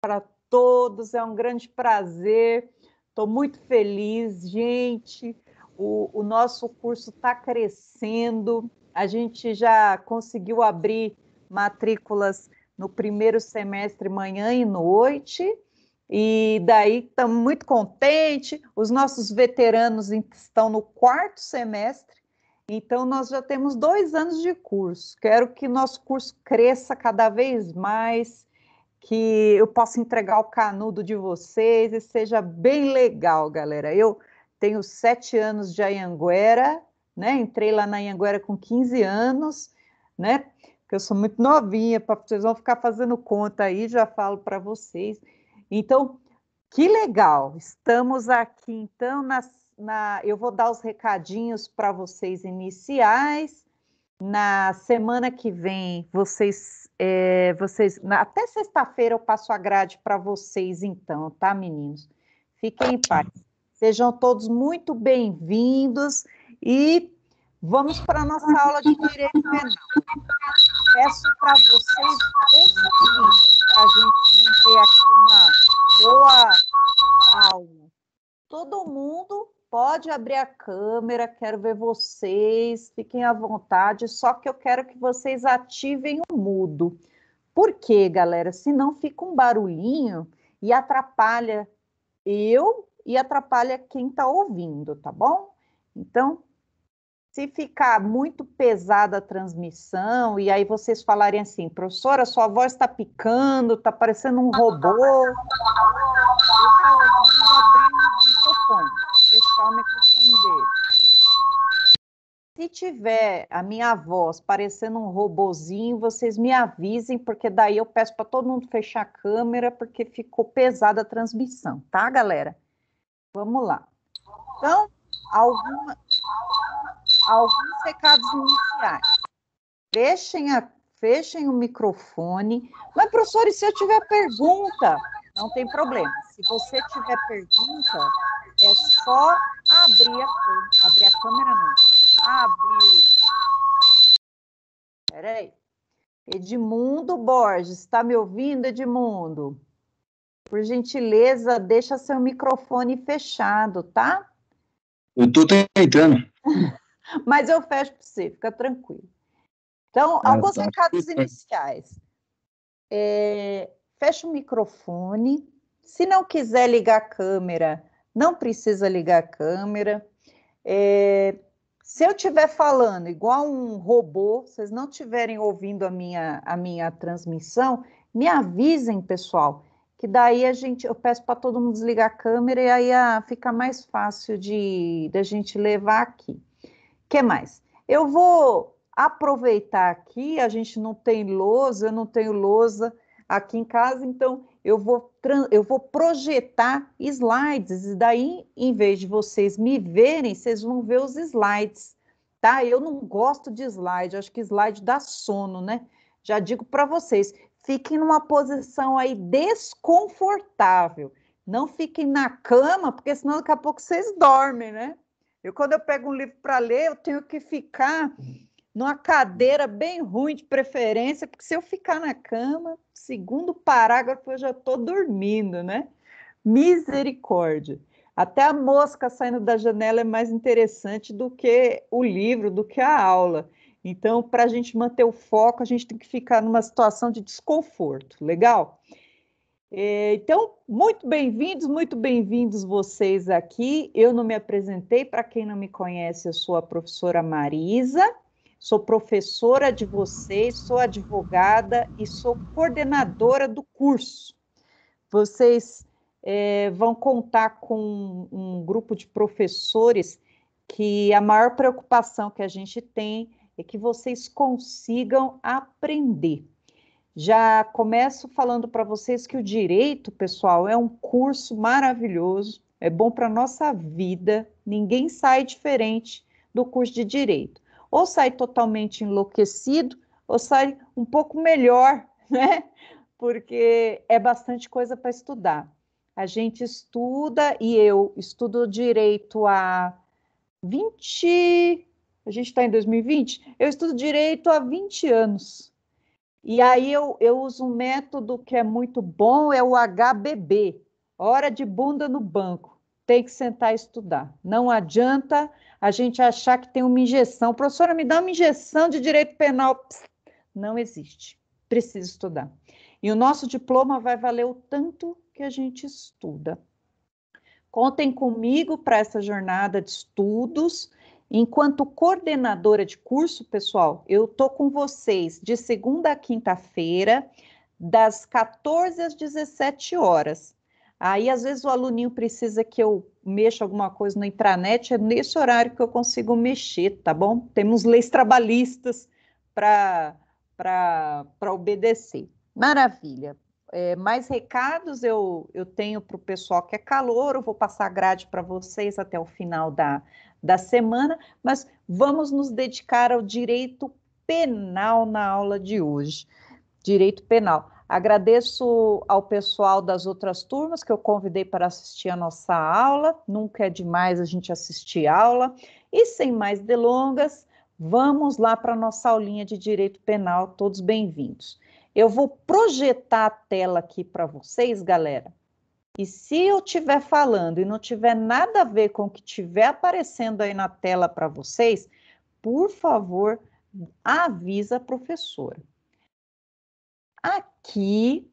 para todos, é um grande prazer, estou muito feliz, gente. O, o nosso curso está crescendo, a gente já conseguiu abrir matrículas no primeiro semestre, manhã e noite, e daí estamos muito contentes. Os nossos veteranos estão no quarto semestre, então nós já temos dois anos de curso. Quero que nosso curso cresça cada vez mais que eu possa entregar o canudo de vocês e seja bem legal, galera. Eu tenho sete anos de Anhanguera, né? Entrei lá na Anhanguera com 15 anos, né? Porque eu sou muito novinha, pra, vocês vão ficar fazendo conta aí, já falo para vocês. Então, que legal! Estamos aqui, então, na, na eu vou dar os recadinhos para vocês iniciais. Na semana que vem, vocês é, vocês, até sexta-feira eu passo a grade para vocês, então, tá, meninos? Fiquem em paz. Sejam todos muito bem-vindos e vamos para a nossa aula de direito penal. Peço para vocês para a gente manter aqui uma boa aula. Todo mundo pode abrir a câmera, quero ver vocês, fiquem à vontade, só que eu quero que vocês ativem o mudo. Por quê, galera? Senão fica um barulhinho e atrapalha eu e atrapalha quem está ouvindo, tá bom? Então, se ficar muito pesada a transmissão e aí vocês falarem assim, professora, sua voz está picando, está parecendo um tá tá robô. Tá o microfone dele. Se tiver a minha voz parecendo um robozinho, vocês me avisem, porque daí eu peço para todo mundo fechar a câmera, porque ficou pesada a transmissão, tá, galera? Vamos lá. Então, alguma, alguns recados iniciais. Fechem, a, fechem o microfone. Mas, professor, e se eu tiver pergunta? Não tem problema. Se você tiver pergunta, é só abrir a câmera. Abrir a câmera, não. Abrir. Peraí. Edmundo Borges, está me ouvindo, Edmundo? Por gentileza, deixa seu microfone fechado, tá? Eu estou tentando. Mas eu fecho para você, fica tranquilo. Então, ah, alguns tá. recados iniciais. É, fecha o microfone. Se não quiser ligar a câmera, não precisa ligar a câmera. É, se eu estiver falando igual um robô, vocês não estiverem ouvindo a minha, a minha transmissão, me avisem, pessoal, que daí a gente, eu peço para todo mundo desligar a câmera e aí a, ah, fica mais fácil de da gente levar aqui. Que mais? Eu vou aproveitar aqui, a gente não tem lousa, eu não tenho lousa aqui em casa, então eu vou, eu vou projetar slides, e daí, em vez de vocês me verem, vocês vão ver os slides, tá? Eu não gosto de slide, acho que slide dá sono, né? Já digo para vocês, fiquem numa posição aí desconfortável, não fiquem na cama, porque senão daqui a pouco vocês dormem, né? Eu, quando eu pego um livro para ler, eu tenho que ficar numa cadeira bem ruim de preferência, porque se eu ficar na cama, segundo parágrafo, eu já estou dormindo, né? Misericórdia. Até a mosca saindo da janela é mais interessante do que o livro, do que a aula. Então, para a gente manter o foco, a gente tem que ficar numa situação de desconforto, legal? É, então, muito bem-vindos, muito bem-vindos vocês aqui. Eu não me apresentei, para quem não me conhece, eu sou a professora Marisa. Sou professora de vocês, sou advogada e sou coordenadora do curso. Vocês é, vão contar com um grupo de professores que a maior preocupação que a gente tem é que vocês consigam aprender. Já começo falando para vocês que o direito, pessoal, é um curso maravilhoso, é bom para a nossa vida, ninguém sai diferente do curso de direito ou sai totalmente enlouquecido, ou sai um pouco melhor, né? Porque é bastante coisa para estudar. A gente estuda, e eu estudo direito há 20. A gente está em 2020? Eu estudo direito há 20 anos. E aí eu, eu uso um método que é muito bom, é o HBB, hora de bunda no banco tem que sentar e estudar. Não adianta a gente achar que tem uma injeção. Professora, me dá uma injeção de direito penal. Pss, não existe. Precisa estudar. E o nosso diploma vai valer o tanto que a gente estuda. Contem comigo para essa jornada de estudos. Enquanto coordenadora de curso, pessoal, eu estou com vocês de segunda a quinta-feira, das 14 às 17 horas. Aí, às vezes, o aluninho precisa que eu mexa alguma coisa no intranet, é nesse horário que eu consigo mexer, tá bom? Temos leis trabalhistas para obedecer. Maravilha. É, mais recados eu, eu tenho para o pessoal que é calor, eu vou passar a grade para vocês até o final da, da semana, mas vamos nos dedicar ao direito penal na aula de hoje. Direito penal. Agradeço ao pessoal das outras turmas que eu convidei para assistir a nossa aula. Nunca é demais a gente assistir aula. E sem mais delongas, vamos lá para a nossa aulinha de direito penal. Todos bem-vindos. Eu vou projetar a tela aqui para vocês, galera. E se eu estiver falando e não tiver nada a ver com o que estiver aparecendo aí na tela para vocês, por favor, avisa a professora. Aqui que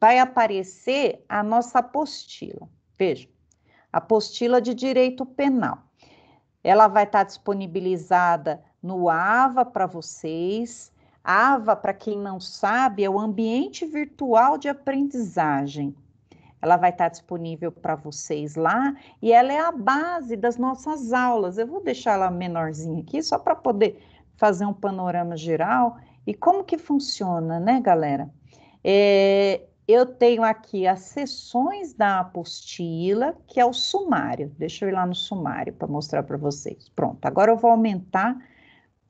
vai aparecer a nossa apostila. Veja, apostila de direito penal. Ela vai estar disponibilizada no AVA para vocês. AVA, para quem não sabe, é o ambiente virtual de aprendizagem. Ela vai estar disponível para vocês lá e ela é a base das nossas aulas. Eu vou deixar ela menorzinha aqui só para poder fazer um panorama geral e como que funciona, né, galera? É, eu tenho aqui as sessões da apostila, que é o sumário. Deixa eu ir lá no sumário para mostrar para vocês. Pronto, agora eu vou aumentar,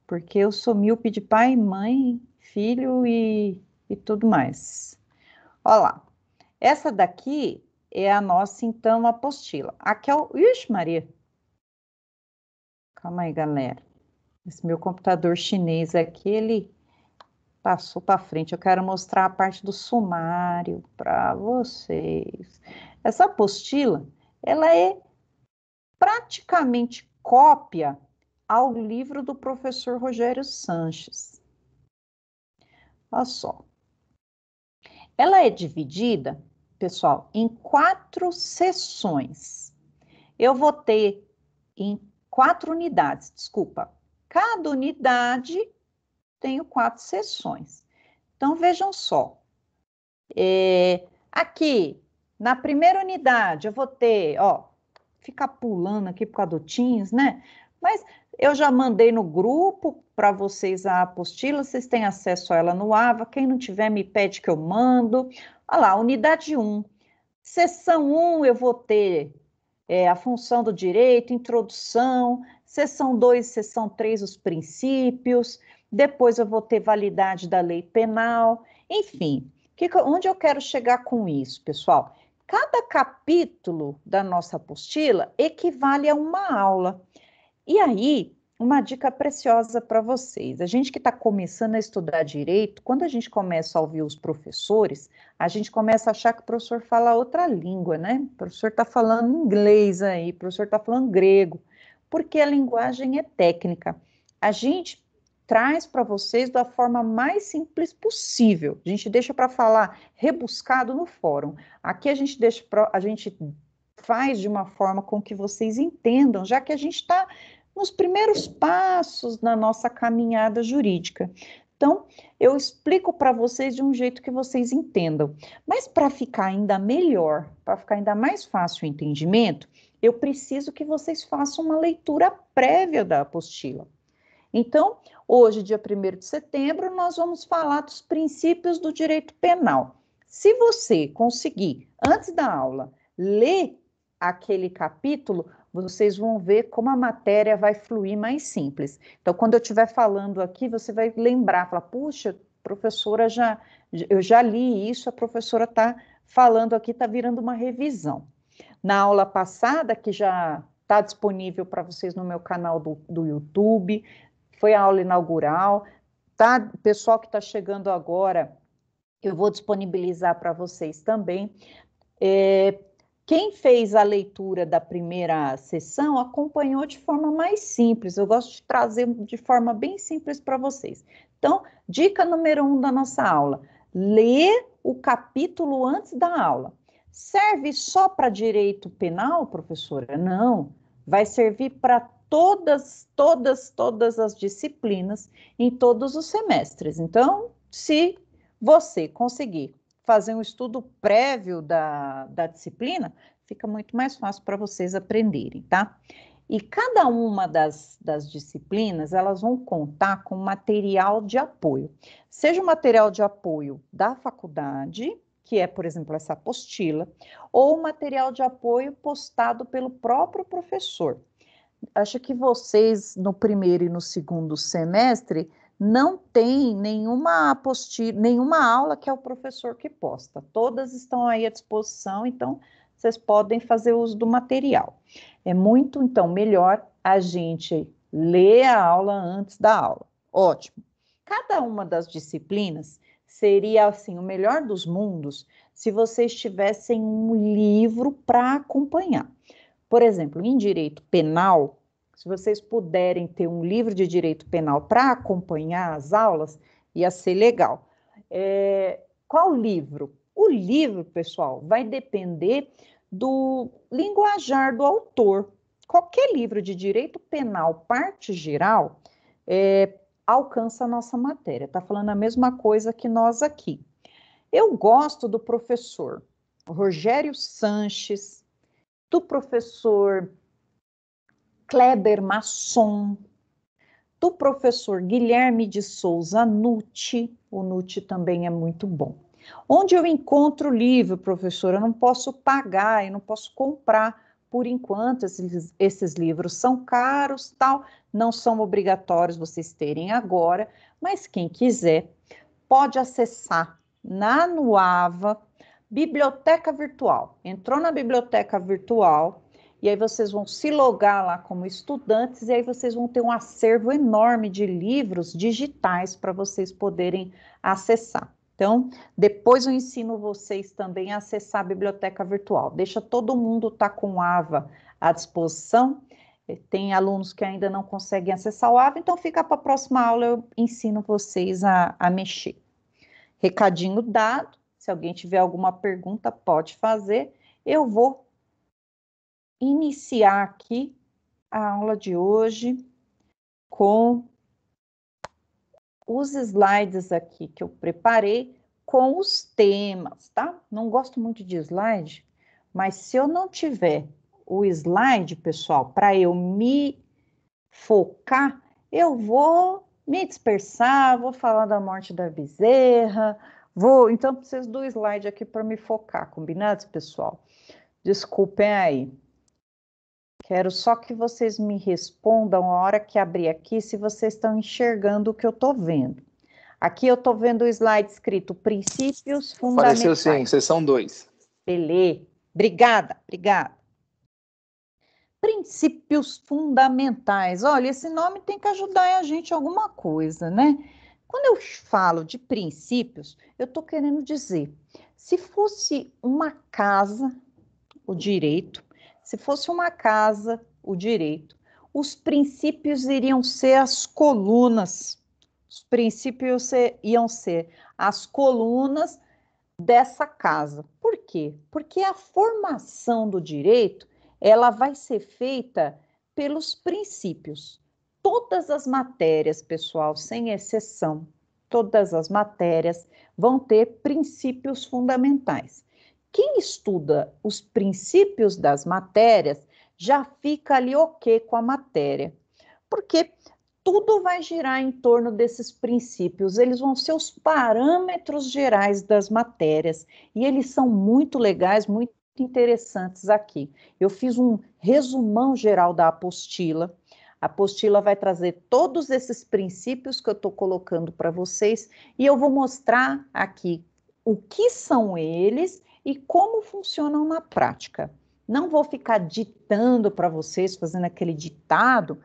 porque eu sou míope de pai, mãe, filho e, e tudo mais. Olha lá, essa daqui é a nossa, então, apostila. Aqui é o... Ixi, Maria! Calma aí, galera. Esse meu computador chinês aqui, ele passou para frente. Eu quero mostrar a parte do sumário para vocês. Essa apostila, ela é praticamente cópia ao livro do professor Rogério Sanches. Olha só. Ela é dividida, pessoal, em quatro sessões. Eu vou ter em quatro unidades, desculpa. Cada unidade tenho quatro sessões. Então, vejam só. É, aqui, na primeira unidade, eu vou ter, ó, ficar pulando aqui por causa do Teams, né? Mas eu já mandei no grupo para vocês a apostila, vocês têm acesso a ela no AVA. Quem não tiver, me pede que eu mando. Olha lá, unidade 1. sessão 1, eu vou ter é, a função do direito, introdução. Sessão 2, sessão 3, os princípios depois eu vou ter validade da lei penal, enfim. Que, onde eu quero chegar com isso, pessoal? Cada capítulo da nossa apostila equivale a uma aula. E aí, uma dica preciosa para vocês. A gente que está começando a estudar direito, quando a gente começa a ouvir os professores, a gente começa a achar que o professor fala outra língua, né? O professor está falando inglês aí, o professor está falando grego, porque a linguagem é técnica. A gente traz para vocês da forma mais simples possível. A gente deixa para falar rebuscado no fórum. Aqui a gente deixa pra, a gente faz de uma forma com que vocês entendam, já que a gente está nos primeiros passos na nossa caminhada jurídica. Então, eu explico para vocês de um jeito que vocês entendam. Mas para ficar ainda melhor, para ficar ainda mais fácil o entendimento, eu preciso que vocês façam uma leitura prévia da apostila. Então, Hoje, dia 1 de setembro, nós vamos falar dos princípios do direito penal. Se você conseguir, antes da aula, ler aquele capítulo, vocês vão ver como a matéria vai fluir mais simples. Então, quando eu estiver falando aqui, você vai lembrar, falar, puxa, professora já, eu já li isso, a professora está falando aqui, está virando uma revisão. Na aula passada, que já está disponível para vocês no meu canal do, do YouTube, foi a aula inaugural. Tá, pessoal que está chegando agora, eu vou disponibilizar para vocês também. É, quem fez a leitura da primeira sessão acompanhou de forma mais simples. Eu gosto de trazer de forma bem simples para vocês. Então, dica número um da nossa aula: lê o capítulo antes da aula. Serve só para direito penal, professora? Não. Vai servir para todas, todas, todas as disciplinas em todos os semestres. Então, se você conseguir fazer um estudo prévio da, da disciplina, fica muito mais fácil para vocês aprenderem, tá? E cada uma das, das disciplinas, elas vão contar com material de apoio. Seja o material de apoio da faculdade, que é, por exemplo, essa apostila, ou material de apoio postado pelo próprio professor acho que vocês no primeiro e no segundo semestre não tem nenhuma apostila, nenhuma aula que é o professor que posta. Todas estão aí à disposição, então vocês podem fazer uso do material. É muito então melhor a gente ler a aula antes da aula. Ótimo. Cada uma das disciplinas seria assim o melhor dos mundos se vocês tivessem um livro para acompanhar. Por exemplo, em direito penal, se vocês puderem ter um livro de direito penal para acompanhar as aulas, ia ser legal. É, qual livro? O livro, pessoal, vai depender do linguajar do autor. Qualquer livro de direito penal, parte geral, é, alcança a nossa matéria. Está falando a mesma coisa que nós aqui. Eu gosto do professor Rogério Sanches, do professor Kleber Masson, do professor Guilherme de Souza Nuti, o Nuti também é muito bom. Onde eu encontro o livro, professor? Eu não posso pagar, eu não posso comprar por enquanto esses, esses, livros são caros, tal, não são obrigatórios vocês terem agora, mas quem quiser pode acessar na Nuava biblioteca virtual. Entrou na biblioteca virtual e aí vocês vão se logar lá como estudantes e aí vocês vão ter um acervo enorme de livros digitais para vocês poderem acessar. Então, depois eu ensino vocês também a acessar a biblioteca virtual. Deixa todo mundo estar tá com AVA à disposição. Eh, tem alunos que ainda não conseguem acessar o AVA, então fica para a próxima aula, eu ensino vocês a, a mexer. Recadinho dado. Se alguém tiver alguma pergunta, pode fazer. Eu vou iniciar aqui a aula de hoje com os slides aqui que eu preparei com os temas, tá? Não gosto muito de slide, mas se eu não tiver o slide, pessoal, para eu me focar, eu vou me dispersar, vou falar da morte da bezerra, Vou, então preciso do slide aqui para me focar, combinado, pessoal? Desculpem aí. Quero só que vocês me respondam a hora que abrir aqui se vocês estão enxergando o que eu estou vendo. Aqui eu estou vendo o slide escrito princípios fundamentais. Pareceu sim, sessão 2. Beleza. Obrigada, obrigada. Princípios fundamentais. Olha, esse nome tem que ajudar a gente em alguma coisa, né? Quando eu falo de princípios, eu estou querendo dizer, se fosse uma casa, o direito, se fosse uma casa, o direito, os princípios iriam ser as colunas, os princípios iam ser as colunas dessa casa. Por quê? Porque a formação do direito, ela vai ser feita pelos princípios todas as matérias, pessoal, sem exceção, todas as matérias vão ter princípios fundamentais. Quem estuda os princípios das matérias já fica ali ok com a matéria, porque tudo vai girar em torno desses princípios, eles vão ser os parâmetros gerais das matérias e eles são muito legais, muito interessantes aqui. Eu fiz um resumão geral da apostila, a apostila vai trazer todos esses princípios que eu estou colocando para vocês e eu vou mostrar aqui o que são eles e como funcionam na prática. Não vou ficar ditando para vocês, fazendo aquele ditado,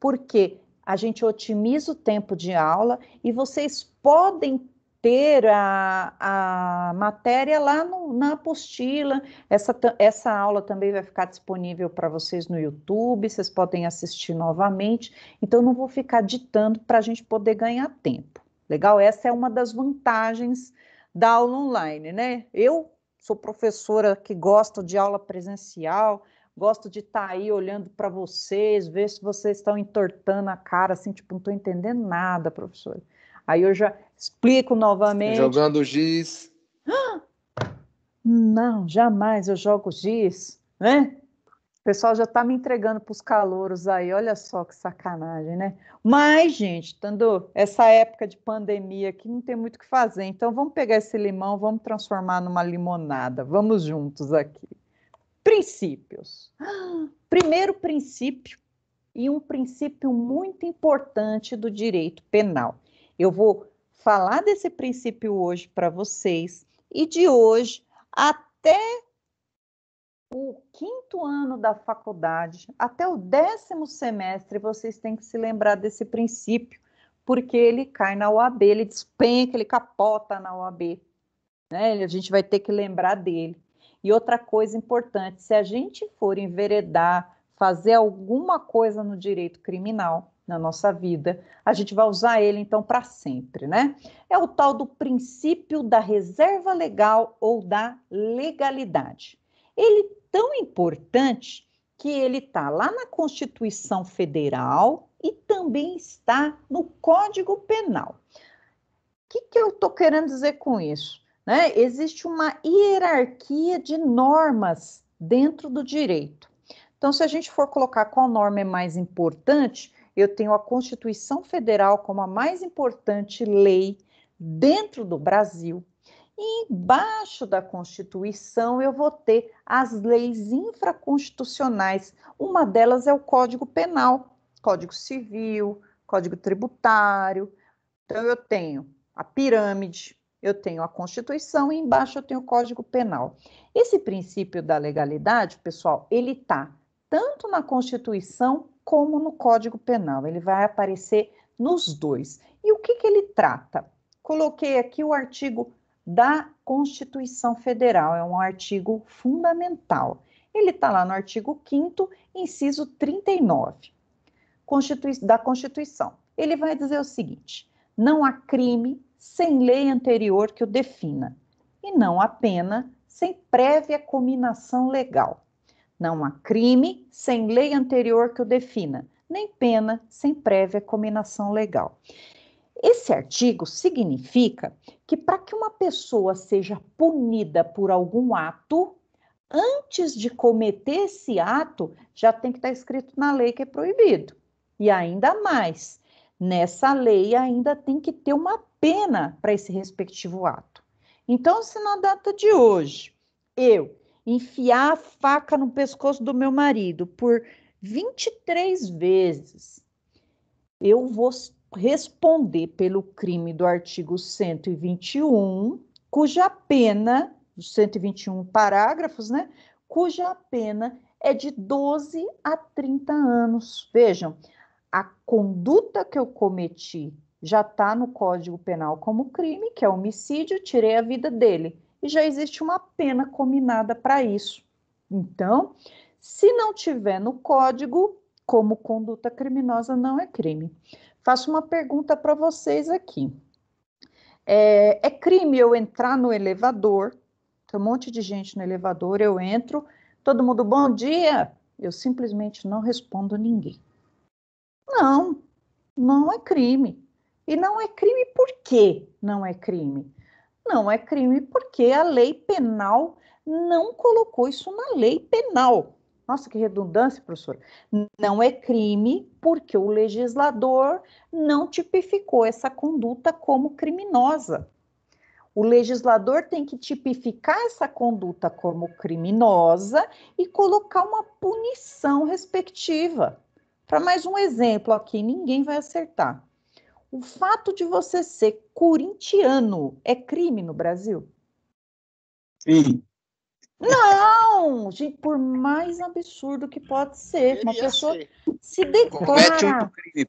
porque a gente otimiza o tempo de aula e vocês podem ter a, a matéria lá no, na apostila. Essa, essa aula também vai ficar disponível para vocês no YouTube, vocês podem assistir novamente. Então, não vou ficar ditando para a gente poder ganhar tempo. Legal? Essa é uma das vantagens da aula online, né? Eu sou professora que gosto de aula presencial, gosto de estar tá aí olhando para vocês, ver se vocês estão entortando a cara, assim, tipo, não estou entendendo nada, professora. Aí eu já, Explico novamente. Jogando giz. Não, jamais eu jogo giz, né? O pessoal já está me entregando para os calouros aí, olha só que sacanagem, né? Mas, gente, tendo essa época de pandemia aqui não tem muito o que fazer, então vamos pegar esse limão, vamos transformar numa limonada, vamos juntos aqui. Princípios. Primeiro princípio, e um princípio muito importante do direito penal. Eu vou falar desse princípio hoje para vocês e de hoje até o quinto ano da faculdade, até o décimo semestre, vocês têm que se lembrar desse princípio, porque ele cai na OAB, ele despenca, ele capota na OAB. Né? A gente vai ter que lembrar dele. E outra coisa importante, se a gente for enveredar, fazer alguma coisa no direito criminal, na nossa vida, a gente vai usar ele então para sempre, né? É o tal do princípio da reserva legal ou da legalidade. Ele é tão importante que ele está lá na Constituição Federal e também está no Código Penal. O que, que eu estou querendo dizer com isso? Né? Existe uma hierarquia de normas dentro do direito. Então, se a gente for colocar qual norma é mais importante, eu tenho a Constituição Federal como a mais importante lei dentro do Brasil. E embaixo da Constituição eu vou ter as leis infraconstitucionais. Uma delas é o Código Penal, Código Civil, Código Tributário. Então eu tenho a pirâmide, eu tenho a Constituição e embaixo eu tenho o Código Penal. Esse princípio da legalidade, pessoal, ele está tanto na Constituição como no Código Penal. Ele vai aparecer nos dois. E o que, que ele trata? Coloquei aqui o artigo da Constituição Federal, é um artigo fundamental. Ele está lá no artigo 5, inciso 39 Constitui da Constituição. Ele vai dizer o seguinte: não há crime sem lei anterior que o defina, e não há pena sem prévia cominação legal. Não há crime sem lei anterior que o defina, nem pena sem prévia cominação legal. Esse artigo significa que para que uma pessoa seja punida por algum ato, antes de cometer esse ato, já tem que estar tá escrito na lei que é proibido. E ainda mais, nessa lei ainda tem que ter uma pena para esse respectivo ato. Então, se na data de hoje eu enfiar a faca no pescoço do meu marido por 23 vezes, eu vou responder pelo crime do artigo 121, cuja pena, 121 parágrafos, né? Cuja pena é de 12 a 30 anos. Vejam, a conduta que eu cometi já está no Código Penal como crime, que é homicídio, tirei a vida dele e já existe uma pena combinada para isso. Então, se não tiver no código, como conduta criminosa não é crime. Faço uma pergunta para vocês aqui. É, é, crime eu entrar no elevador? Tem um monte de gente no elevador, eu entro, todo mundo bom dia. Eu simplesmente não respondo ninguém. Não, não é crime. E não é crime por quê não é crime? não é crime porque a lei penal não colocou isso na lei penal. Nossa, que redundância, professor. Não é crime porque o legislador não tipificou essa conduta como criminosa. O legislador tem que tipificar essa conduta como criminosa e colocar uma punição respectiva. Para mais um exemplo aqui, ninguém vai acertar. O fato de você ser corintiano é crime no Brasil? Sim. Não, gente, por mais absurdo que pode ser, Queria uma pessoa ser. se declara. Crime.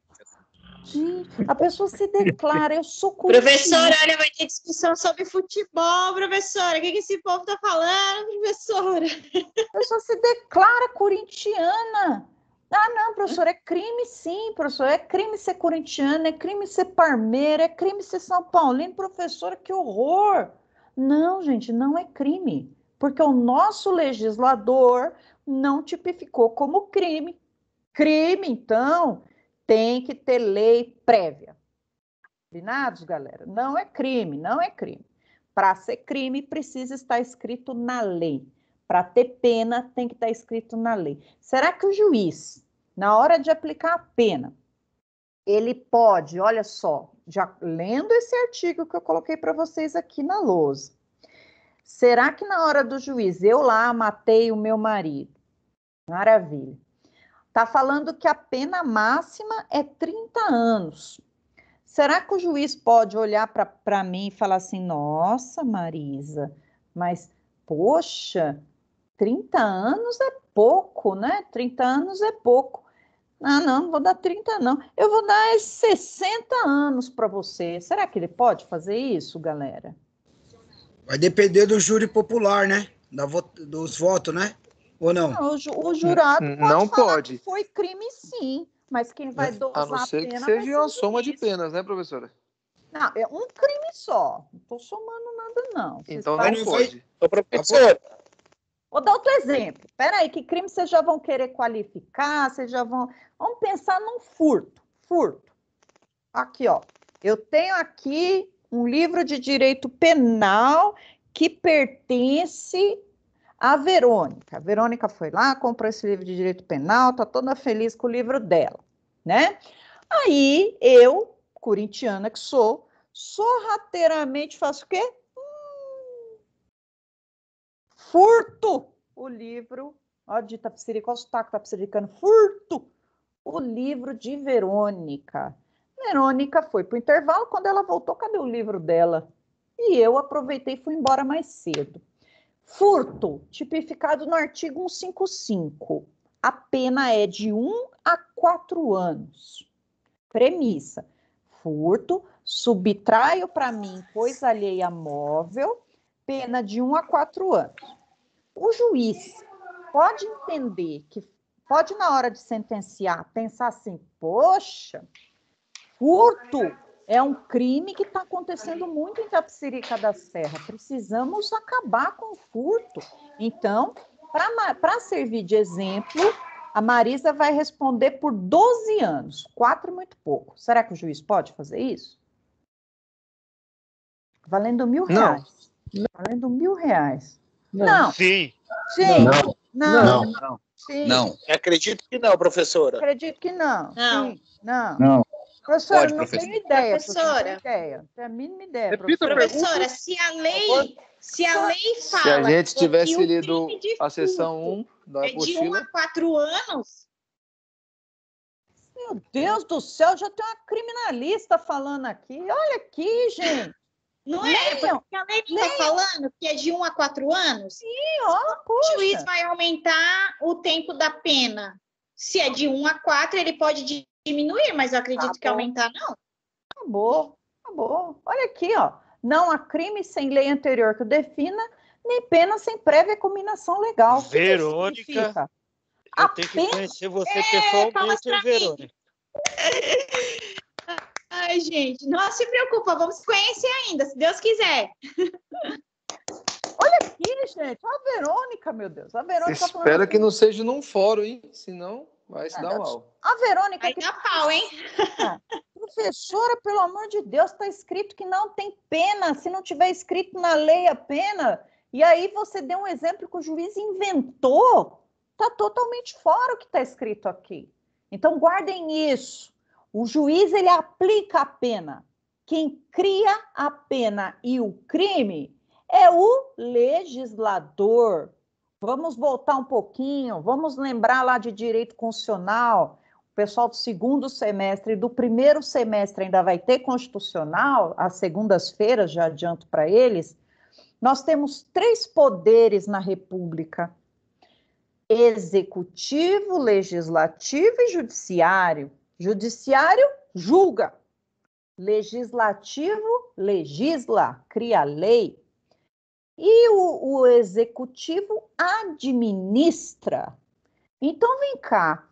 a pessoa se declara, eu sou corintiana. Professora, olha, vai ter discussão sobre futebol, professora. O que, que esse povo tá falando, professora? A pessoa se declara corintiana. Ah, não, professor, é crime sim, professor. É crime ser corintiano, é crime ser parmeiro, é crime ser São Paulino. Professor, que horror! Não, gente, não é crime. Porque o nosso legislador não tipificou como crime. Crime, então, tem que ter lei prévia. Combinados, galera? Não é crime, não é crime. Para ser crime, precisa estar escrito na lei para ter pena, tem que estar tá escrito na lei. Será que o juiz, na hora de aplicar a pena, ele pode, olha só, já lendo esse artigo que eu coloquei para vocês aqui na lousa, será que na hora do juiz, eu lá matei o meu marido? Maravilha. Está falando que a pena máxima é 30 anos. Será que o juiz pode olhar para mim e falar assim: nossa, Marisa, mas poxa, 30 anos é pouco, né? 30 anos é pouco. Ah, não, não vou dar 30, não. Eu vou dar 60 anos para você. Será que ele pode fazer isso, galera? Vai depender do júri popular, né? Da, dos votos, né? Ou não? não o, o, jurado pode não pode. foi crime, sim. Mas quem vai não, né? dosar a não ser a pena. Que seja uma soma de penas, né, professora? Não, é um crime só. Não estou somando nada, não. Então Vocês então não pode. Ô, professor, Vou dar outro exemplo. Espera aí, que crime vocês já vão querer qualificar? Vocês já vão. Vamos pensar num furto. Furto. Aqui, ó. Eu tenho aqui um livro de direito penal que pertence à Verônica. A Verônica foi lá, comprou esse livro de direito penal, tá toda feliz com o livro dela, né? Aí eu, corintiana que sou, sorrateiramente faço o quê? furto o livro, ó, de Tapsirica, olha o sotaque tapsiricano, furto o livro de Verônica. Verônica foi para o intervalo, quando ela voltou, cadê o livro dela? E eu aproveitei e fui embora mais cedo. Furto, tipificado no artigo 155. A pena é de 1 um a 4 anos. Premissa: furto, subtraio para mim coisa alheia móvel, pena de 1 um a 4 anos. O juiz pode entender que pode na hora de sentenciar pensar assim, poxa, furto é um crime que está acontecendo muito em Tapsirica da Serra. Precisamos acabar com o furto. Então, para servir de exemplo, a Marisa vai responder por 12 anos, quatro muito pouco. Será que o juiz pode fazer isso? Valendo mil reais. Não. Valendo mil reais. Não. Sim. Sim. Não. Não. Não. Sim. não. Acredito que não, professora. Acredito que não. Não. Sim. Não. não. Professora, Pode, não tenho ideia. Professora. Não tenho ideia. Tenho a mínima ideia. professora. professora, se a lei. Se a lei fala. Se a gente tivesse lido a sessão 1 da é apostila. De 1 a 4 anos. Meu Deus do céu, já tem uma criminalista falando aqui. Olha aqui, gente. Não é? Porque a lei está falando que é de um a quatro anos. Sim, ó, O juiz vai aumentar o tempo da pena. Se é de um a quatro ele pode diminuir, mas eu acredito acabou. Tá que aumentar não. Acabou, acabou. Olha aqui, ó. Não há crime sem lei anterior que o defina, nem pena sem prévia combinação legal. Verônica, é eu a tenho pena... que conhecer você é, pessoalmente, Verônica. Ai, gente, não se preocupa, vamos se conhecer ainda, se Deus quiser. Olha aqui, gente, a Verônica, meu Deus. A Verônica tá Espero que não seja num fórum, hein? Senão vai se ah, dar tá mal. A Verônica. Vai que... dar pau, hein? É. professora, pelo amor de Deus, está escrito que não tem pena. Se não tiver escrito na lei a pena, e aí você deu um exemplo que o juiz inventou, está totalmente fora o que está escrito aqui. Então, guardem isso. O juiz ele aplica a pena. Quem cria a pena e o crime é o legislador. Vamos voltar um pouquinho, vamos lembrar lá de direito constitucional. O pessoal do segundo semestre e do primeiro semestre ainda vai ter constitucional, às segundas-feiras, já adianto para eles. Nós temos três poderes na República: executivo, legislativo e judiciário Judiciário julga. Legislativo legisla, cria lei. E o, o executivo administra. Então, vem cá.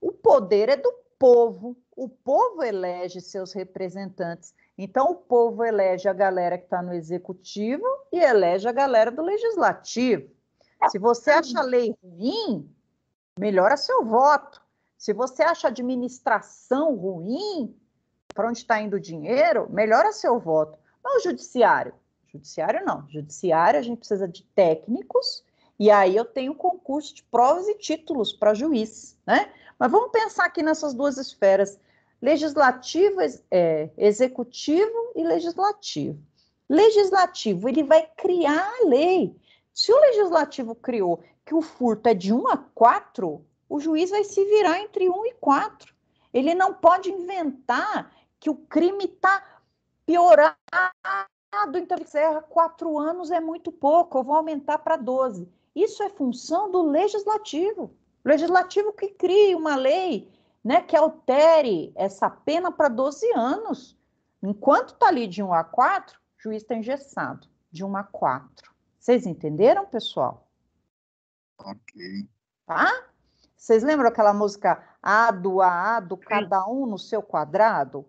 O poder é do povo. O povo elege seus representantes. Então, o povo elege a galera que está no executivo e elege a galera do legislativo. Se você acha a lei ruim, melhora seu voto. Se você acha administração ruim, para onde está indo o dinheiro, melhora seu voto. Não o judiciário. Judiciário não. Judiciário a gente precisa de técnicos e aí eu tenho concurso de provas e títulos para juiz, né? Mas vamos pensar aqui nessas duas esferas, legislativo, é, executivo e legislativo. Legislativo, ele vai criar a lei. Se o legislativo criou que o furto é de 1 a 4, o juiz vai se virar entre um e quatro. Ele não pode inventar que o crime está piorado. Então, ele encerra é, quatro anos é muito pouco, eu vou aumentar para 12. Isso é função do legislativo. O legislativo que cria uma lei né, que altere essa pena para 12 anos. Enquanto está ali de 1 a 4, o juiz está engessado, de 1 a 4. Vocês entenderam, pessoal? Ok. Tá? Vocês lembram aquela música A do a do cada um no seu quadrado?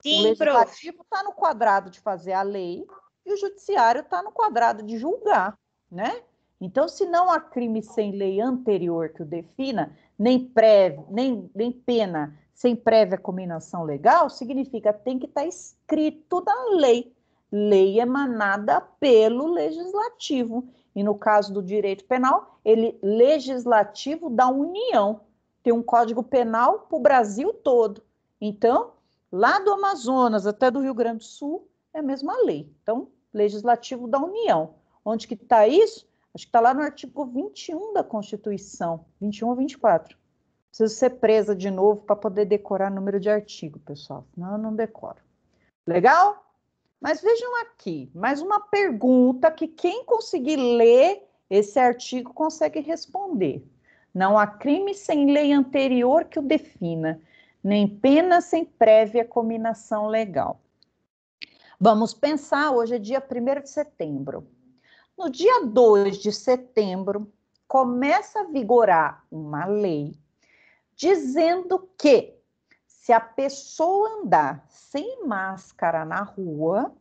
Sim, o legislativo está no quadrado de fazer a lei e o judiciário está no quadrado de julgar, né? Então, se não há crime sem lei anterior que o defina, nem, prévio, nem, nem pena sem prévia combinação legal, significa tem que estar tá escrito na lei. Lei emanada pelo legislativo e no caso do direito penal, ele legislativo da União. Tem um código penal para o Brasil todo. Então, lá do Amazonas até do Rio Grande do Sul, é a mesma lei. Então, legislativo da União. Onde que está isso? Acho que está lá no artigo 21 da Constituição, 21 ou 24. Preciso ser presa de novo para poder decorar número de artigo, pessoal. Senão eu não decoro. Legal? Mas vejam aqui, mais uma pergunta que quem conseguir ler esse artigo consegue responder. Não há crime sem lei anterior que o defina, nem pena sem prévia cominação legal. Vamos pensar, hoje é dia 1 de setembro. No dia 2 de setembro, começa a vigorar uma lei dizendo que se a pessoa andar sem máscara na rua,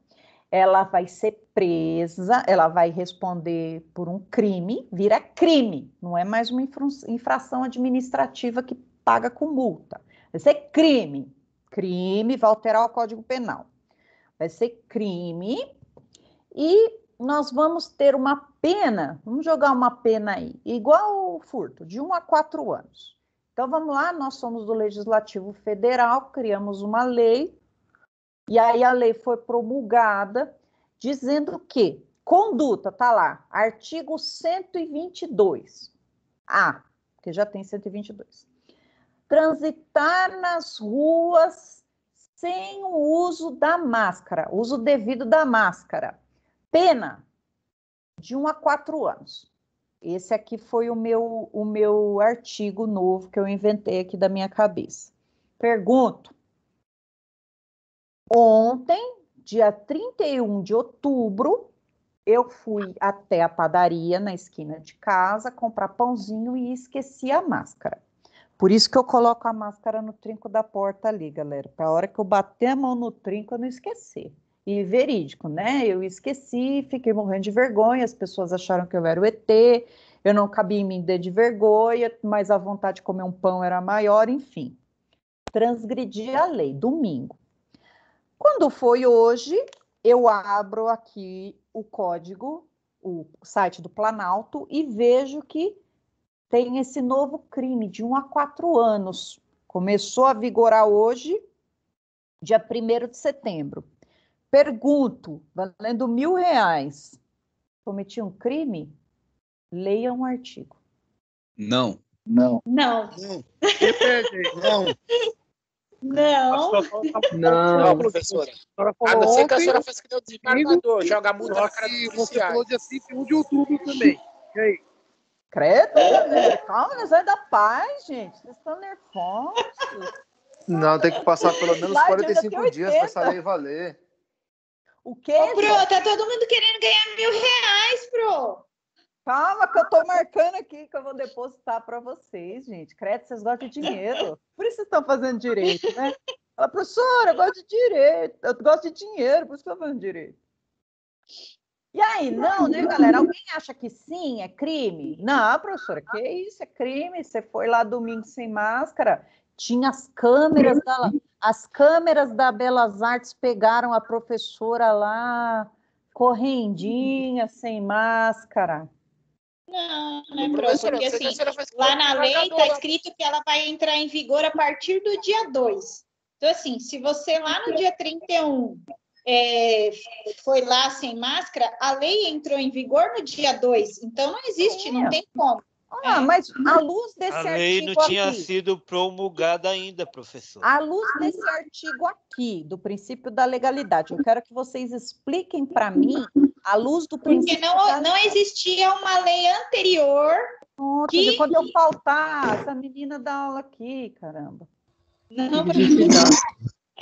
ela vai ser presa, ela vai responder por um crime, vira crime, não é mais uma infração administrativa que paga com multa. Vai ser crime. Crime vai alterar o Código Penal. Vai ser crime e nós vamos ter uma pena, vamos jogar uma pena aí, igual o furto, de um a quatro anos. Então vamos lá, nós somos do Legislativo Federal, criamos uma lei, e aí a lei foi promulgada dizendo que conduta, tá lá, artigo 122. A, que já tem 122. Transitar nas ruas sem o uso da máscara, uso devido da máscara. Pena de 1 um a 4 anos. Esse aqui foi o meu, o meu artigo novo que eu inventei aqui da minha cabeça. Pergunto. Ontem, dia 31 de outubro, eu fui até a padaria na esquina de casa comprar pãozinho e esqueci a máscara. Por isso que eu coloco a máscara no trinco da porta ali, galera, para a hora que eu bater a mão no trinco eu não esquecer e verídico, né? Eu esqueci, fiquei morrendo de vergonha, as pessoas acharam que eu era o ET, eu não cabia em mim de vergonha, mas a vontade de comer um pão era maior, enfim. Transgredi a lei, domingo. Quando foi hoje, eu abro aqui o código, o site do Planalto, e vejo que tem esse novo crime de 1 a 4 anos. Começou a vigorar hoje, dia 1 de setembro. Pergunto, valendo mil reais, cometi um crime? Leia um artigo. Não. Não. Não. Não. Não. Não. Ah, não, professora. A não ser que a senhora fez que deu desembargador, joga multa na cara do Você falou dia 5 de outubro também. E aí? Credo, né? calma, nós vai da paz, gente. Vocês estão nervosos. Não, tem que passar pelo menos 45 dias para essa lei valer. O quê? Ô, pro, tá todo mundo querendo ganhar mil reais, Pro. Calma, que eu tô marcando aqui que eu vou depositar para vocês, gente. Crédito, vocês gostam de dinheiro. Por isso vocês estão fazendo direito, né? Fala, professora, eu gosto de direito. Eu gosto de dinheiro, por isso que eu tô fazendo direito. E aí, não, né, galera? Alguém acha que sim, é crime? Não, professora, que isso, é crime. Você foi lá domingo sem máscara, tinha as câmeras da, as câmeras da Belas Artes pegaram a professora lá, correndinha, sem máscara. Não, né, professor? Porque assim, lá na lei está escrito que ela vai entrar em vigor a partir do dia 2. Então, assim, se você lá no dia 31 é, foi lá sem máscara, a lei entrou em vigor no dia 2. Então, não existe, não tem como. Ah, é. mas à luz desse a artigo. A lei não tinha aqui, sido promulgada ainda, professor. À luz desse artigo aqui, do princípio da legalidade, eu quero que vocês expliquem para mim, à luz do princípio. Porque não, não existia uma lei anterior. que... quando eu faltar, essa menina dá aula aqui, caramba. Não, professora.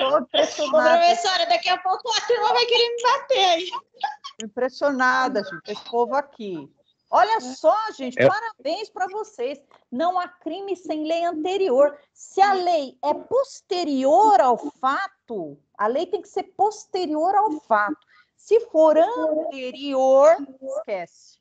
impressionada. Professora, daqui a pouco a turma vai querer me bater aí. Impressionada, gente, esse povo aqui. Olha é. só, gente, é... parabéns para vocês. Não há crime sem lei anterior. Se a lei é posterior ao fato, a lei tem que ser posterior ao fato. Se for anterior, esquece.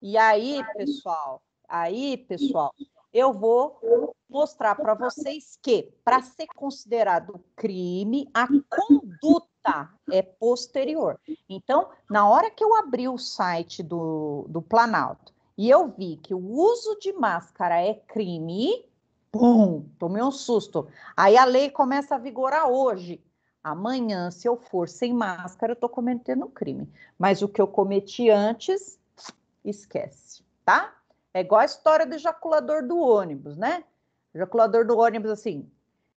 E aí, pessoal, aí, pessoal, eu vou mostrar para vocês que, para ser considerado crime, a conduta é posterior. Então, na hora que eu abri o site do, do Planalto e eu vi que o uso de máscara é crime, pum, tomei um susto. Aí a lei começa a vigorar hoje. Amanhã, se eu for sem máscara, eu estou cometendo um crime. Mas o que eu cometi antes, esquece, tá? É igual a história do ejaculador do ônibus, né? O ejaculador do ônibus, assim,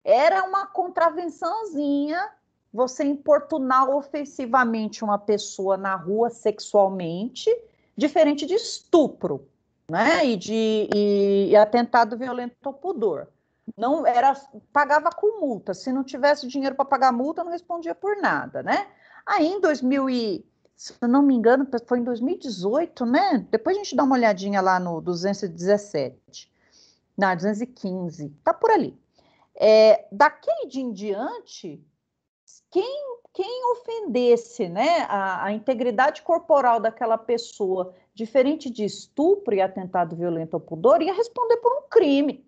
era uma contravençãozinha você importunar ofensivamente uma pessoa na rua sexualmente, diferente de estupro, né? E de e, e atentado violento ao pudor. Não era pagava com multa. Se não tivesse dinheiro para pagar multa, não respondia por nada, né? Aí em 2000 e se eu não me engano, foi em 2018, né? Depois a gente dá uma olhadinha lá no 217, na 215, tá por ali. É, daquele dia em diante, quem, quem ofendesse né, a, a integridade corporal daquela pessoa, diferente de estupro e atentado violento ao pudor, ia responder por um crime.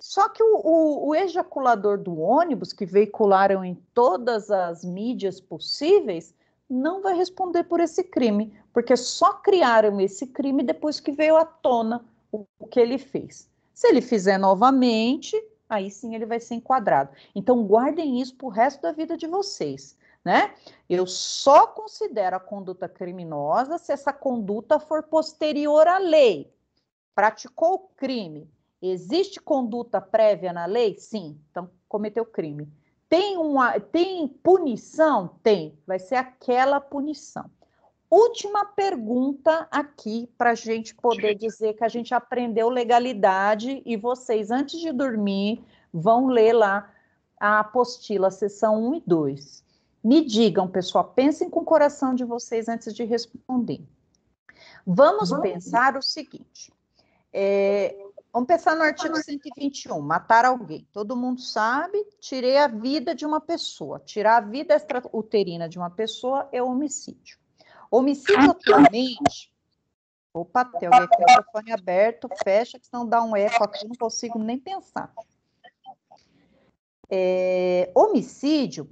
Só que o, o, o, ejaculador do ônibus, que veicularam em todas as mídias possíveis, não vai responder por esse crime, porque só criaram esse crime depois que veio à tona o, o que ele fez. Se ele fizer novamente, aí sim ele vai ser enquadrado. Então guardem isso para o resto da vida de vocês. Né? Eu só considero a conduta criminosa se essa conduta for posterior à lei. Praticou o crime. Existe conduta prévia na lei? Sim, então cometeu crime. Tem, uma, tem punição? Tem, vai ser aquela punição. Última pergunta aqui para a gente poder dizer que a gente aprendeu legalidade e vocês, antes de dormir, vão ler lá a apostila, sessão 1 e 2. Me digam, pessoal, pensem com o coração de vocês antes de responder. Vamos, Vamos. pensar o seguinte: é, Vamos pensar no artigo 121, matar alguém. Todo mundo sabe, tirei a vida de uma pessoa. Tirar a vida extrauterina de uma pessoa é homicídio. Homicídio atualmente. Opa, tem alguém aqui, o telefone aberto, fecha, que senão dá um eco aqui, não consigo nem pensar. É, homicídio,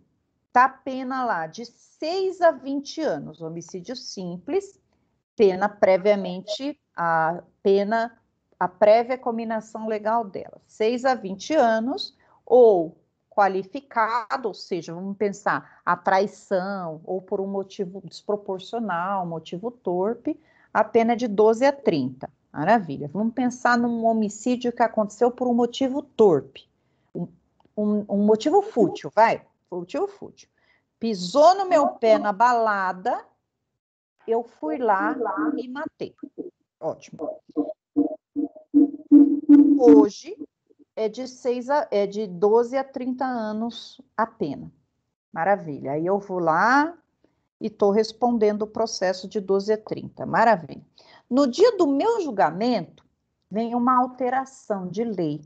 tá a pena lá de 6 a 20 anos. Homicídio simples, pena previamente, a pena a prévia combinação legal dela, 6 a 20 anos, ou qualificado, ou seja, vamos pensar a traição ou por um motivo desproporcional, motivo torpe, a pena é de 12 a 30. Maravilha. Vamos pensar num homicídio que aconteceu por um motivo torpe, um, um, um motivo fútil, vai, motivo fútil. Pisou no meu pé na balada, eu fui lá e matei. Ótimo hoje é de, 6 a, é de 12 a 30 anos a pena. Maravilha. Aí eu vou lá e estou respondendo o processo de 12 a 30. Maravilha. No dia do meu julgamento, vem uma alteração de lei.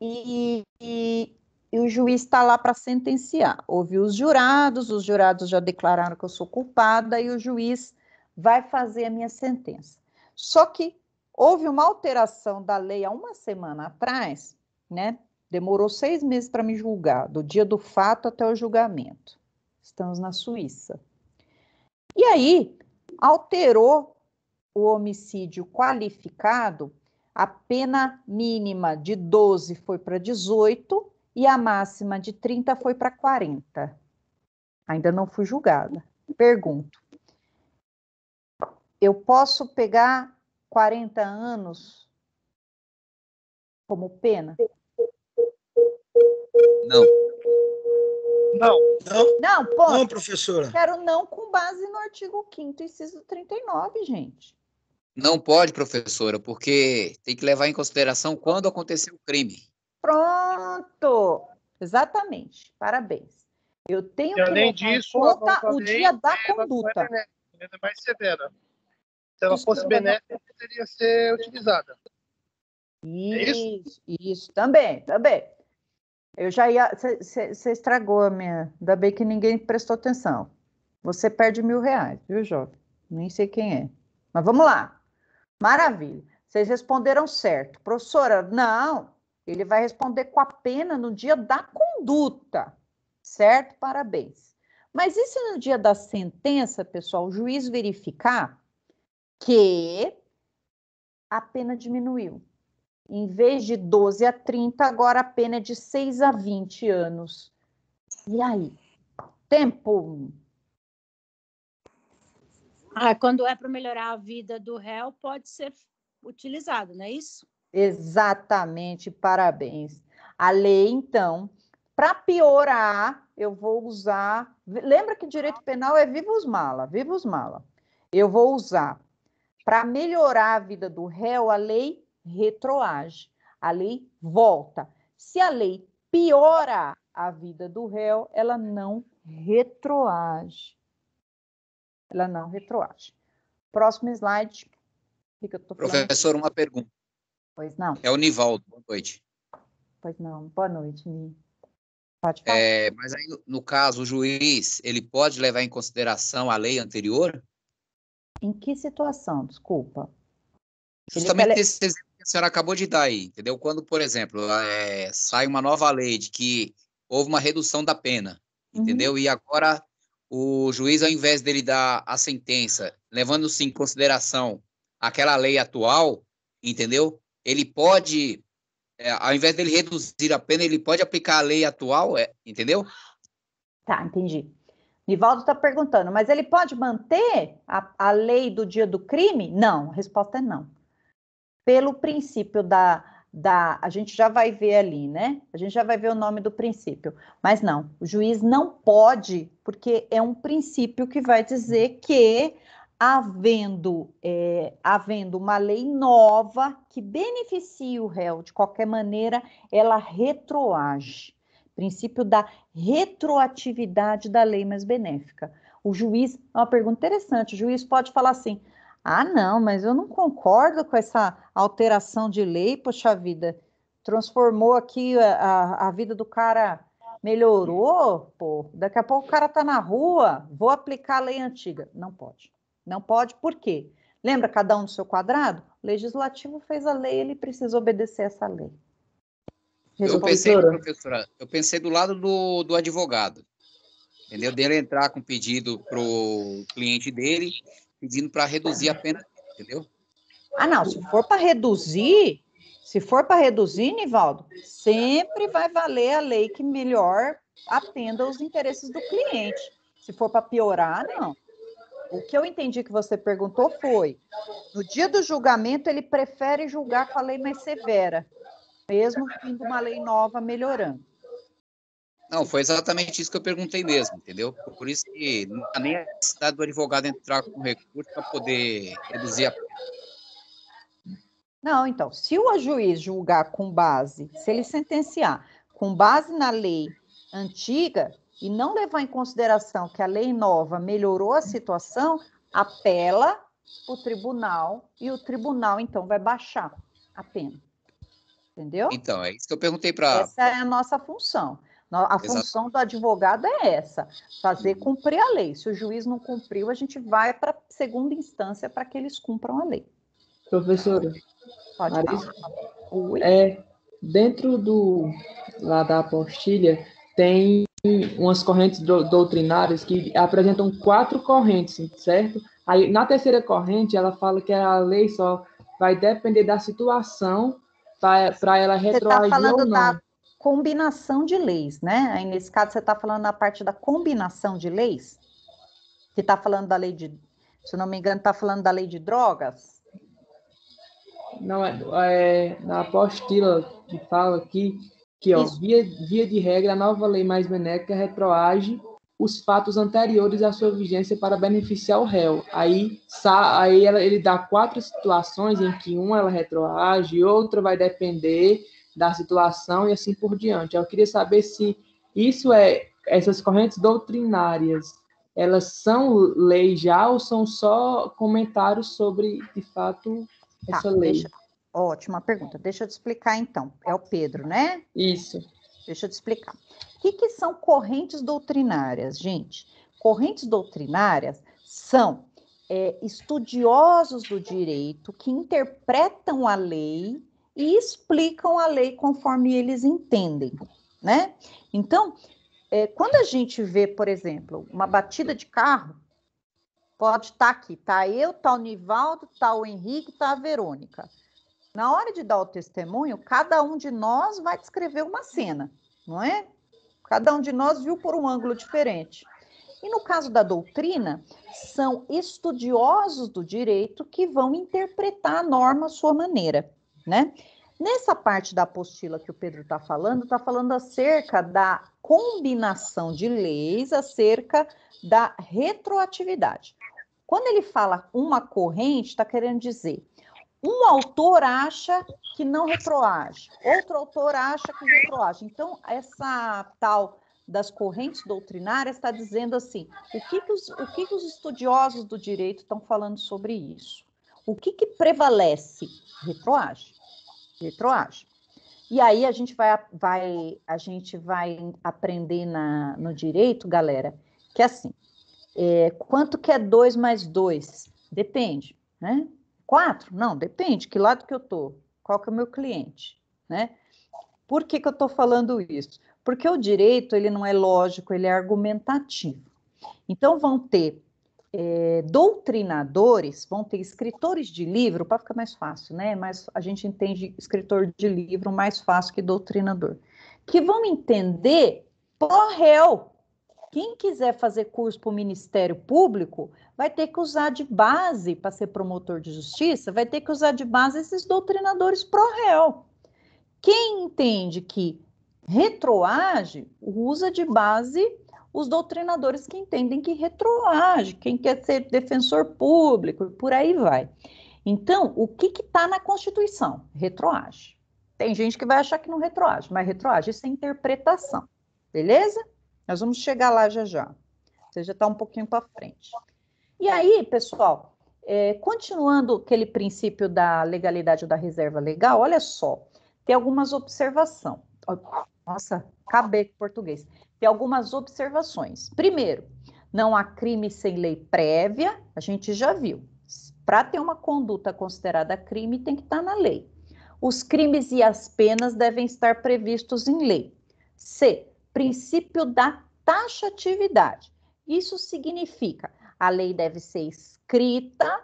E, e, e o juiz está lá para sentenciar. Houve os jurados, os jurados já declararam que eu sou culpada e o juiz vai fazer a minha sentença. Só que Houve uma alteração da lei há uma semana atrás, né? Demorou seis meses para me julgar, do dia do fato até o julgamento. Estamos na Suíça. E aí, alterou o homicídio qualificado, a pena mínima de 12 foi para 18 e a máxima de 30 foi para 40. Ainda não fui julgada. Pergunto: eu posso pegar 40 anos como pena? Não. Não. Não, não, ponto. não professora. Quero não com base no artigo 5 inciso 39, gente. Não pode, professora, porque tem que levar em consideração quando aconteceu o crime. Pronto. Exatamente. Parabéns. Eu tenho e, que levar em conta o dia da conduta. Mais severa se ela fosse né? benéfica, poderia ser utilizada. Isso, é isso? isso, também, também. Eu já ia. Você estragou a minha. Ainda bem que ninguém prestou atenção. Você perde mil reais, viu, jovem? Nem sei quem é. Mas vamos lá. Maravilha. Vocês responderam certo. Professora, não. Ele vai responder com a pena no dia da conduta. Certo? Parabéns. Mas e se no dia da sentença, pessoal, o juiz verificar que a pena diminuiu. Em vez de 12 a 30, agora a pena é de 6 a 20 anos. E aí? Tempo. Ah, quando é para melhorar a vida do réu, pode ser utilizado, não é isso? Exatamente, parabéns. A lei, então, para piorar, eu vou usar. Lembra que direito penal é vivos mala, vivos mala. Eu vou usar para melhorar a vida do réu, a lei retroage, a lei volta. Se a lei piora a vida do réu, ela não retroage. Ela não retroage. Próximo slide. Que Professor, uma pergunta. Pois não. É o Nivaldo. Boa noite. Pois não. Boa noite, Ni. Pode falar. É, mas aí, no caso, o juiz, ele pode levar em consideração a lei anterior? Em que situação? Desculpa. Justamente ele... esse exemplo que a senhora acabou de dar aí, entendeu? Quando, por exemplo, é, sai uma nova lei de que houve uma redução da pena, uhum. entendeu? E agora o juiz, ao invés dele dar a sentença, levando-se em consideração aquela lei atual, entendeu? Ele pode, é, ao invés dele reduzir a pena, ele pode aplicar a lei atual, é, entendeu? Tá, entendi. Nivaldo está perguntando, mas ele pode manter a, a lei do dia do crime? Não, a resposta é não. Pelo princípio da, da. A gente já vai ver ali, né? A gente já vai ver o nome do princípio. Mas não, o juiz não pode, porque é um princípio que vai dizer que havendo, é, havendo uma lei nova que beneficie o réu de qualquer maneira, ela retroage princípio da retroatividade da lei mais benéfica. O juiz, é uma pergunta interessante, o juiz pode falar assim: ah, não, mas eu não concordo com essa alteração de lei, poxa vida, transformou aqui a, a, a vida do cara, melhorou, pô, daqui a pouco o cara tá na rua, vou aplicar a lei antiga. Não pode. Não pode, por quê? Lembra cada um no seu quadrado? O legislativo fez a lei, ele precisa obedecer essa lei eu pensei, professora, eu pensei do lado do, do advogado, entendeu? Dele entrar com pedido para o cliente dele, pedindo para reduzir a pena, entendeu? Ah, não, se for para reduzir, se for para reduzir, Nivaldo, sempre vai valer a lei que melhor atenda os interesses do cliente. Se for para piorar, não. O que eu entendi que você perguntou foi: no dia do julgamento, ele prefere julgar com a lei mais severa mesmo tendo uma lei nova melhorando. Não, foi exatamente isso que eu perguntei mesmo, entendeu? Por isso que não há nem a necessidade do advogado entrar com recurso para poder reduzir a não, então, se o juiz julgar com base, se ele sentenciar com base na lei antiga e não levar em consideração que a lei nova melhorou a situação, apela o tribunal e o tribunal então vai baixar a pena entendeu? Então, é isso que eu perguntei para. Essa é a nossa função. A Exato. função do advogado é essa, fazer uhum. cumprir a lei. Se o juiz não cumpriu, a gente vai para segunda instância para que eles cumpram a lei. Professora, pode Marisa, é, dentro do lá da apostilha tem umas correntes do, doutrinárias que apresentam quatro correntes, certo? Aí na terceira corrente ela fala que a lei só vai depender da situação para ela retroagir. Você está falando da combinação de leis, né? Aí, nesse caso, você está falando na parte da combinação de leis, que está falando da lei de, se não me engano, está falando da lei de drogas. Não, é, é na apostila que fala aqui que, ó, via, via de regra, a nova lei mais benéfica é retroage os fatos anteriores à sua vigência para beneficiar o réu. Aí, aí ela, ele dá quatro situações em que uma ela retroage, outra vai depender da situação e assim por diante. Eu queria saber se isso é essas correntes doutrinárias, elas são lei já ou são só comentários sobre, de fato, tá, essa tá, lei? Deixa, ótima pergunta. Deixa eu te explicar então. É o Pedro, né? Isso. Deixa eu te explicar. O que, que são correntes doutrinárias, gente? Correntes doutrinárias são é, estudiosos do direito que interpretam a lei e explicam a lei conforme eles entendem, né? Então, é, quando a gente vê, por exemplo, uma batida de carro, pode estar tá aqui, tá eu, tá o Nivaldo, tá o Henrique, tá a Verônica. Na hora de dar o testemunho, cada um de nós vai descrever uma cena não é? Cada um de nós viu por um ângulo diferente. E no caso da doutrina, são estudiosos do direito que vão interpretar a norma à sua maneira, né? Nessa parte da apostila que o Pedro está falando, está falando acerca da combinação de leis, acerca da retroatividade. Quando ele fala uma corrente, está querendo dizer um autor acha que não retroage, outro autor acha que retroage. Então, essa tal das correntes doutrinárias está dizendo assim: o que, que, os, o que, que os estudiosos do direito estão falando sobre isso? O que, que prevalece? Retroage. Retroage. E aí a gente vai, vai, a gente vai aprender na, no direito, galera, que é assim, é, quanto que é 2 mais 2? Depende, né? Quatro? Não, depende, que lado que eu tô, qual que é o meu cliente, né? Por que, que eu estou falando isso? Porque o direito ele não é lógico, ele é argumentativo. Então vão ter é, doutrinadores, vão ter escritores de livro, para ficar mais fácil, né? Mas a gente entende escritor de livro mais fácil que doutrinador, que vão entender por réu quem quiser fazer curso para o Ministério Público vai ter que usar de base, para ser promotor de justiça, vai ter que usar de base esses doutrinadores pró-réu. Quem entende que retroage, usa de base os doutrinadores que entendem que retroage, quem quer ser defensor público, por aí vai. Então, o que está na Constituição? Retroage. Tem gente que vai achar que não retroage, mas retroage, isso é interpretação. Beleza? Nós vamos chegar lá já já. Você já está um pouquinho para frente. E aí, pessoal, é, continuando aquele princípio da legalidade ou da reserva legal, olha só, tem algumas observações. Nossa, acabei com português. Tem algumas observações. Primeiro, não há crime sem lei prévia, a gente já viu. Para ter uma conduta considerada crime, tem que estar tá na lei. Os crimes e as penas devem estar previstos em lei. C princípio da taxatividade. Isso significa a lei deve ser escrita,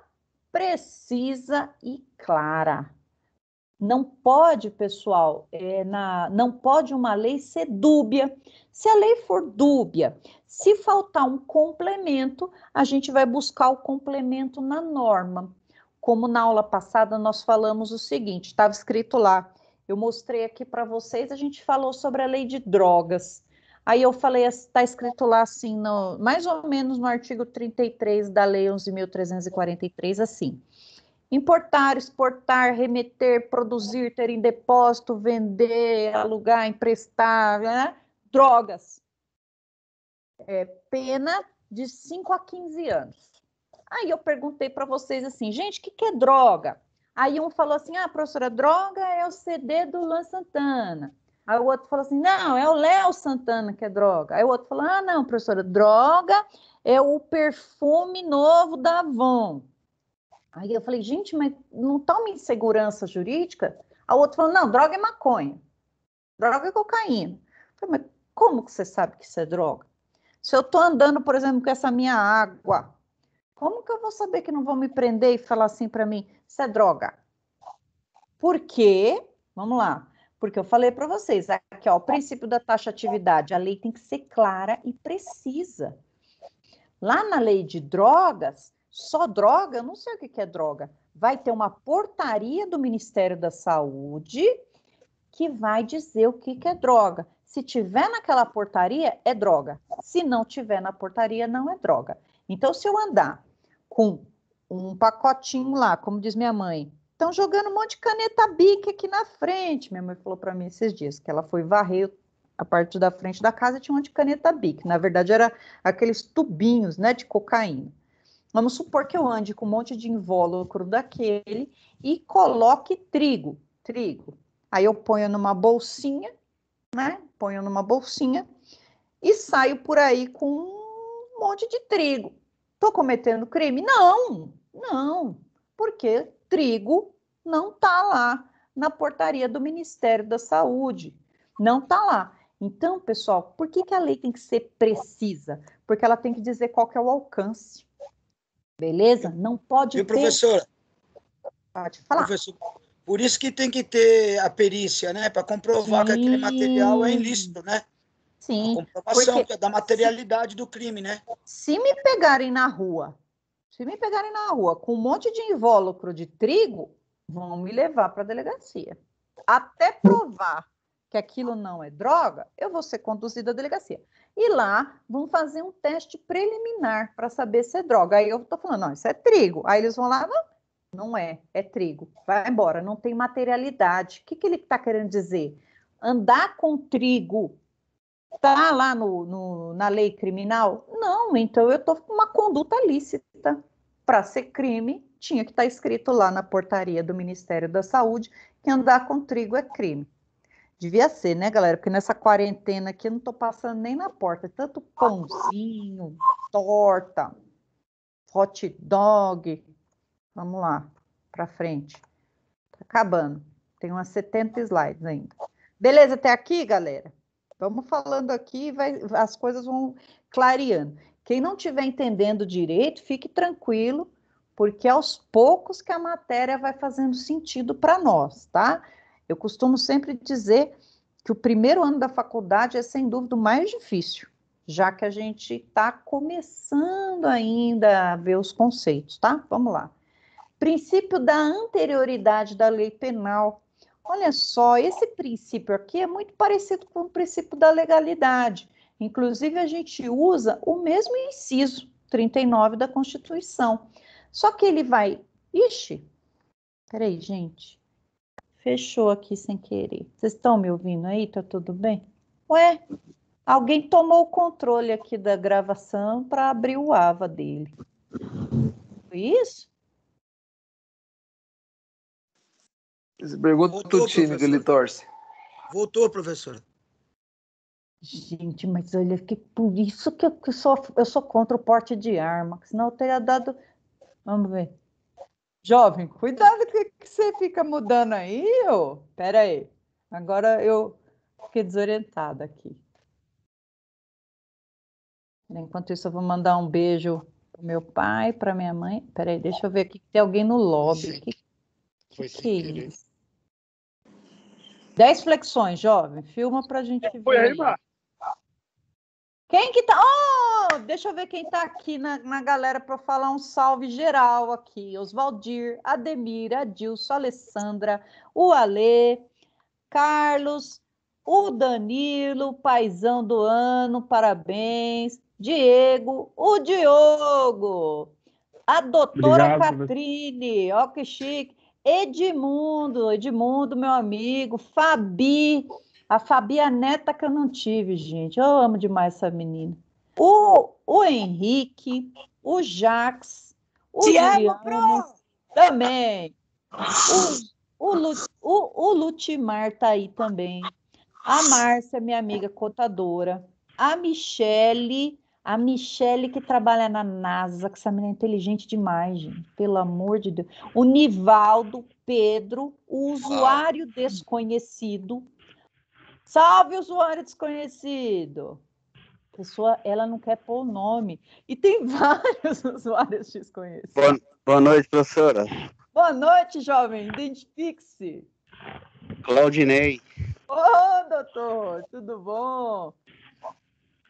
precisa e clara. Não pode, pessoal, é, na, não pode uma lei ser dúbia. Se a lei for dúbia, se faltar um complemento, a gente vai buscar o complemento na norma. Como na aula passada nós falamos o seguinte: estava escrito lá, eu mostrei aqui para vocês, a gente falou sobre a lei de drogas. Aí eu falei, está escrito lá assim, no, mais ou menos no artigo 33 da Lei 11.343, assim. Importar, exportar, remeter, produzir, ter em depósito, vender, alugar, emprestar, né? drogas. É, pena de 5 a 15 anos. Aí eu perguntei para vocês assim, gente, o que, que é droga? Aí um falou assim: ah, professora, droga é o CD do Luan Santana. Aí o outro falou assim: não, é o Léo Santana que é droga. Aí o outro falou: ah, não, professora, droga é o perfume novo da Avon. Aí eu falei: gente, mas não toma tá insegurança jurídica? Aí o outro falou: não, droga é maconha, droga é cocaína. Eu falei, mas como que você sabe que isso é droga? Se eu estou andando, por exemplo, com essa minha água como que eu vou saber que não vão me prender e falar assim para mim, isso é droga? Porque, vamos lá, porque eu falei para vocês, aqui ó, o princípio da taxa atividade, a lei tem que ser clara e precisa. Lá na lei de drogas, só droga, eu não sei o que, que é droga, vai ter uma portaria do Ministério da Saúde que vai dizer o que, que é droga. Se tiver naquela portaria, é droga. Se não tiver na portaria, não é droga. Então, se eu andar com um pacotinho lá, como diz minha mãe. Estão jogando um monte de caneta bique aqui na frente. Minha mãe falou para mim esses dias que ela foi varrer a parte da frente da casa tinha um monte de caneta bique. Na verdade, era aqueles tubinhos né, de cocaína. Vamos supor que eu ande com um monte de invólucro daquele e coloque trigo, trigo. Aí eu ponho numa bolsinha, né? Ponho numa bolsinha e saio por aí com um monte de trigo. Estou cometendo crime? Não, não, porque trigo não está lá na portaria do Ministério da Saúde, não está lá. Então, pessoal, por que, que a lei tem que ser precisa? Porque ela tem que dizer qual que é o alcance, beleza? Não pode e ter... professora? Pode falar. Professor, por isso que tem que ter a perícia, né? Para comprovar Sim. que aquele material é ilícito, né? Sim. A comprovação porque, é da materialidade se, do crime, né? Se me pegarem na rua, se me pegarem na rua com um monte de invólucro de trigo, vão me levar para a delegacia. Até provar que aquilo não é droga, eu vou ser conduzida à delegacia. E lá vão fazer um teste preliminar para saber se é droga. Aí eu estou falando, não, isso é trigo. Aí eles vão lá, não, não é, é trigo. Vai embora, não tem materialidade. O que, que ele está querendo dizer? Andar com trigo Está lá no, no, na lei criminal? Não, então eu estou com uma conduta lícita. Para ser crime, tinha que estar tá escrito lá na portaria do Ministério da Saúde que andar com trigo é crime. Devia ser, né, galera? Porque nessa quarentena aqui eu não estou passando nem na porta. Tanto pãozinho, torta, hot dog. Vamos lá, para frente. Tá acabando. Tem umas 70 slides ainda. Beleza até aqui, galera? Vamos falando aqui, vai, as coisas vão clareando. Quem não estiver entendendo direito, fique tranquilo, porque aos poucos que a matéria vai fazendo sentido para nós, tá? Eu costumo sempre dizer que o primeiro ano da faculdade é sem dúvida o mais difícil, já que a gente está começando ainda a ver os conceitos, tá? Vamos lá. Princípio da anterioridade da lei penal, Olha só, esse princípio aqui é muito parecido com o princípio da legalidade. Inclusive, a gente usa o mesmo inciso 39 da Constituição. Só que ele vai. Ixi, peraí, gente. Fechou aqui sem querer. Vocês estão me ouvindo aí? Tá tudo bem? Ué, alguém tomou o controle aqui da gravação para abrir o AVA dele. Isso? Você pergunta Voltou, o time professor. que ele torce. Voltou, professor. Gente, mas olha que por isso que eu sou, eu sou contra o porte de arma, senão eu teria dado. Vamos ver. Jovem, cuidado que, que você fica mudando aí, ô. Pera aí. Agora eu fiquei desorientada aqui. Enquanto isso, eu vou mandar um beijo pro meu pai, pra minha mãe. Pera aí, deixa eu ver aqui que tem alguém no lobby. Que, Foi que, que é isso? Dez flexões, jovem. Filma pra gente é, Foi aí, Mar. Quem que tá? Oh, deixa eu ver quem tá aqui na, na galera para falar um salve geral aqui. Oswaldir, Ademir, Adilson, Alessandra, o Alê, Carlos, o Danilo, paizão do ano, parabéns. Diego, o Diogo, a doutora né? Catrine, ó que chique. Edmundo, Edmundo, meu amigo, Fabi, a Fabi é a neta que eu não tive, gente. Eu amo demais essa menina. O, o Henrique, o Jax, o Diego também. O, o, o, o Lutimar tá aí também. A Márcia, minha amiga contadora. A Michele, a Michelle que trabalha na NASA, que essa menina é inteligente demais, gente. Pelo amor de Deus. O Nivaldo, Pedro, o ah. usuário desconhecido. Salve, usuário desconhecido! A pessoa, ela não quer pôr o nome. E tem vários usuários desconhecidos. Boa, boa noite, professora. Boa noite, jovem. Identifique-se. Claudinei. Ô, oh, doutor, tudo bom?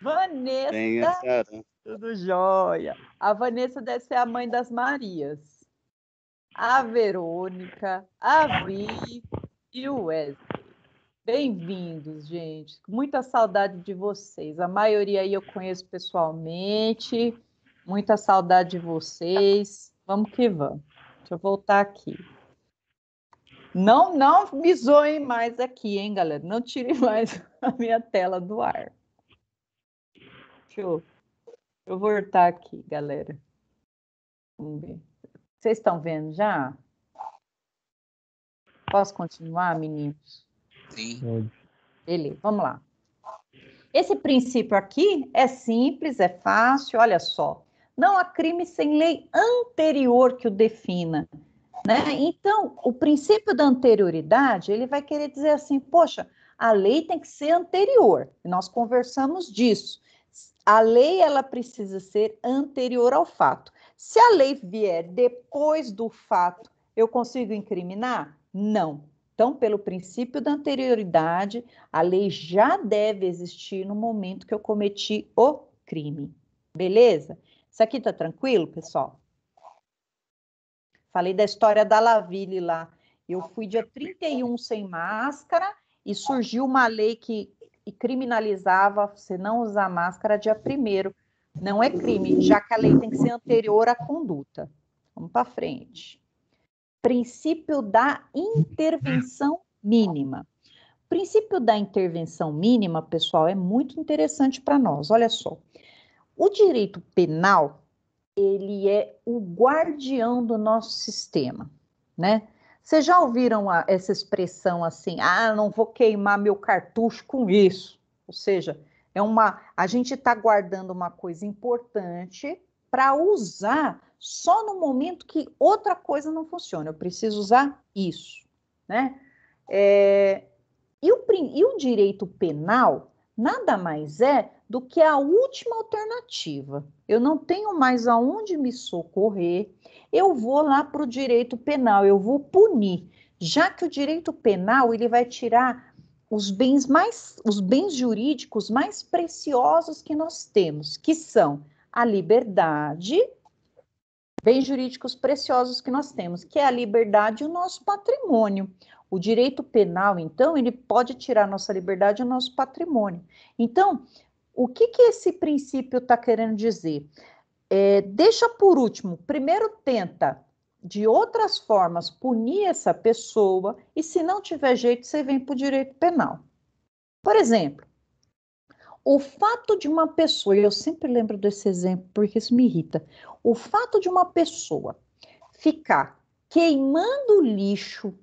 Vanessa. Tem essa... Tudo jóia. A Vanessa deve ser a mãe das Marias. A Verônica, a Vi e o Wesley. Bem-vindos, gente. Muita saudade de vocês. A maioria aí eu conheço pessoalmente. Muita saudade de vocês. Vamos que vamos. Deixa eu voltar aqui. Não, não me zoem mais aqui, hein, galera? Não tire mais a minha tela do ar. Deixa eu, eu voltar aqui, galera. Vamos ver. Vocês estão vendo já? Posso continuar, meninos? Sim. Beleza, vamos lá. Esse princípio aqui é simples, é fácil, olha só. Não há crime sem lei anterior que o defina. Né? Então, o princípio da anterioridade, ele vai querer dizer assim, poxa, a lei tem que ser anterior. Nós conversamos disso a lei ela precisa ser anterior ao fato. Se a lei vier depois do fato, eu consigo incriminar? Não. Então, pelo princípio da anterioridade, a lei já deve existir no momento que eu cometi o crime. Beleza? Isso aqui tá tranquilo, pessoal? Falei da história da Laville lá. Eu fui dia 31 sem máscara e surgiu uma lei que e criminalizava você não usar máscara dia primeiro Não é crime, já que a lei tem que ser anterior à conduta. Vamos para frente. Princípio da intervenção mínima. O princípio da intervenção mínima, pessoal, é muito interessante para nós. Olha só. O direito penal, ele é o guardião do nosso sistema, né? Vocês já ouviram a, essa expressão assim, ah, não vou queimar meu cartucho com isso? Ou seja, é uma, a gente está guardando uma coisa importante para usar só no momento que outra coisa não funciona. Eu preciso usar isso, né? É, e, o, e o direito penal nada mais é do que a última alternativa. Eu não tenho mais aonde me socorrer, eu vou lá para o direito penal, eu vou punir, já que o direito penal ele vai tirar os bens mais, os bens jurídicos mais preciosos que nós temos, que são a liberdade, bens jurídicos preciosos que nós temos, que é a liberdade e o nosso patrimônio. O direito penal, então, ele pode tirar nossa liberdade e o nosso patrimônio. Então, o que, que esse princípio está querendo dizer? É, deixa por último, primeiro tenta de outras formas punir essa pessoa e se não tiver jeito, você vem para o direito penal. Por exemplo, o fato de uma pessoa, e eu sempre lembro desse exemplo porque isso me irrita, o fato de uma pessoa ficar queimando lixo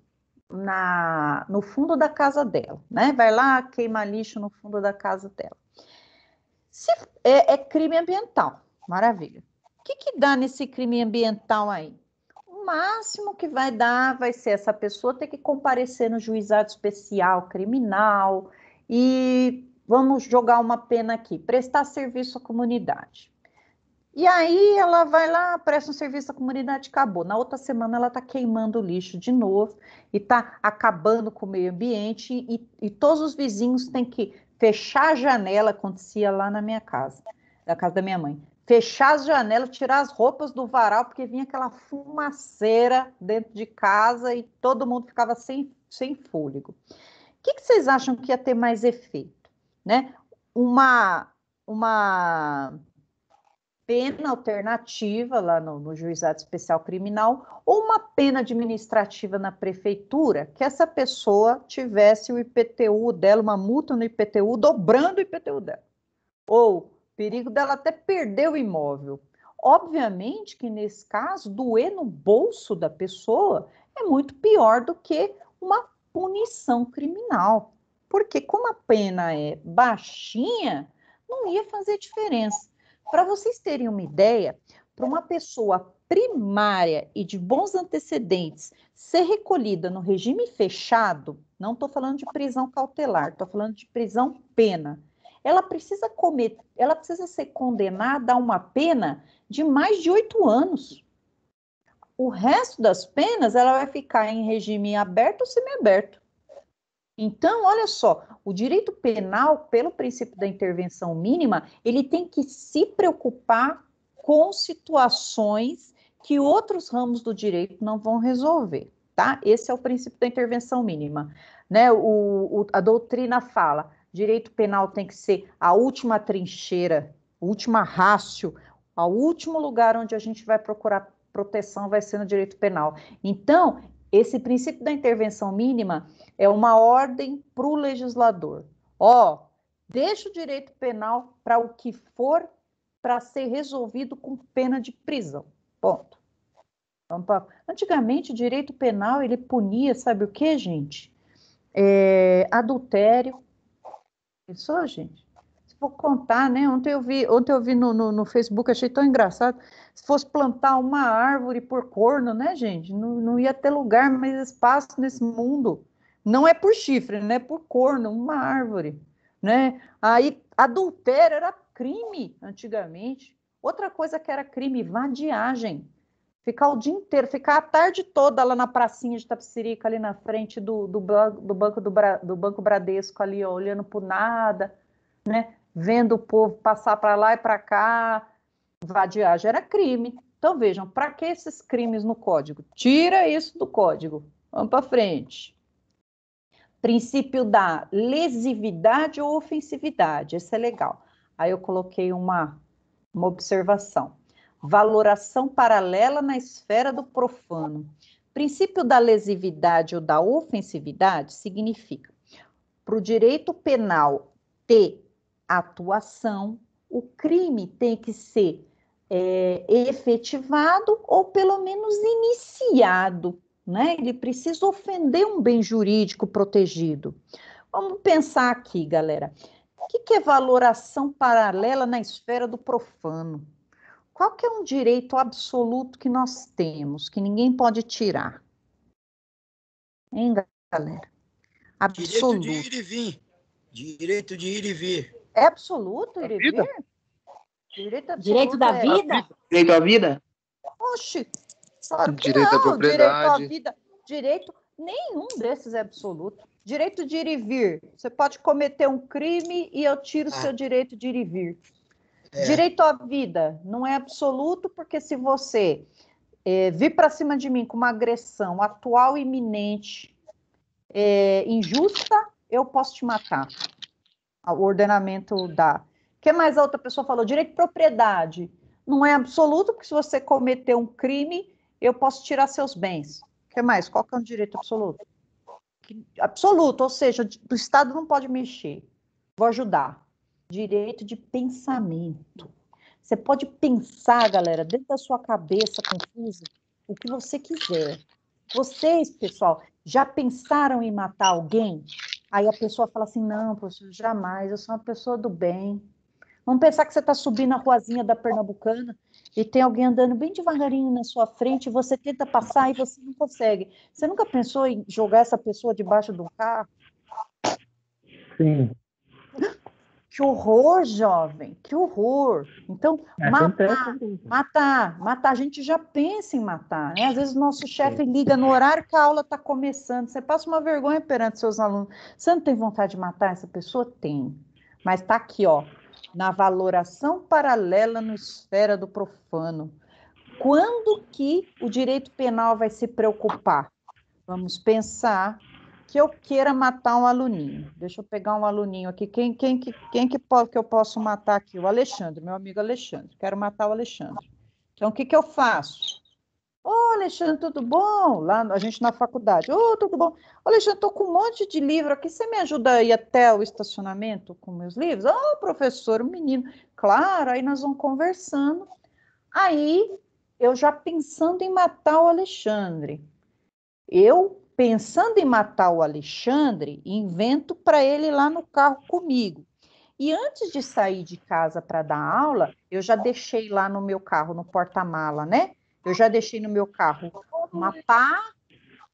na, no fundo da casa dela, né? Vai lá, queima lixo no fundo da casa dela. Se é, é crime ambiental, maravilha. O que, que dá nesse crime ambiental aí? O máximo que vai dar vai ser essa pessoa ter que comparecer no juizado especial criminal e vamos jogar uma pena aqui, prestar serviço à comunidade. E aí ela vai lá, presta um serviço à comunidade, acabou. Na outra semana ela está queimando o lixo de novo e está acabando com o meio ambiente e, e todos os vizinhos têm que fechar a janela acontecia lá na minha casa, na casa da minha mãe. Fechar as janelas, tirar as roupas do varal, porque vinha aquela fumaceira dentro de casa e todo mundo ficava sem, sem fôlego. O que, que vocês acham que ia ter mais efeito? Né? Uma, uma pena alternativa lá no, no, juizado especial criminal ou uma pena administrativa na prefeitura que essa pessoa tivesse o IPTU dela, uma multa no IPTU, dobrando o IPTU dela. Ou perigo dela até perder o imóvel. Obviamente que nesse caso, doer no bolso da pessoa é muito pior do que uma punição criminal. Porque como a pena é baixinha, não ia fazer diferença. Para vocês terem uma ideia, para uma pessoa primária e de bons antecedentes ser recolhida no regime fechado, não estou falando de prisão cautelar, estou falando de prisão pena. Ela precisa cometer, ela precisa ser condenada a uma pena de mais de oito anos. O resto das penas ela vai ficar em regime aberto ou semiaberto. Então, olha só, o direito penal, pelo princípio da intervenção mínima, ele tem que se preocupar com situações que outros ramos do direito não vão resolver, tá? Esse é o princípio da intervenção mínima, né? O, o, a doutrina fala, direito penal tem que ser a última trincheira, última rácio, o último lugar onde a gente vai procurar proteção vai ser no direito penal. Então, esse princípio da intervenção mínima é uma ordem para o legislador. Ó, oh, deixa o direito penal para o que for para ser resolvido com pena de prisão. Ponto. Antigamente, o direito penal ele punia, sabe o que, gente? É, adultério. Pensou, gente? vou contar, né? Ontem eu vi, ontem eu vi no, no, no, Facebook, achei tão engraçado. Se fosse plantar uma árvore por corno, né, gente? Não, não ia ter lugar, mais espaço nesse mundo. Não é por chifre, né? Por corno, uma árvore, né? Aí adultério era crime antigamente. Outra coisa que era crime, vadiagem. Ficar o dia inteiro, ficar a tarde toda lá na pracinha de Tapsirica, ali na frente do, do, do, banco, do, do Banco Bradesco, ali, ó, olhando para nada, né? vendo o povo passar para lá e para cá, vadiagem era crime. Então vejam, para que esses crimes no código? Tira isso do código. Vamos para frente. Princípio da lesividade ou ofensividade. Esse é legal. Aí eu coloquei uma, uma observação. Valoração paralela na esfera do profano. Princípio da lesividade ou da ofensividade significa para o direito penal ter atuação, o crime tem que ser é, efetivado ou pelo menos iniciado, né? Ele precisa ofender um bem jurídico protegido. Vamos pensar aqui, galera. O que é valoração paralela na esfera do profano? Qual que é um direito absoluto que nós temos, que ninguém pode tirar? Hein, galera? Absoluto. Direito de ir e vir. Direito de ir e vir. É absoluto, ir e Direito, direito da é. vida? Direito à vida? Oxi, que direito não. à propriedade. Direito à vida. Direito, nenhum desses é absoluto. Direito de ir e vir. Você pode cometer um crime e eu tiro o ah. seu direito de ir e vir. É. Direito à vida não é absoluto, porque se você é, vir para cima de mim com uma agressão atual, iminente, é, injusta, eu posso te matar o ordenamento dá. O que mais a outra pessoa falou? Direito de propriedade. Não é absoluto, porque se você cometer um crime, eu posso tirar seus bens. O que mais? Qual que é o direito absoluto? Absoluto, ou seja, o Estado não pode mexer. Vou ajudar. Direito de pensamento. Você pode pensar, galera, dentro da sua cabeça confusa, o que você quiser. Vocês, pessoal, já pensaram em matar alguém? Aí a pessoa fala assim: não, professor, jamais, eu sou uma pessoa do bem. Vamos pensar que você está subindo a ruazinha da Pernambucana e tem alguém andando bem devagarinho na sua frente, e você tenta passar e você não consegue. Você nunca pensou em jogar essa pessoa debaixo do carro? Sim. Que horror, jovem, que horror. Então, é matar, matar, matar. A gente já pensa em matar, né? Às vezes o nosso é. chefe liga no horário que a aula está começando. Você passa uma vergonha perante seus alunos. Você não tem vontade de matar essa pessoa? Tem. Mas está aqui, ó, na valoração paralela no esfera do profano. Quando que o direito penal vai se preocupar? Vamos pensar que eu queira matar um aluninho. Deixa eu pegar um aluninho aqui. Quem, quem, que, quem que, que eu posso matar aqui? O Alexandre, meu amigo Alexandre. Quero matar o Alexandre. Então, o que, que eu faço? Ô, oh, Alexandre, tudo bom? Lá, a gente na faculdade. Ô, oh, tudo bom? Oh, Alexandre, estou com um monte de livro aqui. Você me ajuda a ir até o estacionamento com meus livros? Ô, oh, professor, o menino. Claro, aí nós vamos conversando. Aí, eu já pensando em matar o Alexandre. Eu pensando em matar o Alexandre, invento para ele ir lá no carro comigo. E antes de sair de casa para dar aula, eu já deixei lá no meu carro, no porta-mala, né? Eu já deixei no meu carro uma pá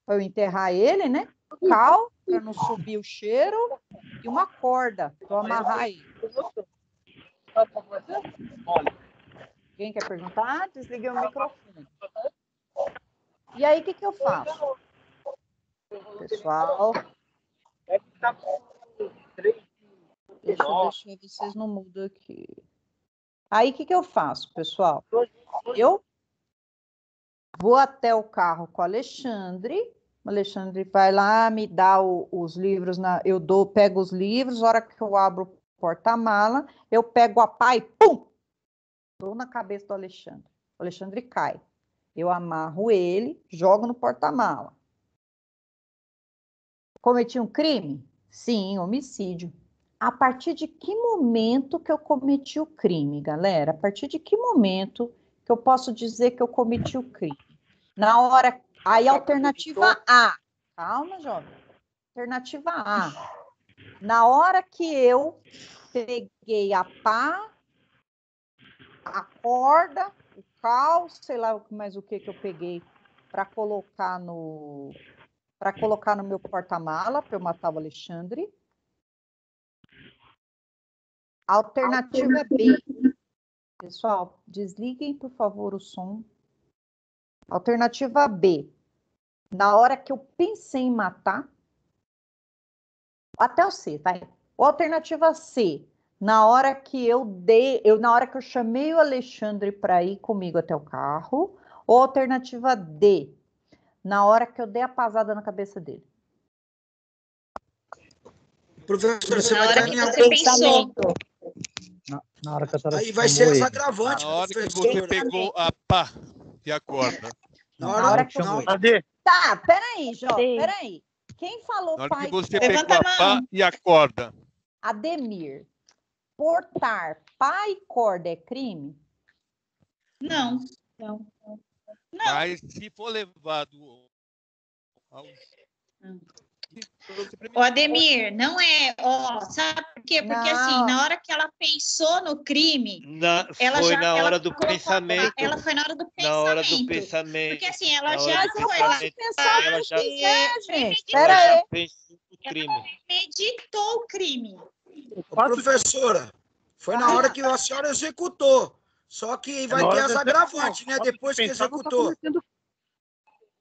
para eu enterrar ele, né? Cal, para não subir o cheiro, e uma corda para amarrar ele. Quem quer perguntar? Desliguei o microfone. E aí, o que, que eu faço? Pessoal. Deixa eu deixar vocês no mudam aqui. Aí, o que, que eu faço, pessoal? Eu vou até o carro com o Alexandre. O Alexandre vai lá, me dá o, os livros, na, eu dou, pego os livros, hora que eu abro o porta-mala, eu pego a pai, pum! Dou na cabeça do Alexandre. O Alexandre cai. Eu amarro ele, jogo no porta-mala. Cometi um crime? Sim, homicídio. A partir de que momento que eu cometi o crime, galera? A partir de que momento que eu posso dizer que eu cometi o crime? Na hora. Aí, alternativa A. Calma, jovem. Alternativa A. Na hora que eu peguei a pá, a corda, o cal, sei lá mais o que que eu peguei para colocar no, para colocar no meu porta-mala para eu matar o Alexandre. Alternativa B. Pessoal, desliguem, por favor, o som. Alternativa B. Na hora que eu pensei em matar, até o C, vai. Tá? Ou alternativa C, na hora que eu dei, eu na hora que eu chamei o Alexandre para ir comigo até o carro, ou alternativa D, na hora que eu dei a pasada na cabeça dele. Professor, você na vai caminhar com pensamento. Na, na, hora que a senhora Aí vai ser essa agravante. Na hora que você pegou a pá e a corda. Na hora, na hora que, que eu... Cadê? Tá, peraí, Jó, peraí. Quem falou na hora pai... que você pegou a, a pá e a corda. Ademir, portar pá e corda é crime? Não. Não. Não. Mas se for levado ao. O hum. Ademir, não é, ó, sabe por quê? Porque assim, não. assim, na hora que ela pensou no crime, na, ela foi já, na hora do pensamento. Ela foi na hora do pensamento. Na hora do pensamento. Porque assim, ela já foi lá. ela já, pensou no crime. meditou o crime. Professora, foi na hora que a senhora executou. Só que é vai ter essa agravantes, né? Depois que executou. Tá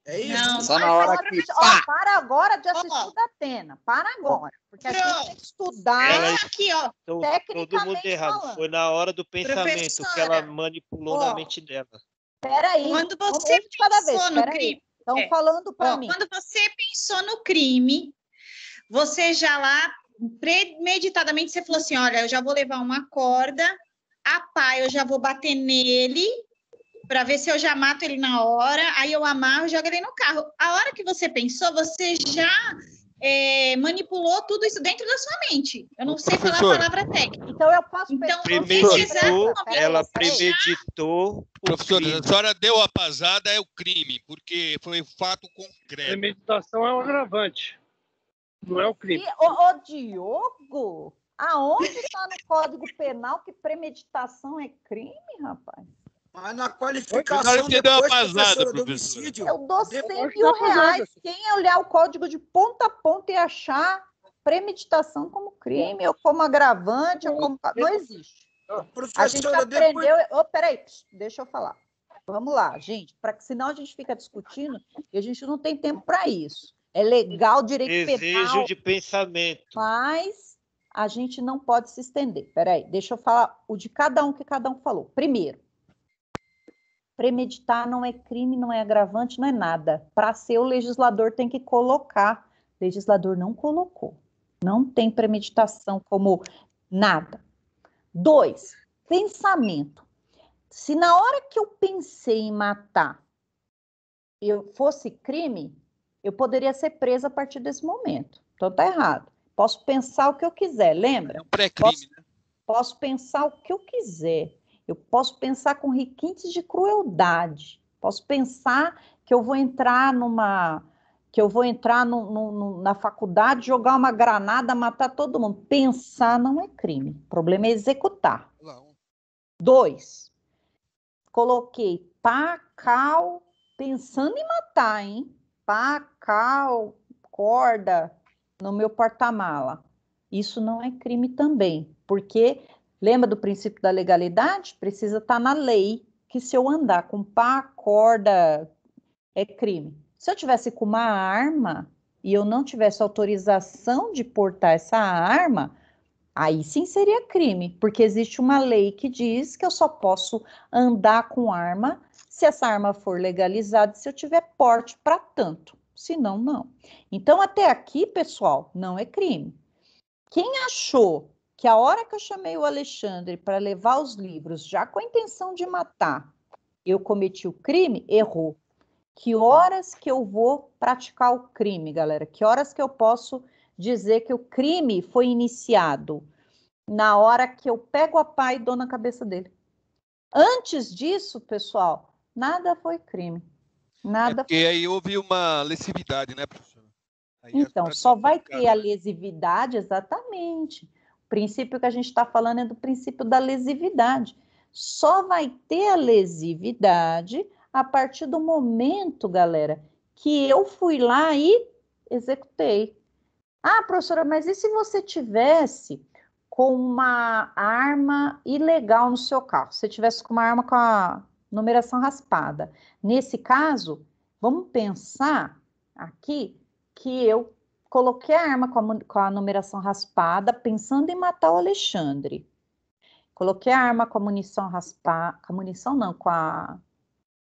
é isso? Não, só na hora que. Ó, para agora de assistir da Atena. Para agora. Porque a gente tem que estudar. Ela... É aqui, ó. Tô, todo mundo errado. Foi na hora do pensamento Professora. que ela manipulou ó, na mente dela. Peraí. Quando você pensou cada vez. no crime. Estão é. falando para mim. Quando você pensou no crime, você já lá premeditadamente você falou assim: olha, eu já vou levar uma corda ah, eu já vou bater nele para ver se eu já mato ele na hora. Aí eu amarro e jogo ele no carro. A hora que você pensou, você já é, manipulou tudo isso dentro da sua mente. Eu não Professor, sei falar a palavra técnica. Então eu posso então, premeditou, ela premeditou. Professor, a senhora deu a pasada, é o crime, porque foi um fato concreto. Premeditação é um agravante, não é o crime. E, ô Diogo, Aonde está no Código Penal que premeditação é crime, rapaz? Mas na qualificação Oi, deu uma pasada, do professor. homicídio... Eu dou 100 mil reais. Quem é olhar o código de ponta a ponta e achar premeditação como crime, ou como agravante, ou como... Não existe. a gente aprendeu... Depois... Oh, peraí, deixa eu falar. Vamos lá, gente, para que senão a gente fica discutindo e a gente não tem tempo para isso. É legal direito penal. Desejo de pensamento. Mas a gente não pode se estender. Peraí, deixa eu falar o de cada um que cada um falou. Primeiro, premeditar não é crime, não é agravante, não é nada. Para ser o legislador tem que colocar. O legislador não colocou. Não tem premeditação como nada. Dois, pensamento. Se na hora que eu pensei em matar eu fosse crime, eu poderia ser presa a partir desse momento. Então tá errado. Posso pensar o que eu quiser, lembra? É um pré-crime, posso, né? posso pensar o que eu quiser. Eu posso pensar com requintes de crueldade. Posso pensar que eu vou entrar numa que eu vou entrar no, no, no, na faculdade, jogar uma granada, matar todo mundo. Pensar não é crime. O problema é executar. Não. Dois, coloquei pacal pensando em matar, hein? Pacal, corda, no meu porta-mala. Isso não é crime também, porque lembra do princípio da legalidade? Precisa estar tá na lei que se eu andar com pá, corda, é crime. Se eu tivesse com uma arma e eu não tivesse autorização de portar essa arma, aí sim seria crime, porque existe uma lei que diz que eu só posso andar com arma se essa arma for legalizada, se eu tiver porte para tanto. Se não. Então, até aqui, pessoal, não é crime. Quem achou que a hora que eu chamei o Alexandre para levar os livros, já com a intenção de matar, eu cometi o crime, errou. Que horas que eu vou praticar o crime, galera? Que horas que eu posso dizer que o crime foi iniciado? Na hora que eu pego a pá e dou na cabeça dele. Antes disso, pessoal, nada foi crime. É Nada. É porque aí houve uma lesividade, né, professora? Aí então, só tá vai ter a lesividade, exatamente. O princípio que a gente está falando é do princípio da lesividade. Só vai ter a lesividade a partir do momento, galera, que eu fui lá e executei. Ah, professora, mas e se você tivesse com uma arma ilegal no seu carro? Se tivesse com uma arma com a numeração raspada. Nesse caso, vamos pensar aqui que eu coloquei a arma com a, com a numeração raspada, pensando em matar o Alexandre. Coloquei a arma com a munição raspada, com a munição não, com a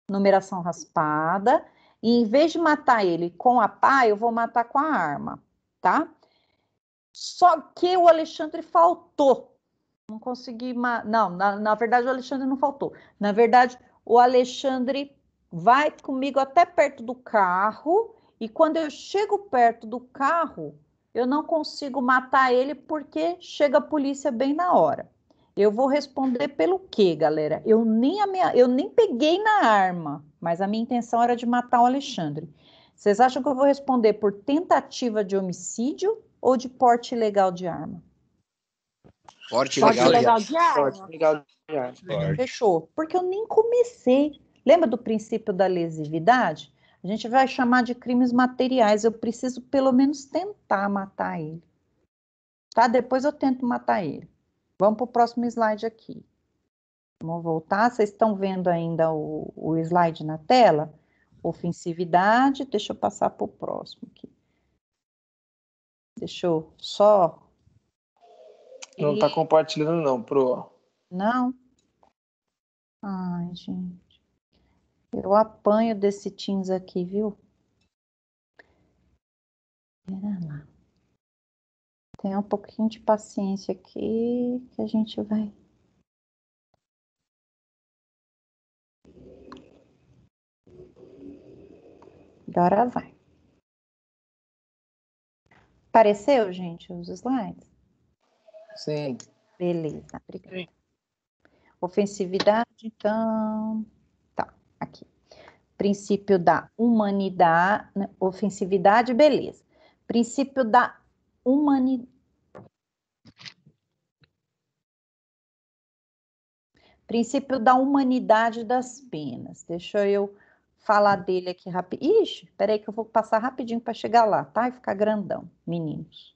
numeração raspada, e em vez de matar ele com a pá, eu vou matar com a arma, tá? Só que o Alexandre faltou. Não consegui. Ma... Não, na, na verdade, o Alexandre não faltou. Na verdade, o Alexandre vai comigo até perto do carro, e quando eu chego perto do carro, eu não consigo matar ele porque chega a polícia bem na hora. Eu vou responder pelo quê, galera? Eu nem, minha, eu nem peguei na arma, mas a minha intenção era de matar o Alexandre. Vocês acham que eu vou responder por tentativa de homicídio ou de porte ilegal de arma? Forte legal, legal de legal Fechou. Porque eu nem comecei. Lembra do princípio da lesividade? A gente vai chamar de crimes materiais. Eu preciso pelo menos tentar matar ele. Tá? Depois eu tento matar ele. Vamos para o próximo slide aqui. Vamos voltar. Vocês estão vendo ainda o, o slide na tela? Ofensividade. Deixa eu passar para o próximo aqui. Deixa eu só não está compartilhando, não, pro. Não? Ai, gente. Eu apanho desse Teams aqui, viu? Pera lá. Tenha um pouquinho de paciência aqui, que a gente vai. Agora vai. Apareceu, gente, os slides? Sim. Beleza, obrigada. Sim. Ofensividade, então. Tá, aqui. Princípio da humanidade. Né, ofensividade, beleza. Princípio da humanidade. Princípio da humanidade das penas. Deixa eu falar dele aqui rapidinho. Ixi, peraí que eu vou passar rapidinho para chegar lá, tá? E ficar grandão, meninos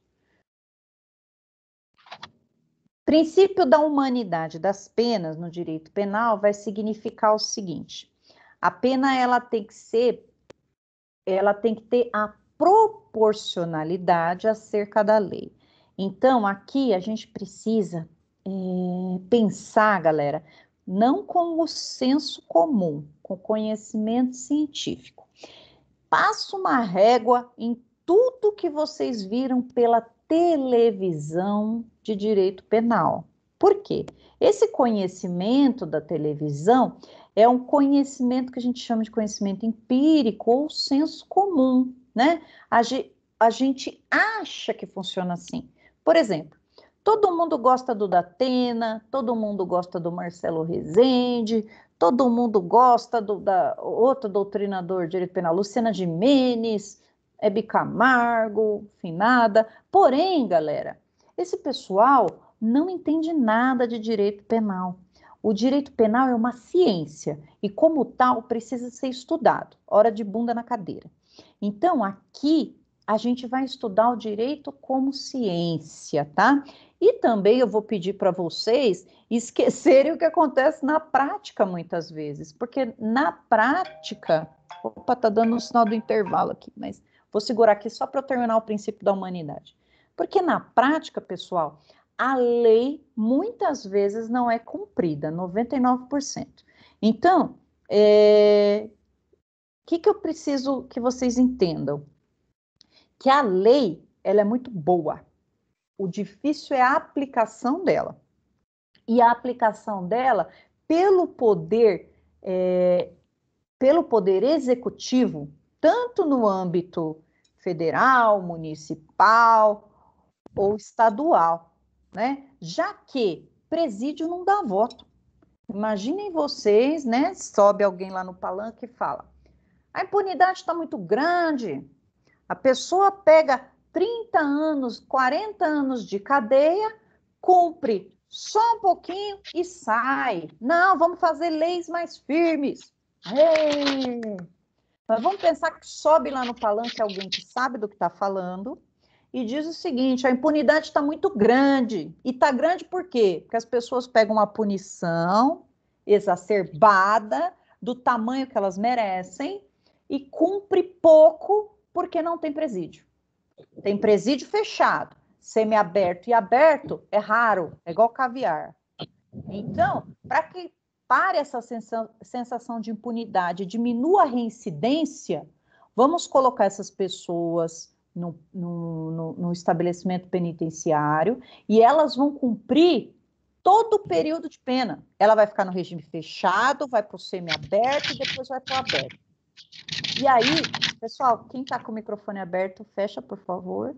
princípio da humanidade das penas no direito penal vai significar o seguinte: a pena ela tem que ser, ela tem que ter a proporcionalidade acerca da lei. Então, aqui a gente precisa é, pensar, galera, não com o senso comum, com o conhecimento científico. Passa uma régua em tudo que vocês viram pela televisão de direito penal. Por quê? Esse conhecimento da televisão é um conhecimento que a gente chama de conhecimento empírico ou senso comum, né? A, a gente acha que funciona assim. Por exemplo, todo mundo gosta do Datena, todo mundo gosta do Marcelo Rezende, todo mundo gosta do da, outro doutrinador de direito penal, Luciana Jimenez, é bicamargo, Finada. Porém, galera, esse pessoal não entende nada de direito penal. O direito penal é uma ciência e, como tal, precisa ser estudado. Hora de bunda na cadeira. Então, aqui a gente vai estudar o direito como ciência, tá? E também eu vou pedir para vocês esquecerem o que acontece na prática muitas vezes, porque na prática, opa, tá dando um sinal do intervalo aqui, mas Vou segurar aqui só para terminar o princípio da humanidade. Porque na prática, pessoal, a lei muitas vezes não é cumprida, 99%. Então, o é... que, que eu preciso que vocês entendam? Que a lei ela é muito boa. O difícil é a aplicação dela. E a aplicação dela pelo poder, é... pelo poder executivo, tanto no âmbito federal, municipal ou estadual, né? Já que presídio não dá voto. Imaginem vocês, né? Sobe alguém lá no palanque e fala: a impunidade está muito grande. A pessoa pega 30 anos, 40 anos de cadeia, cumpre só um pouquinho e sai. Não, vamos fazer leis mais firmes. Ei! Mas vamos pensar que sobe lá no palanque alguém que sabe do que está falando e diz o seguinte: a impunidade está muito grande. E está grande por quê? Porque as pessoas pegam uma punição exacerbada do tamanho que elas merecem e cumpre pouco porque não tem presídio. Tem presídio fechado, semiaberto e aberto é raro, é igual caviar. Então, para que para essa sensação de impunidade, diminua a reincidência, vamos colocar essas pessoas no, no, no, estabelecimento penitenciário e elas vão cumprir todo o período de pena. Ela vai ficar no regime fechado, vai para o semiaberto e depois vai para o aberto. E aí, pessoal, quem está com o microfone aberto, fecha, por favor.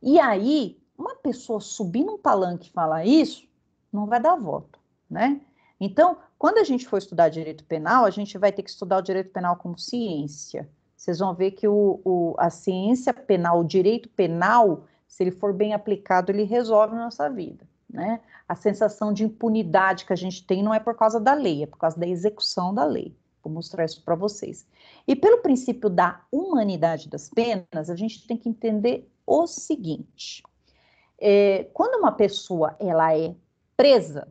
E aí, uma pessoa subir num palanque e falar isso, não vai dar voto, né? Então, quando a gente for estudar direito penal, a gente vai ter que estudar o direito penal como ciência. Vocês vão ver que o, o, a ciência penal, o direito penal, se ele for bem aplicado, ele resolve a nossa vida. Né? A sensação de impunidade que a gente tem não é por causa da lei, é por causa da execução da lei. Vou mostrar isso para vocês. E pelo princípio da humanidade das penas, a gente tem que entender o seguinte: é, quando uma pessoa ela é presa,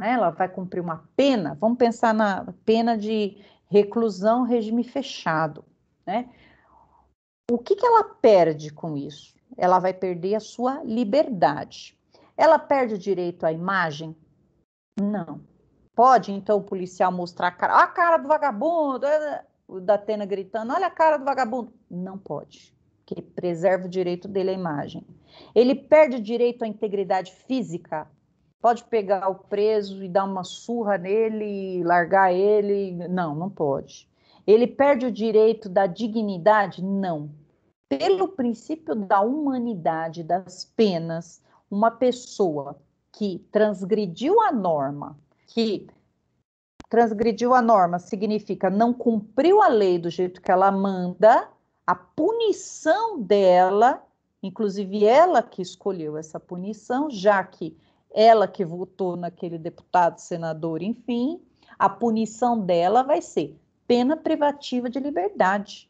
né? ela vai cumprir uma pena, vamos pensar na pena de reclusão, regime fechado. Né? O que, que ela perde com isso? Ela vai perder a sua liberdade. Ela perde o direito à imagem? Não. Pode, então, o policial mostrar a cara, a cara do vagabundo, o Datena gritando, olha a cara do vagabundo. Não pode, porque preserva o direito dele à imagem. Ele perde o direito à integridade física? Pode pegar o preso e dar uma surra nele, largar ele? Não, não pode. Ele perde o direito da dignidade? Não. Pelo princípio da humanidade das penas, uma pessoa que transgrediu a norma, que transgrediu a norma significa não cumpriu a lei do jeito que ela manda, a punição dela, inclusive ela que escolheu essa punição, já que ela que votou naquele deputado, senador, enfim, a punição dela vai ser pena privativa de liberdade,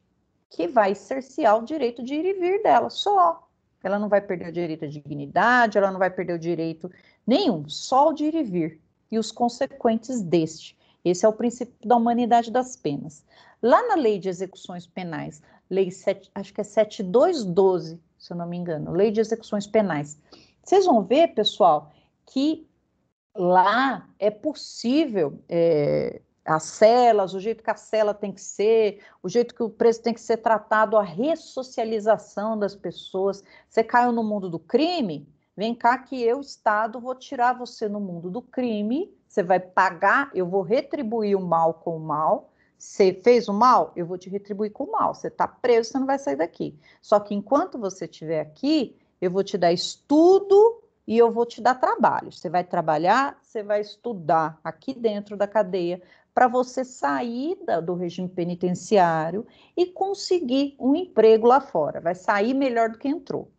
que vai cercear o direito de ir e vir dela, só. Ela não vai perder o direito à dignidade, ela não vai perder o direito nenhum, só o de ir e vir e os consequentes deste. Esse é o princípio da humanidade das penas. Lá na lei de execuções penais, lei 7, acho que é 7212, se eu não me engano, lei de execuções penais. Vocês vão ver, pessoal, que lá é possível é, as celas, o jeito que a cela tem que ser, o jeito que o preso tem que ser tratado, a ressocialização das pessoas. Você caiu no mundo do crime, vem cá que eu, Estado, vou tirar você no mundo do crime, você vai pagar, eu vou retribuir o mal com o mal. Você fez o mal, eu vou te retribuir com o mal. Você está preso, você não vai sair daqui. Só que enquanto você estiver aqui, eu vou te dar estudo e eu vou te dar trabalho. Você vai trabalhar, você vai estudar aqui dentro da cadeia para você sair da, do regime penitenciário e conseguir um emprego lá fora. Vai sair melhor do que entrou.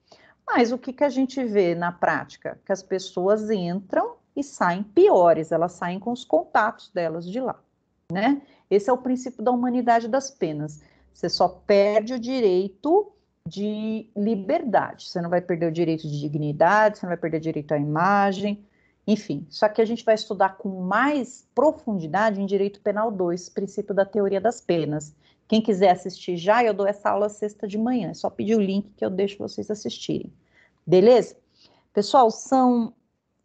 Mas o que, que a gente vê na prática? Que as pessoas entram e saem piores, elas saem com os contatos delas de lá. Né? Esse é o princípio da humanidade das penas. Você só perde o direito de liberdade. Você não vai perder o direito de dignidade, você não vai perder o direito à imagem, enfim. Só que a gente vai estudar com mais profundidade em Direito Penal 2, princípio da teoria das penas. Quem quiser assistir já, eu dou essa aula sexta de manhã. É só pedir o link que eu deixo vocês assistirem. Beleza? Pessoal, são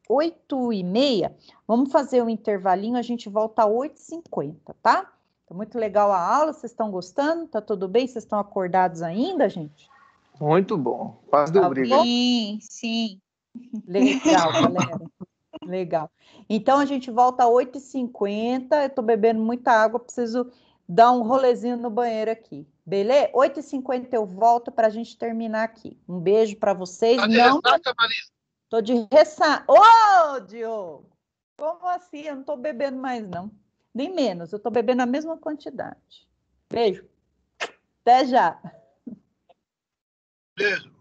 oito e meia. Vamos fazer um intervalinho, a gente volta às 8h50, tá? Tá muito legal a aula, vocês estão gostando? Tá tudo bem? Vocês estão acordados ainda, gente? Muito bom. Quase do tá brilho. Sim, sim. Legal, galera. Legal. Então a gente volta às 8h50. Eu tô bebendo muita água, preciso dar um rolezinho no banheiro aqui. Beleza? 8h50 eu volto para a gente terminar aqui. Um beijo para vocês. Tá de não... ressaca, Marisa? Tô de ressaca. Ô, oh, Diogo! Como assim? Eu não tô bebendo mais, não nem menos, eu estou bebendo a mesma quantidade. Beijo. Até já. Beijo.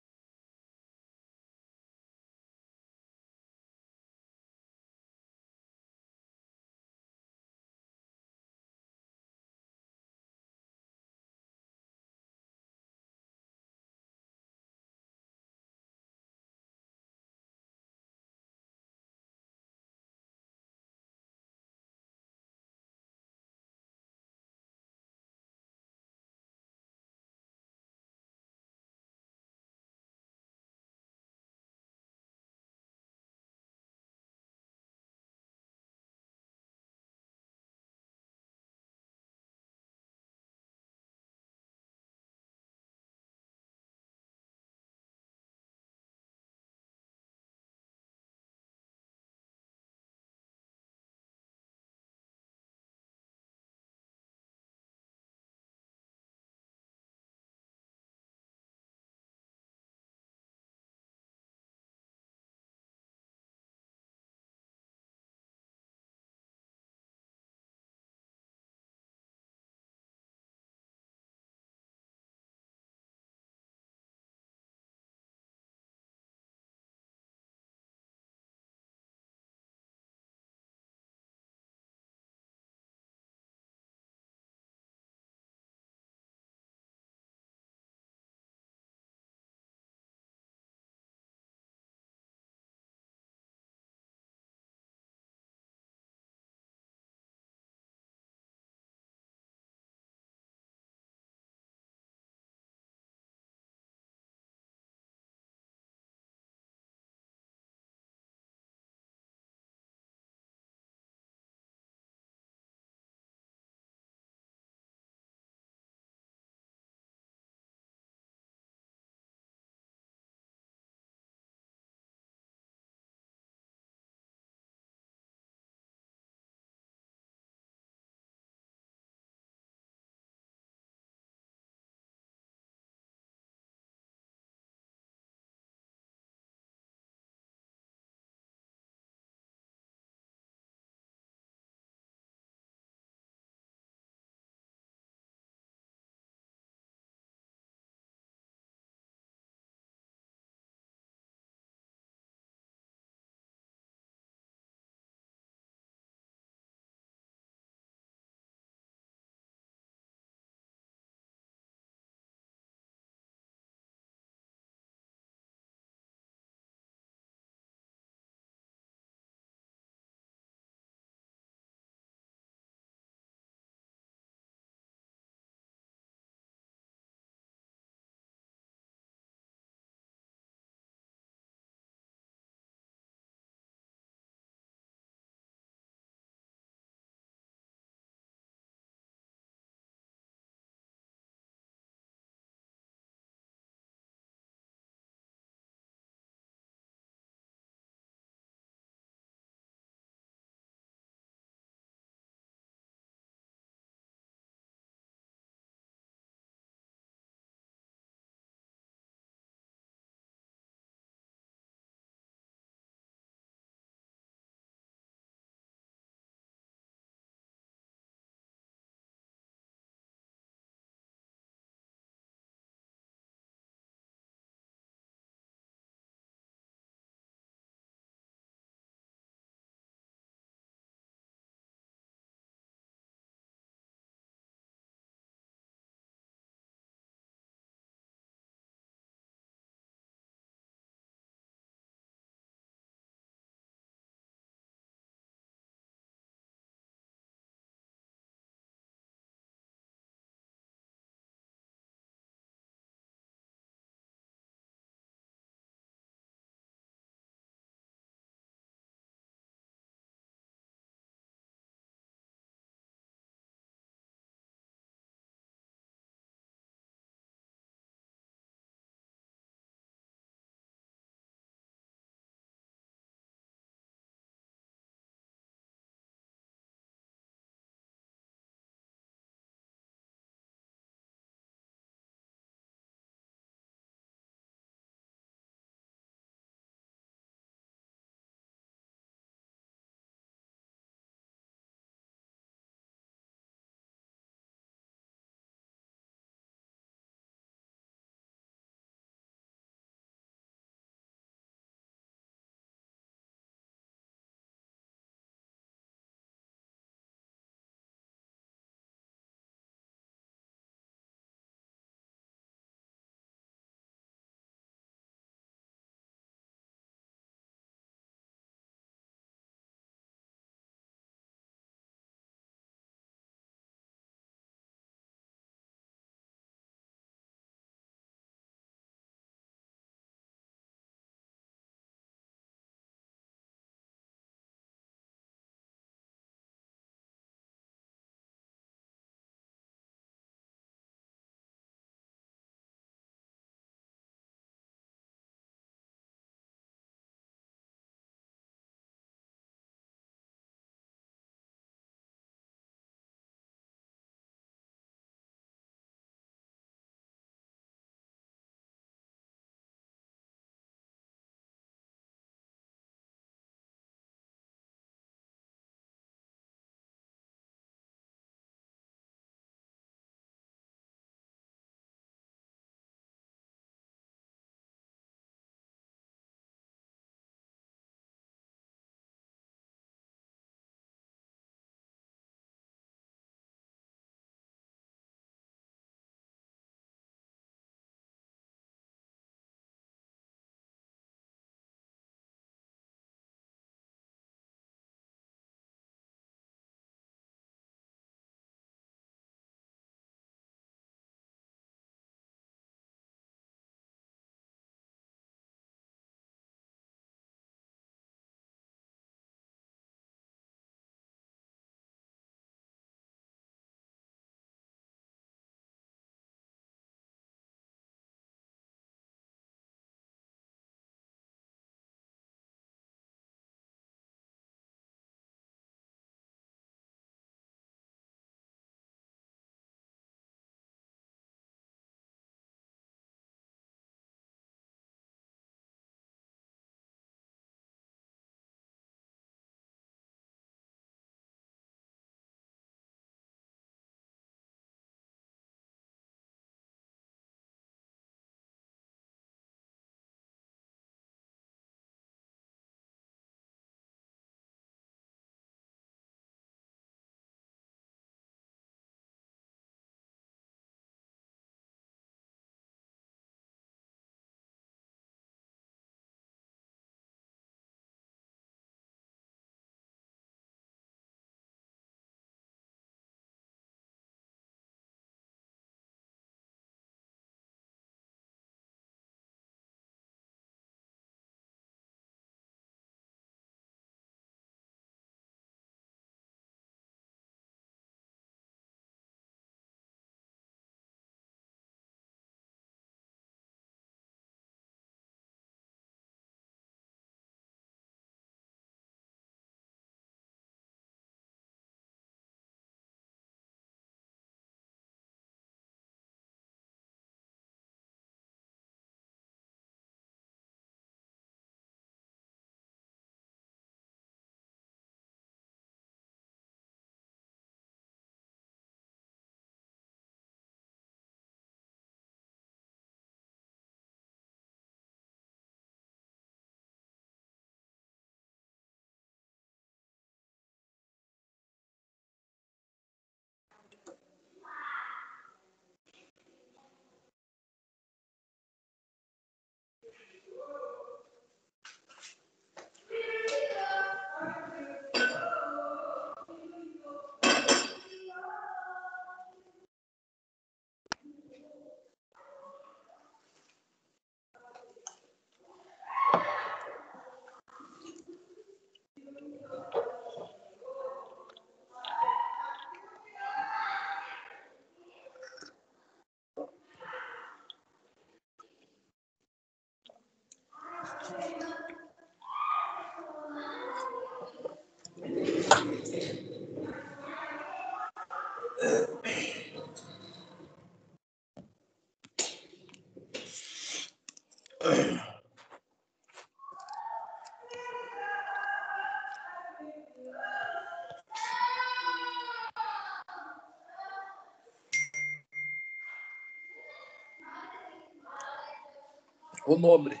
o nobre,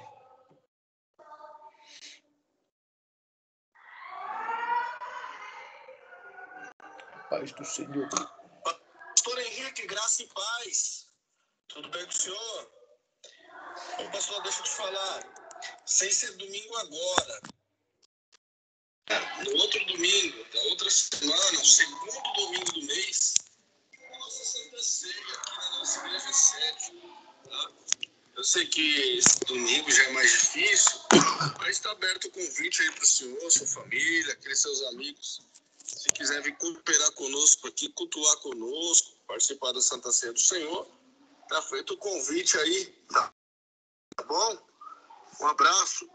Paz do Senhor. Pastor Henrique, graça e paz. Tudo bem com o senhor? Ô, pastor, deixa eu te falar. Sem ser domingo agora. No outro domingo, da outra semana, o segundo domingo do mês, a nossa Santa Ceia aqui na nossa igreja é sede. Tá? Eu sei que esse domingo já é mais difícil, mas está aberto o convite aí para o senhor, sua família, aqueles seus amigos. Se quiser vir cooperar conosco aqui, cultuar conosco, participar da Santa Ceia do Senhor, tá feito o convite aí, tá? Tá bom? Um abraço.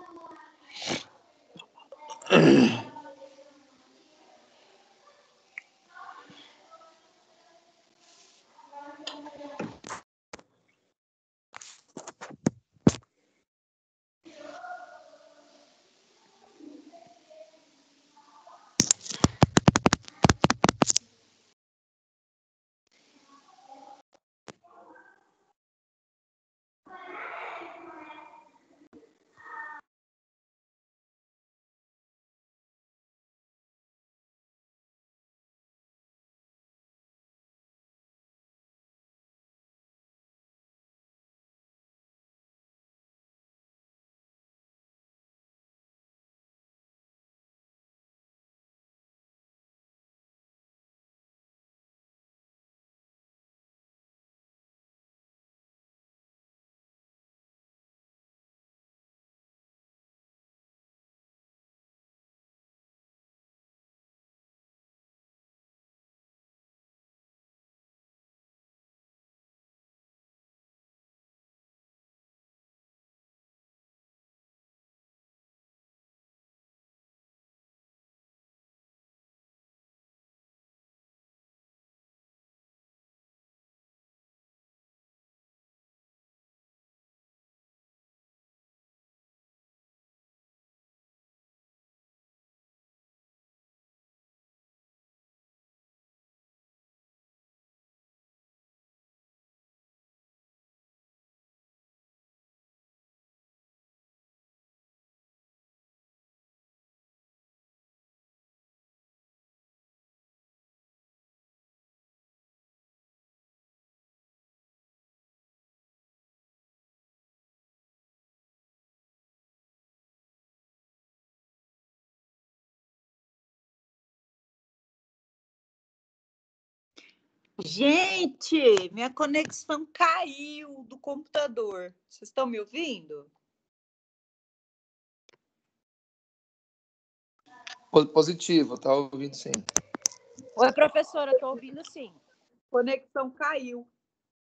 Gente, minha conexão caiu do computador. Vocês estão me ouvindo? Positivo, tá ouvindo sim. Oi, professora, estou ouvindo sim. Conexão caiu.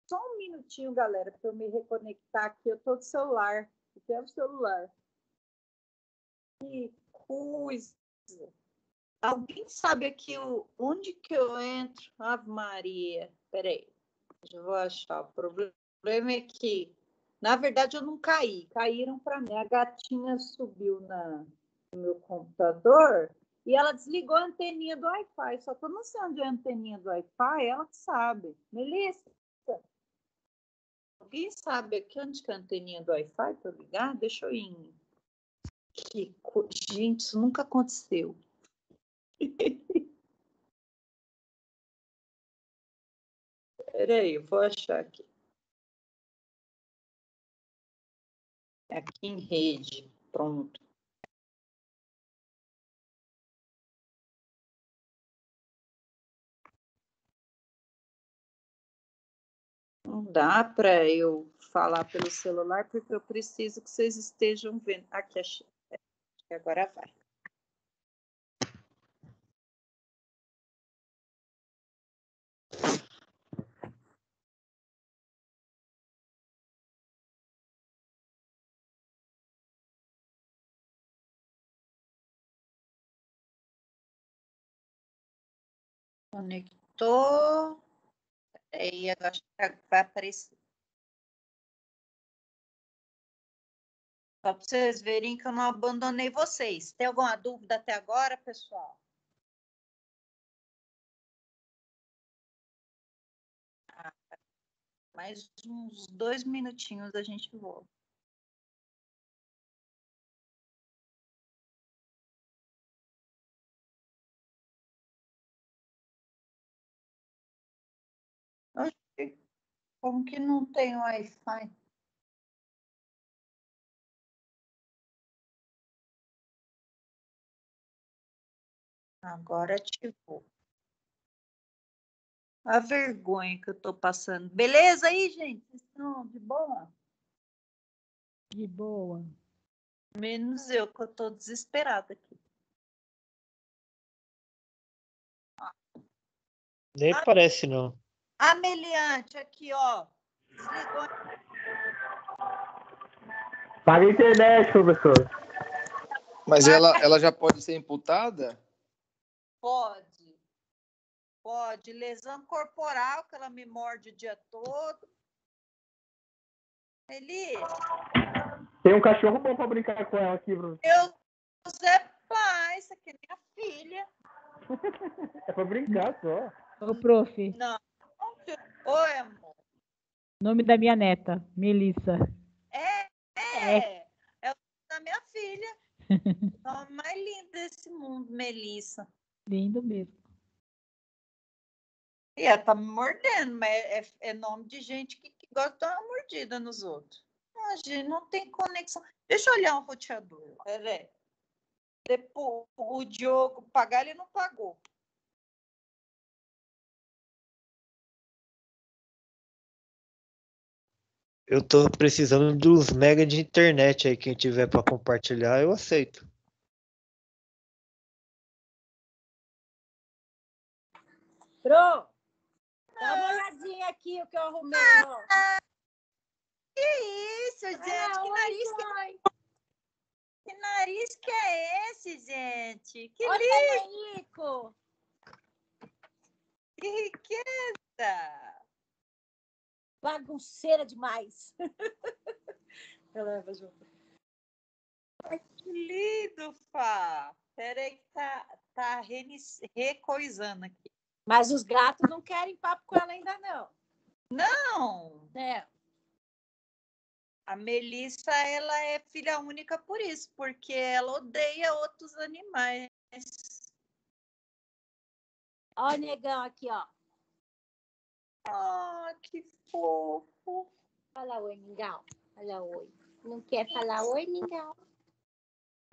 Só um minutinho, galera, para eu me reconectar aqui. Eu estou do celular. Eu tenho é o celular. Que coisa! Alguém sabe aqui o, onde que eu entro? Ave Maria. Peraí, já vou achar. O problema é que, na verdade, eu não caí. Caíram para mim. A gatinha subiu na, no meu computador e ela desligou a anteninha do Wi-Fi. Só que eu não sei onde é a anteninha do Wi-Fi. Ela que sabe. Melissa, alguém sabe aqui onde que é a anteninha do Wi-Fi para ligar? Deixa eu ir. Que, gente, isso nunca aconteceu. Peraí, eu vou achar aqui. Tá aqui em rede, pronto. Não dá para eu falar pelo celular, porque eu preciso que vocês estejam vendo. Aqui, achei. Agora vai. Conectou. Aí acho que tá, vai aparecer. Só para vocês verem que eu não abandonei vocês. Tem alguma dúvida até agora, pessoal? Ah, tá. Mais uns dois minutinhos a gente volta. Como que não tem Wi-Fi? Agora ativou. A vergonha que eu tô passando. Beleza aí, gente? estão de boa? De boa. Menos eu, que eu tô desesperada aqui. Nem ah, parece, não. Ameliante, aqui, ó. Desligou. Paga a internet, professor. Mas ela, ela já pode ser imputada? Pode. Pode. Lesão corporal, que ela me morde o dia todo. Eli. Tem um cachorro bom pra brincar com ela aqui, Bruno. Eu Zé pai, isso aqui é minha filha. é pra brincar só. Ô, prof. Não. Oi, amor. Nome da minha neta, Melissa. É, é. É, é o nome da minha filha. o nome mais lindo desse mundo, Melissa. Lindo mesmo. E ela tá me mordendo, mas é, é, é nome de gente que, que, gosta de dar uma mordida nos outros. Não, gente, não tem conexão. Deixa eu olhar um roteador. Peraí. Depois, o Diogo pagar, ele não pagou. Eu tô precisando dos mega de internet aí. Quem tiver para compartilhar, eu aceito. Pro, dá uma olhadinha aqui o que eu arrumei. Ó. Que isso, gente? Ah, que, nariz que... que, nariz que... é esse, gente? Que Olha lindo! Que riqueza! bagunceira demais. Ela Ju. Ai, que lindo, Fá! Peraí que tá, tá recoisando aqui. Mas os gatos não querem papo com ela ainda, não. Não! É. A Melissa, ela é filha única por isso, porque ela odeia outros animais. Ó, negão, aqui, ó. Ah, que fofo. Fala oi, Mingau. Fala oi. Não quer falar oi, Mingau?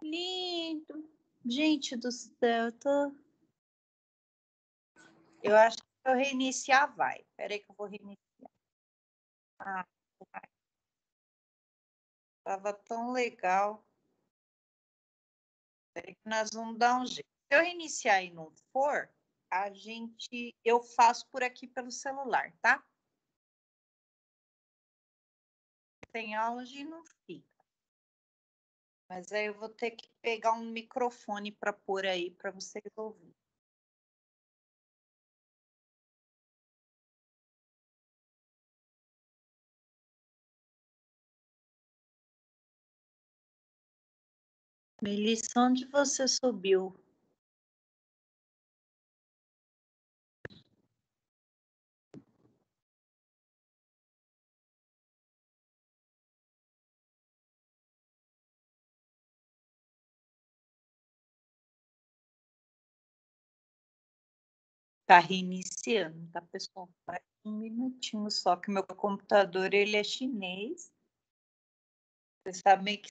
Lindo. Gente do céu, eu tô... Eu acho que eu reiniciar vai. Peraí que eu vou reiniciar. Ah, vai. Tava tão legal. Peraí que nós vamos dar um jeito. Se eu reiniciar e não for, a gente eu faço por aqui pelo celular, tá? Tem áudio e não fica. Mas aí eu vou ter que pegar um microfone para pôr aí para vocês ouvirem. Melissa, onde você subiu? Tá reiniciando, tá, pessoal? um minutinho só, que meu computador, ele é chinês. Vocês sabem que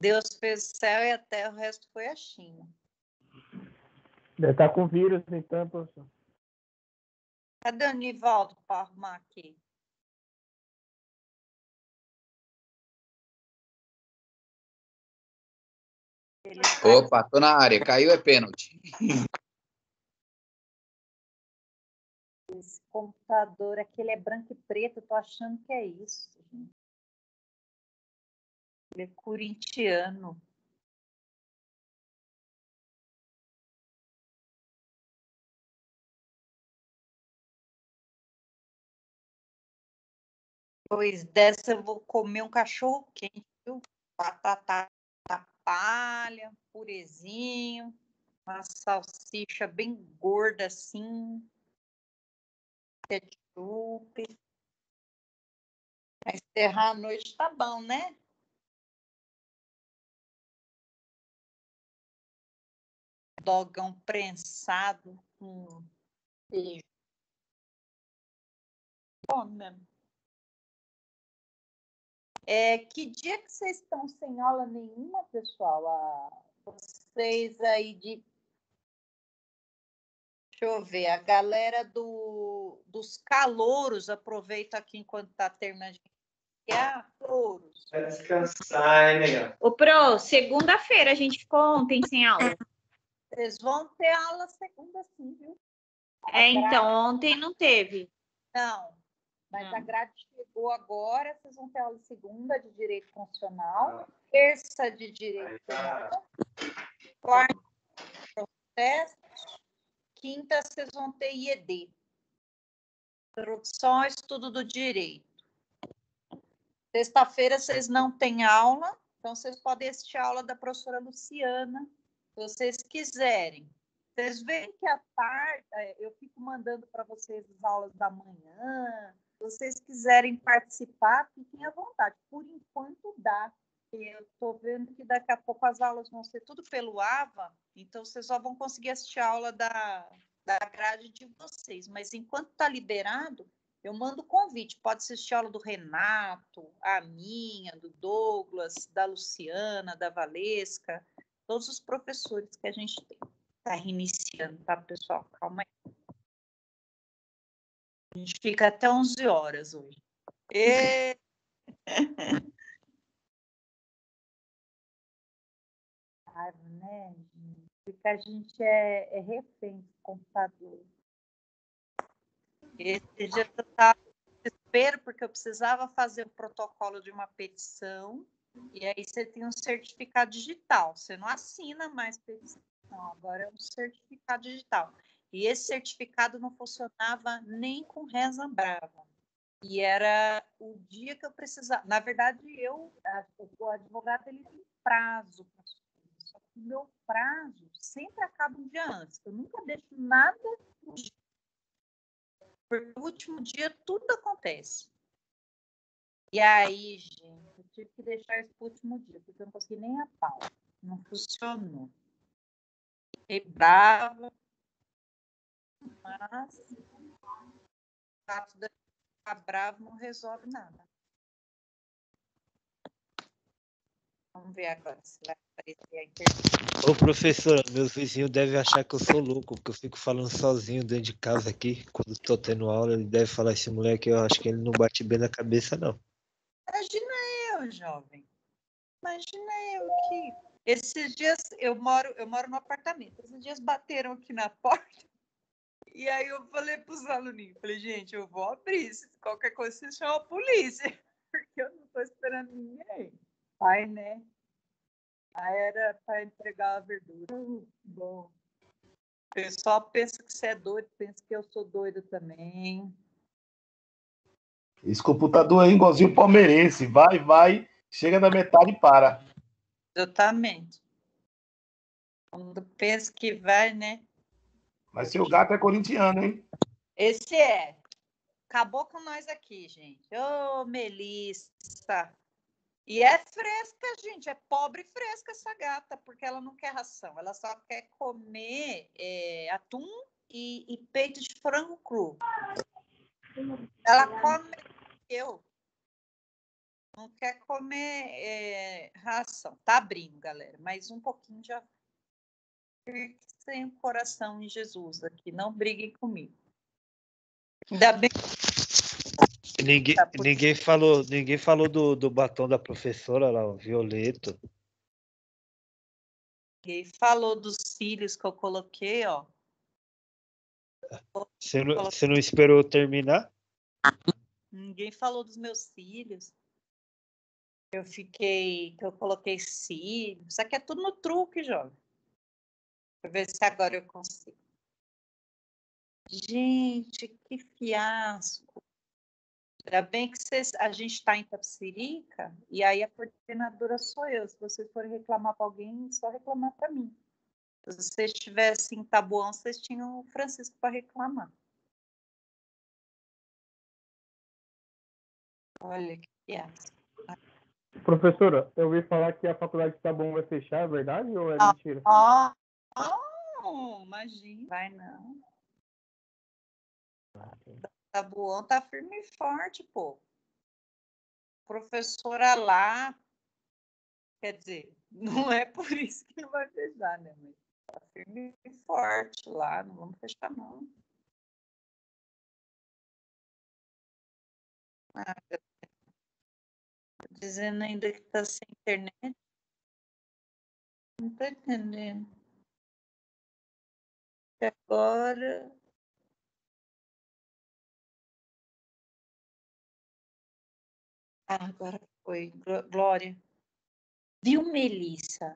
Deus fez o céu e a terra, o resto foi a China. Deve estar tá com vírus, então, professor. Cadê tá o Nivaldo para arrumar aqui? Tá Opa, tô na área. Caiu é pênalti esse computador aqui é branco e preto, eu tô achando que é isso. Gente. Ele é corintiano. Pois dessa eu vou comer um cachorro quente, viu? Batata palha, purezinho, uma salsicha bem gorda assim, ketchup. Para encerrar a noite tá bom, né? Dogão prensado com beijo. Bom mesmo. Né? É, que dia que vocês estão sem aula nenhuma, pessoal? Ah, vocês aí de Deixa eu ver, a galera do, dos calouros, aproveita aqui enquanto está terminando de calouros. Vai descansar, hein, legal. Ô, Pro, segunda-feira a gente ficou ontem sem aula. Vocês vão ter aula segunda sim, viu? É, então, ontem não teve. Não, mas não. a grade chegou agora, vocês vão ter aula segunda de direito constitucional, ah. terça de direito penal, tá. quarta de processo, Quinta, vocês vão ter IED. Introdução ao estudo do direito. Sexta-feira vocês não têm aula, então vocês podem assistir a aula da professora Luciana, se vocês quiserem. Vocês veem que à tarde é, eu fico mandando para vocês as aulas da manhã. Se vocês quiserem participar, fiquem à vontade. Por enquanto dá, eu estou vendo que daqui a pouco as aulas vão ser tudo pelo AVA, então vocês só vão conseguir assistir a aula da, da grade de vocês. Mas enquanto está liberado, eu mando convite. Pode assistir a aula do Renato, a minha, do Douglas, da Luciana, da Valesca, todos os professores que a gente tem. Está reiniciando, tá, pessoal? Calma aí. A gente fica até 11 horas hoje. E... raiva, né, gente? Porque a gente é, é refém do computador. Esse dia eu estava desespero porque eu precisava fazer o protocolo de uma petição e aí você tem um certificado digital. Você não assina mais petição, agora é um certificado digital. E esse certificado não funcionava nem com reza brava. E era o dia que eu precisava. Na verdade, eu, o advogado ele tem prazo para o meu prazo sempre acaba um dia antes. Eu nunca deixo nada no dia. Porque no último dia tudo acontece. E aí, gente, eu tive que deixar esse último dia, porque eu não consegui nem a pau. Não funcionou. Fiquei brava. Mas o fato de ficar bravo não resolve nada. Vamos ver agora se vai aparecer a internet. Ô, professora, meus vizinhos devem achar que eu sou louco, porque eu fico falando sozinho dentro de casa aqui. Quando estou tendo aula, ele deve falar esse moleque, eu acho que ele não bate bem na cabeça, não. Imagina eu, jovem. Imagina eu que. Esses dias eu moro, eu moro no apartamento. Esses dias bateram aqui na porta. E aí eu falei para os aluninhos, falei, gente, eu vou abrir. Se qualquer coisa, vocês chamam a polícia, porque eu não estou esperando ninguém pai, né? Aí era para entregar a verdura. Então, bom. O pessoal pensa que você é doido, pensa que eu sou doido também. Esse computador aí, igualzinho palmeirense. Vai, vai, chega na metade e para. Exatamente. Quando pensa que vai, né? Mas seu gato é corintiano, hein? Esse é. Acabou com nós aqui, gente. Ô, Melissa. E é fresca, gente, é pobre fresca essa gata, porque ela não quer ração, ela só quer comer é, atum e, e, peito de frango cru. Ela come eu. Não quer comer é, ração. Tá abrindo, galera, mas um pouquinho já. Sem coração em Jesus aqui, não briguem comigo. Ainda bem que Ninguém, tá, ninguém falou, ninguém falou do, do batom da professora lá, o violeto. Ninguém falou dos cílios que eu coloquei, ó. Você não, você não esperou terminar? Ninguém falou dos meus cílios. Eu fiquei, que eu coloquei cílios. Isso aqui é tudo no truque, jovem. Pra ver se agora eu consigo. Gente, que fiasco. Ainda bem que vocês, a gente está em Tapsirica e aí a coordenadora sou eu. Se vocês forem reclamar para alguém, é só reclamar para mim. Se vocês estivessem em Taboão, vocês tinham o Francisco para reclamar. Olha que piada. Professora, eu ouvi falar que a faculdade de Taboão vai fechar, é verdade ou é ah, mentira? Ah, ah, imagina. Vai não. Vai. Tabuão tá, tá firme e forte, pô. Professora lá, quer dizer, não é por isso que não vai fechar, né, mãe? Tá firme e forte lá, não vamos fechar, não. Ah, tô dizendo ainda que tá sem internet. Não tô entendendo. Agora Ah, agora foi. Glória. Viu, Melissa?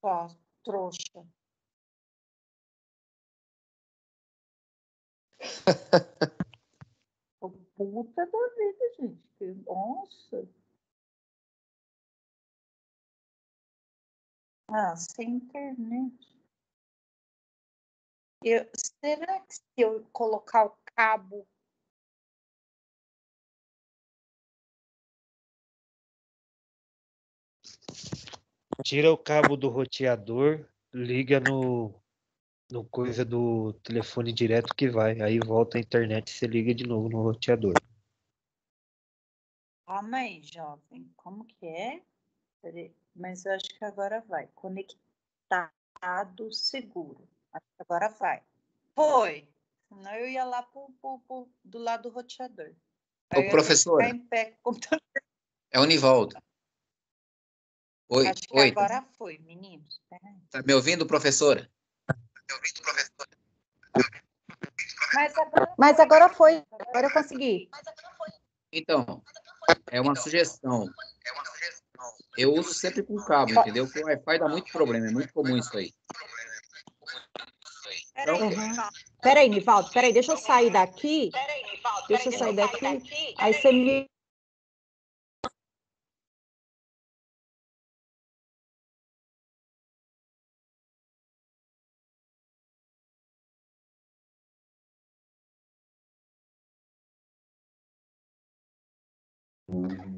Ó, trouxa. Puta da vida, gente. Nossa. Ah, sem internet. Eu, será que se eu colocar o cabo tira o cabo do roteador, liga no, no coisa do telefone direto que vai. Aí volta a internet e você liga de novo no roteador. Calma aí, jovem. Como que é? Mas eu acho que agora vai. Conectado seguro. Acho que agora vai. Foi! Senão eu ia lá pro, pro, pro do lado do roteador. Aí o professor. Em pé, computador. É Univaldo. Oi, Acho que oi. agora foi, meninos. Está me ouvindo, professora? Está me ouvindo, professora? Mas agora, Mas agora foi, agora eu consegui. Então, é, é uma sugestão. Eu uso sempre com cabo, entendeu? Porque o Wi-Fi dá muito problema, é muito comum isso aí. Peraí, então, peraí, Nivaldo, peraí, deixa eu sair daqui. Deixa eu sair daqui. Aí você me Thank you.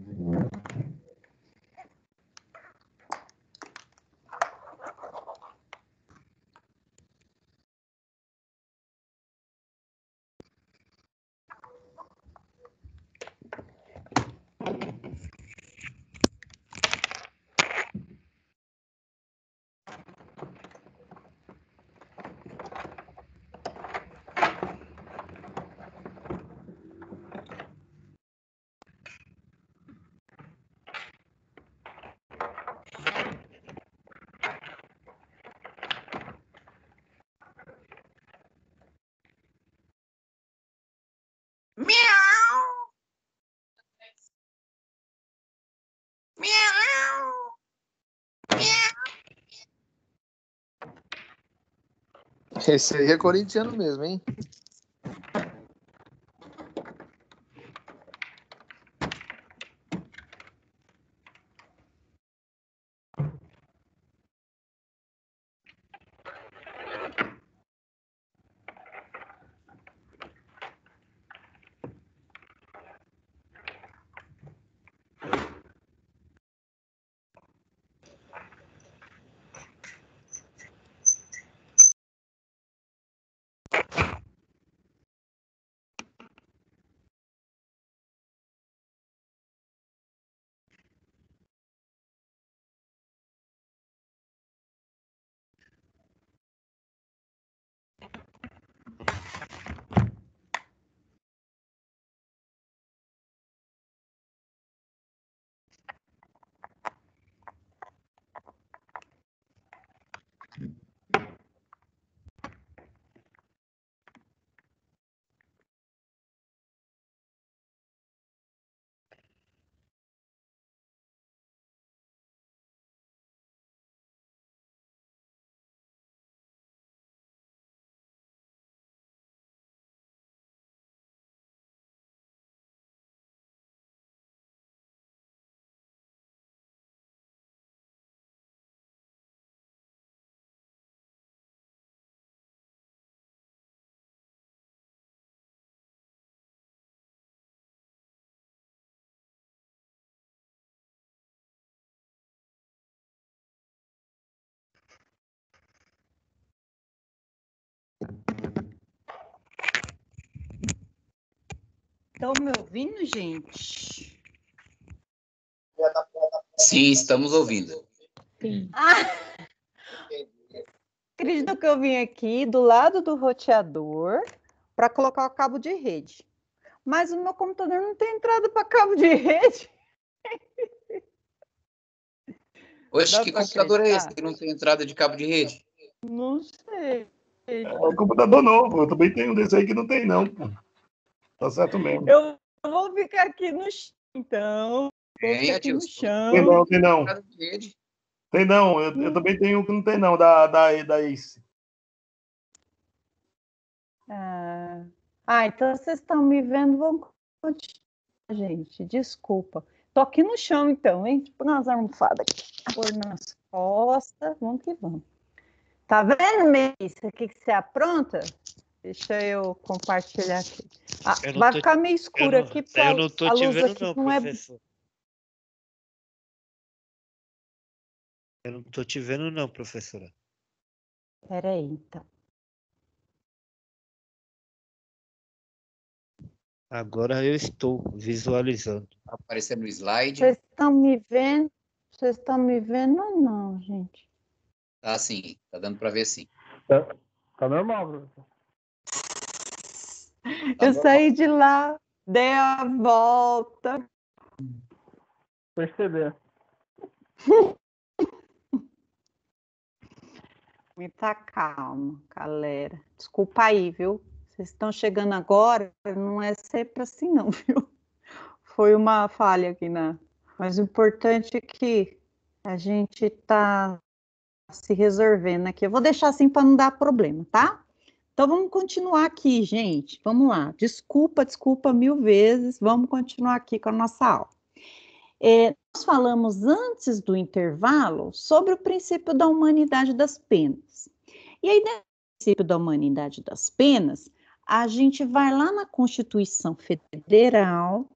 Esse aí é corintiano mesmo, hein? Estão me ouvindo, gente? Sim, estamos ouvindo. Sim. Ah, acredito que eu vim aqui do lado do roteador para colocar o cabo de rede. Mas o meu computador não tem entrada para cabo de rede. Oxe, que computador acreditar? é esse que não tem entrada de cabo de rede? Não sei. É um computador novo, eu também tenho um desse aí que não tem, não. Tá certo mesmo. Eu vou ficar aqui no chão, então. Tem, aqui no chão. Tem não, tem não. Tem não, eu, eu também tenho um que não tem não, da, da, da Ace. Ah. ah, então vocês estão me vendo, vão continuar, gente. Desculpa. Tô aqui no chão, então, hein? Tipo, nas almofadas aqui. Por nas costas. Vamos que vamos. Tá vendo, mesa o que, que você apronta? Deixa eu compartilhar aqui. Ah, eu vai tô, ficar meio escuro eu não, aqui, porque eu não tô a, te vendo, aqui não, não é... Eu não tô te vendo, não, professora. Peraí, então. Agora eu estou visualizando. Tá aparecendo no slide. Vocês estão me vendo? Vocês estão me vendo ou não, gente? Tá sim, tá dando para ver sim. Tá, tá normal, professor eu tá saí de lá, dei a volta. Perceber. Muita calma, galera. Desculpa aí, viu? Vocês estão chegando agora, não é sempre assim, não, viu? Foi uma falha aqui na. Mas o importante é que a gente tá se resolvendo aqui. Eu vou deixar assim para não dar problema, tá? Então vamos continuar aqui, gente. Vamos lá. Desculpa, desculpa mil vezes. Vamos continuar aqui com a nossa aula. É, nós falamos antes do intervalo sobre o princípio da humanidade das penas. E aí, dentro princípio da humanidade das penas, a gente vai lá na Constituição Federal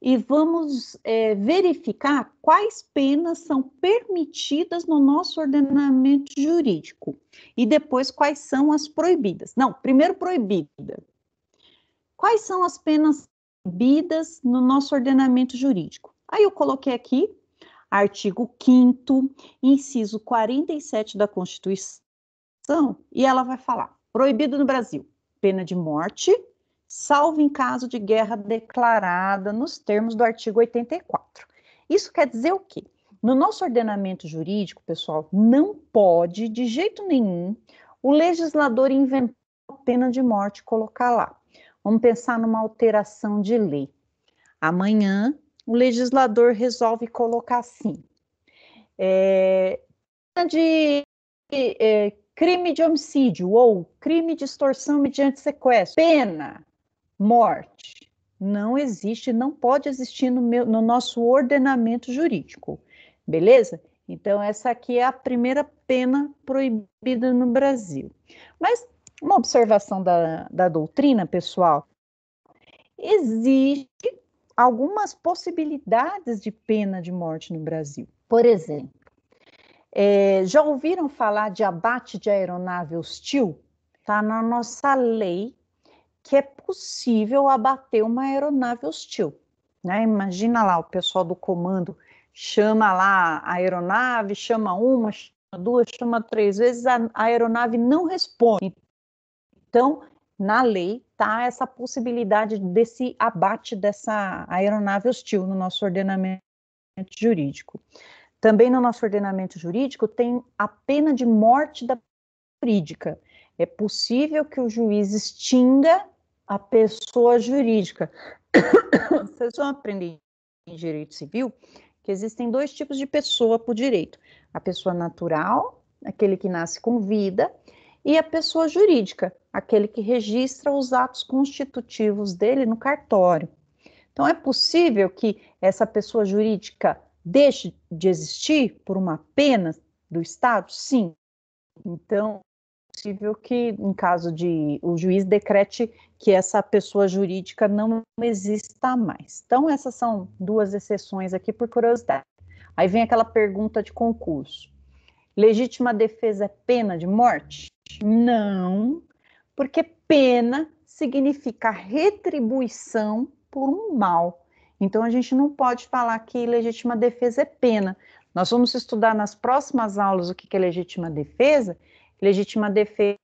e vamos é, verificar quais penas são permitidas no nosso ordenamento jurídico e depois quais são as proibidas. Não, primeiro proibida. Quais são as penas proibidas no nosso ordenamento jurídico? Aí eu coloquei aqui, artigo 5 inciso 47 da Constituição, e ela vai falar: proibido no Brasil, pena de morte, salvo em caso de guerra declarada nos termos do artigo 84. Isso quer dizer o quê? No nosso ordenamento jurídico, pessoal, não pode, de jeito nenhum, o legislador inventar a pena de morte e colocar lá. Vamos pensar numa alteração de lei. Amanhã, o legislador resolve colocar assim: é, de é, crime de homicídio ou crime de extorsão mediante sequestro, pena morte não existe, não pode existir no, meu, no nosso ordenamento jurídico, beleza? Então, essa aqui é a primeira pena proibida no Brasil. Mas, uma observação da, da doutrina, pessoal, existe algumas possibilidades de pena de morte no Brasil. Por exemplo, é, já ouviram falar de abate de aeronave hostil? Está na nossa lei que é possível abater uma aeronave hostil. Né? Imagina lá o pessoal do comando chama lá a aeronave, chama uma, chama duas, chama três vezes, a, a aeronave não responde. Então, na lei está essa possibilidade desse abate dessa aeronave hostil no nosso ordenamento jurídico. Também no nosso ordenamento jurídico tem a pena de morte da jurídica. É possível que o juiz extinga a pessoa jurídica. Vocês vão aprender em direito civil que existem dois tipos de pessoa por direito: a pessoa natural, aquele que nasce com vida, e a pessoa jurídica, aquele que registra os atos constitutivos dele no cartório. Então, é possível que essa pessoa jurídica deixe de existir por uma pena do Estado? Sim. Então, possível que, em caso de o juiz decrete que essa pessoa jurídica não exista mais. Então, essas são duas exceções aqui por curiosidade. Aí vem aquela pergunta de concurso. Legítima defesa é pena de morte? Não, porque pena significa retribuição por um mal. Então a gente não pode falar que legítima defesa é pena. Nós vamos estudar nas próximas aulas o que é legítima defesa legítima defesa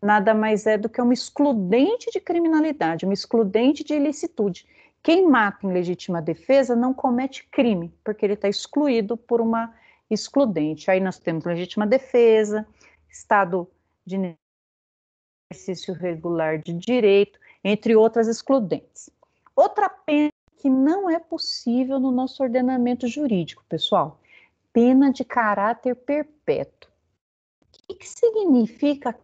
nada mais é do que uma excludente de criminalidade, uma excludente de ilicitude. Quem mata em legítima defesa não comete crime, porque ele está excluído por uma excludente. Aí nós temos legítima defesa, estado de exercício regular de direito, entre outras excludentes. Outra pena que não é possível no nosso ordenamento jurídico, pessoal, pena de caráter perpétuo. O que significa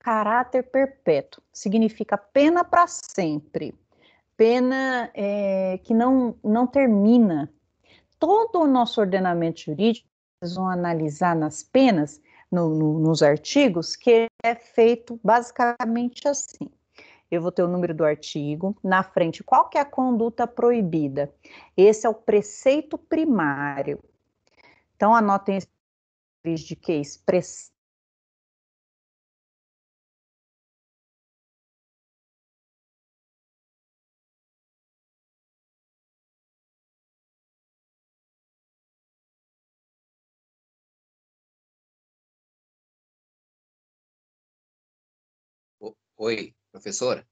caráter perpétuo? Significa pena para sempre, pena é, que não, não termina. Todo o nosso ordenamento jurídico, vocês vão analisar nas penas, no, no, nos artigos, que é feito basicamente assim. Eu vou ter o número do artigo, na frente, qual que é a conduta proibida? Esse é o preceito primário. Então, anotem de que preceito Oi, professora?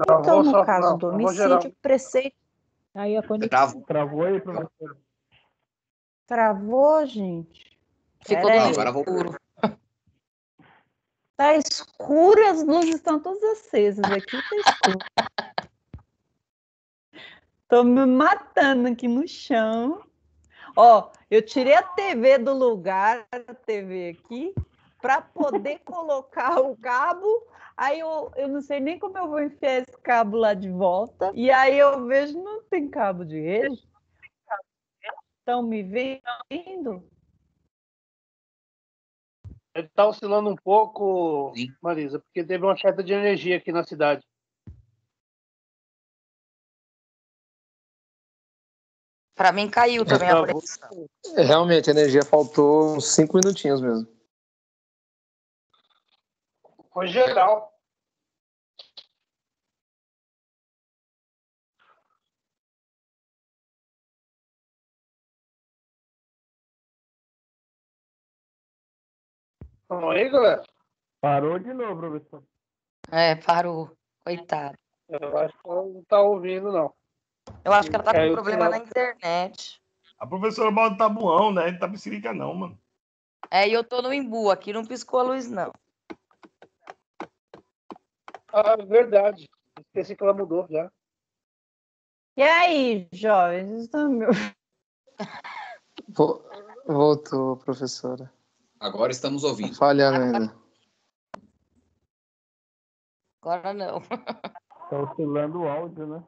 Então, no caso do homicídio, preceito. Aí a conexão. Travou. Travou aí, professora. Travou, gente. Ficou claro, agora vou puro. Tá escuro, as luzes estão todas acesas aqui, tá escuro. Tô me matando aqui no chão. Ó, eu tirei a TV do lugar, a TV aqui, para poder colocar o cabo. Aí eu, eu não sei nem como eu vou enfiar esse cabo lá de volta. E aí eu vejo, não tem cabo de rede. Estão me vendo? Ele está oscilando um pouco, Sim. Marisa, porque teve uma queda de energia aqui na cidade. Para mim caiu também a pressão. É, realmente, a energia faltou uns cinco minutinhos mesmo. Ficou geral. Vamos é galera? Parou de novo, professor. É, parou. Coitado. Eu acho que ela não tá ouvindo, não. Eu acho que ela tá com é, problema eu... na internet. A professora mora no Tabuão, tá né? Não tá psirica, não, mano. É, e eu tô no Imbu, aqui não piscou a luz, não. Ah, verdade. Esqueci que ela mudou já. E aí, jovens? Estão... Tá voltou, professora. Agora estamos ouvindo. Falhando ainda. Agora não. Está oscilando o áudio, né?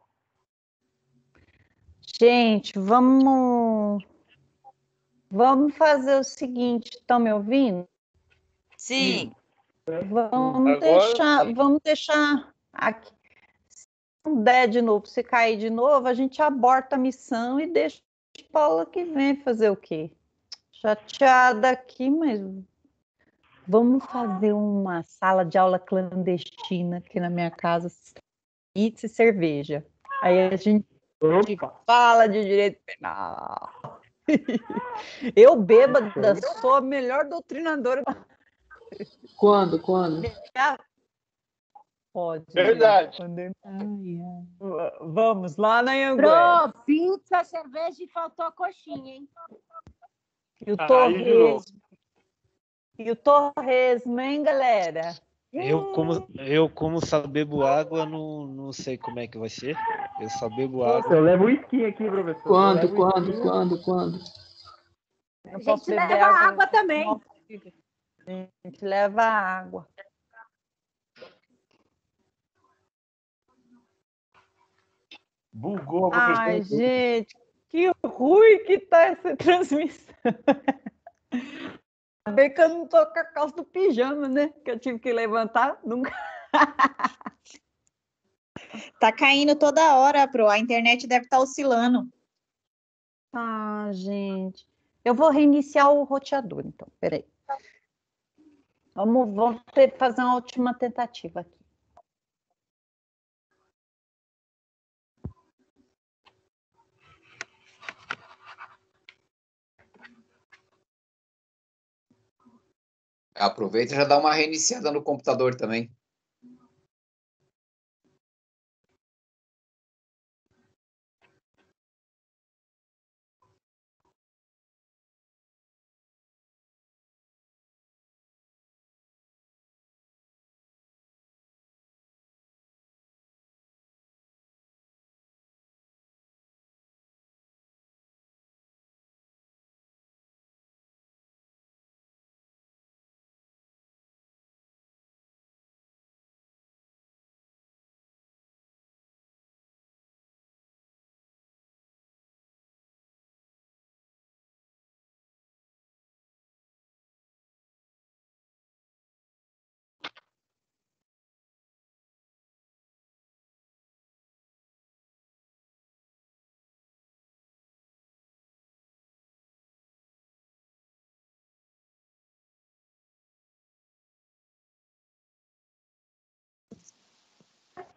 Gente, vamos. Vamos fazer o seguinte. Estão me ouvindo? Sim. Sim. Vamos Agora... deixar, vamos deixar aqui. Se não der de novo, se cair de novo, a gente aborta a missão e deixa a Paula que vem fazer o quê? Chateada aqui, mas vamos fazer uma sala de aula clandestina aqui na minha casa, pizza e cerveja. Aí a gente fala de direito penal. Eu, bêbada, sou a melhor doutrinadora quando? Quando? Pode. Né? Verdade. Ai, ai. Vamos lá na Anguera. Pro, pizza, cerveja e faltou a coxinha, hein? E o torres. torresmo. E o torresmo, hein, galera? Eu como, eu como só bebo água, não, não sei como é que vai ser. Eu só bebo água. eu levo uísque aqui, professor. Quando, quando, quando, quando, quando? A gente leva água, água também. Nossa gente leva água. Bugou a professora. Ai, então. gente, que ruim que tá essa transmissão. Ainda bem que eu não tô com a calça do pijama, né? Que eu tive que levantar, nunca. tá caindo toda hora, Pro. A internet deve estar tá oscilando. Ah, gente. Eu vou reiniciar o roteador, então. Peraí. Vamos, vamos ter, fazer uma última tentativa aqui. Aproveita e já dá uma reiniciada no computador também.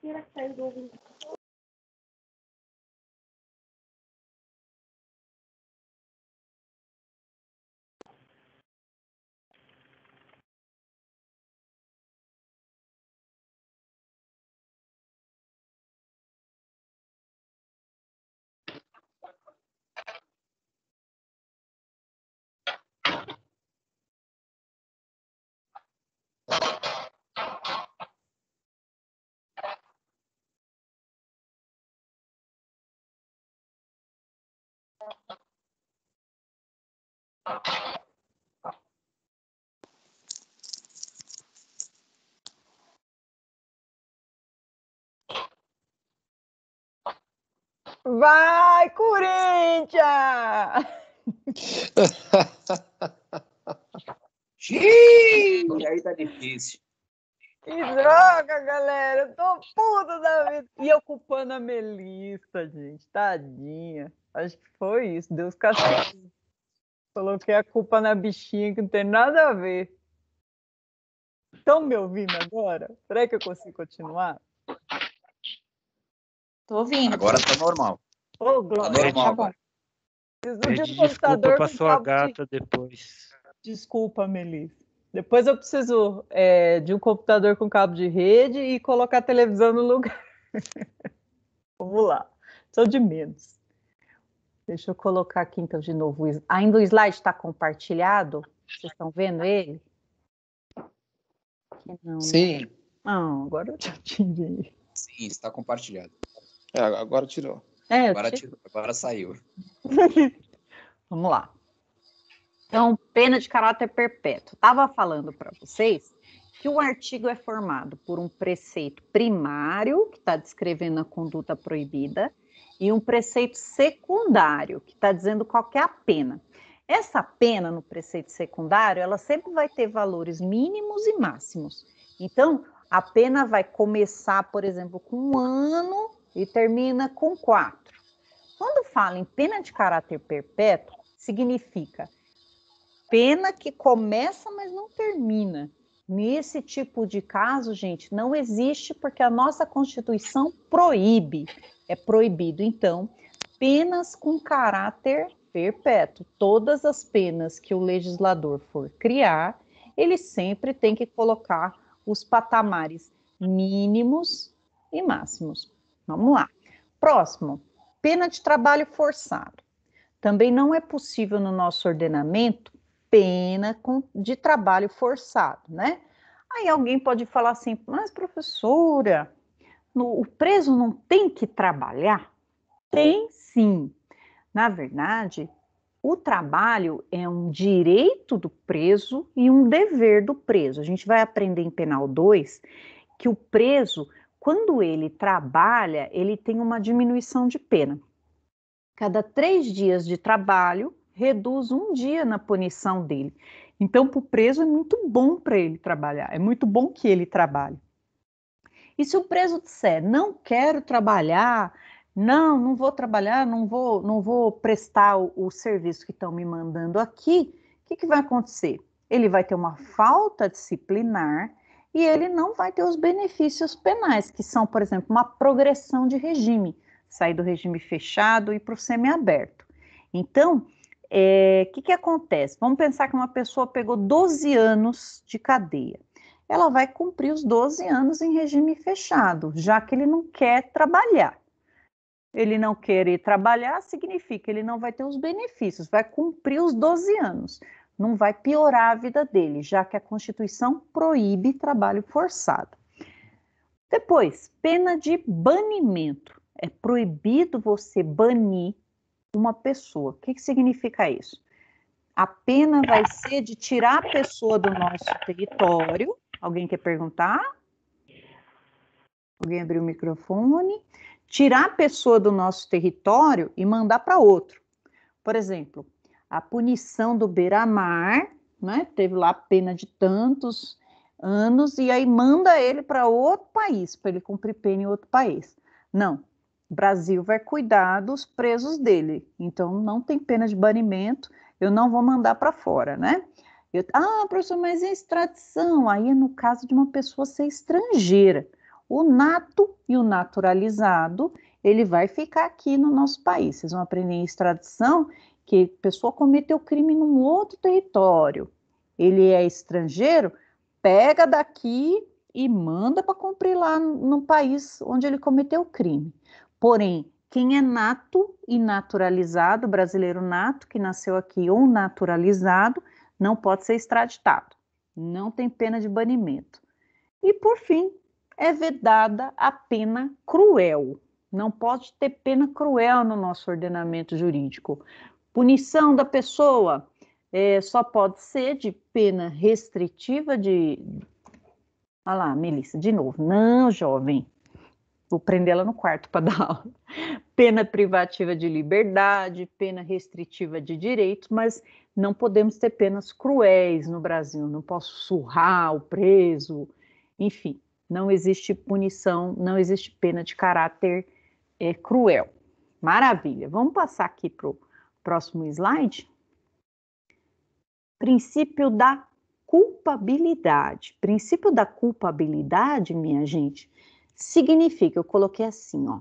ये रख सही दो Vai, Corinthians! Xiii, aí tá difícil. Que droga, galera! Eu tô puto da vida. E ocupando a Melissa, gente. Tadinha. Acho que foi isso. Deus castigo. Coloquei a culpa na bichinha que não tem nada a ver. Estão me ouvindo agora? Será que eu consigo continuar? Tô ouvindo. Agora tá normal. Ô, oh, Glória. Tá normal. Tá bom. Preciso de um desculpa pra sua gata de... depois. Desculpa, Melissa. Depois eu preciso é, de um computador com cabo de rede e colocar a televisão no lugar. Vamos lá. Sou de menos. Deixa eu colocar aqui então de novo. Ainda o slide está compartilhado? Vocês estão vendo ele? Não. Né? Sim. Ah, agora eu te atingi. Sim, está compartilhado. É, agora tirou. É, agora, tirou. agora saiu. Vamos lá. Então, pena de caráter perpétuo. Estava falando para vocês que o artigo é formado por um preceito primário, que está descrevendo a conduta proibida, e um preceito secundário, que está dizendo qual é a pena. Essa pena no preceito secundário, ela sempre vai ter valores mínimos e máximos. Então, a pena vai começar, por exemplo, com um ano e termina com quatro. Quando fala em pena de caráter perpétuo, significa pena que começa, mas não termina. Nesse tipo de caso, gente, não existe porque a nossa Constituição proíbe é proibido, então, penas com caráter perpétuo. Todas as penas que o legislador for criar, ele sempre tem que colocar os patamares mínimos e máximos. Vamos lá. Próximo, pena de trabalho forçado. Também não é possível no nosso ordenamento pena de trabalho forçado, né? Aí alguém pode falar assim, mas professora, no, o preso não tem que trabalhar? Tem sim. Na verdade, o trabalho é um direito do preso e um dever do preso. A gente vai aprender em Penal 2 que o preso, quando ele trabalha, ele tem uma diminuição de pena. Cada três dias de trabalho, reduz um dia na punição dele. Então, para o preso, é muito bom para ele trabalhar, é muito bom que ele trabalhe. E se o preso disser, não quero trabalhar, não, não vou trabalhar, não vou, não vou prestar o, o serviço que estão me mandando aqui, o que, que vai acontecer? Ele vai ter uma falta disciplinar e ele não vai ter os benefícios penais, que são, por exemplo, uma progressão de regime, sair do regime fechado e para o semiaberto. Então, o eh, é, que, que acontece? Vamos pensar que uma pessoa pegou 12 anos de cadeia ela vai cumprir os 12 anos em regime fechado, já que ele não quer trabalhar. Ele não querer trabalhar significa que ele não vai ter os benefícios, vai cumprir os 12 anos, não vai piorar a vida dele, já que a Constituição proíbe trabalho forçado. Depois, pena de banimento. É proibido você banir uma pessoa. O que, que significa isso? A pena vai ser de tirar a pessoa do nosso território Alguém quer perguntar? Alguém abriu o microfone? Tirar a pessoa do nosso território e mandar para outro. Por exemplo, a punição do Beira-Mar, né? Teve lá pena de tantos anos e aí manda ele para outro país, para ele cumprir pena em outro país. Não. Brasil vai cuidar dos presos dele. Então não tem pena de banimento, eu não vou mandar para fora, né? Eu, ah, professor, mas é extradição? Aí é no caso de uma pessoa ser estrangeira. O nato e o naturalizado, ele vai ficar aqui no nosso país. Vocês vão aprender em extradição que a pessoa cometeu crime num outro território. Ele é estrangeiro, pega daqui e manda para cumprir lá no país onde ele cometeu o crime. Porém, quem é nato e naturalizado, brasileiro nato que nasceu aqui ou naturalizado, não pode ser extraditado, não tem pena de banimento. E, por fim, é vedada a pena cruel. Não pode ter pena cruel no nosso ordenamento jurídico. Punição da pessoa é, só pode ser de pena restritiva de. Olha lá, Melissa, de novo. Não, jovem. Vou tipo, prendê-la no quarto para dar aula. Pena privativa de liberdade, pena restritiva de direito, mas não podemos ter penas cruéis no Brasil. Não posso surrar o preso, enfim, não existe punição, não existe pena de caráter é, cruel. Maravilha. Vamos passar aqui para o próximo slide. Princípio da culpabilidade. Princípio da culpabilidade, minha gente, significa, eu coloquei assim, ó,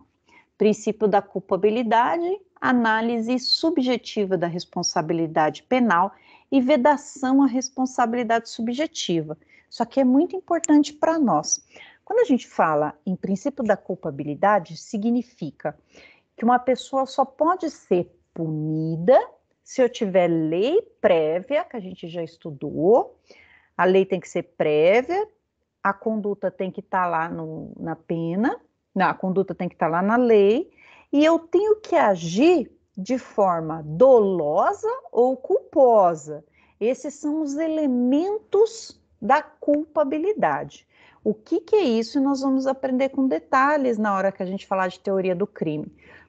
princípio da culpabilidade, análise subjetiva da responsabilidade penal e vedação à responsabilidade subjetiva. Isso aqui é muito importante para nós. Quando a gente fala em princípio da culpabilidade, significa que uma pessoa só pode ser punida se eu tiver lei prévia, que a gente já estudou, a lei tem que ser prévia a conduta tem que estar tá lá no, na pena, não, a conduta tem que estar tá lá na lei, e eu tenho que agir de forma dolosa ou culposa. Esses são os elementos da culpabilidade. O que, que é isso? Nós vamos aprender com detalhes na hora que a gente falar de teoria do crime.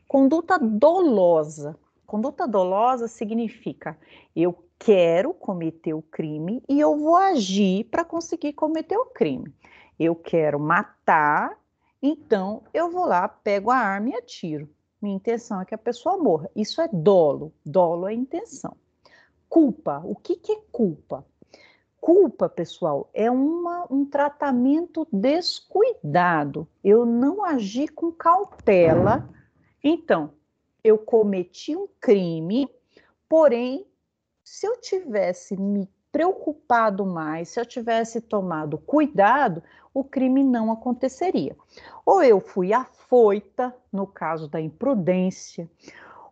Conduta dolosa. Conduta dolosa significa eu quero cometer o crime e eu vou agir para conseguir cometer o crime. Eu quero matar, então eu vou lá, pego a arma e atiro. Minha intenção é que a pessoa morra. Isso é dolo. Dolo é intenção. Culpa. O que, que é culpa? Culpa, pessoal, é uma, um tratamento descuidado. Eu não agi com cautela. Então, eu cometi um crime, porém se eu tivesse me preocupado mais, se eu tivesse tomado cuidado, o crime não aconteceria. Ou eu fui afoita, no caso da imprudência,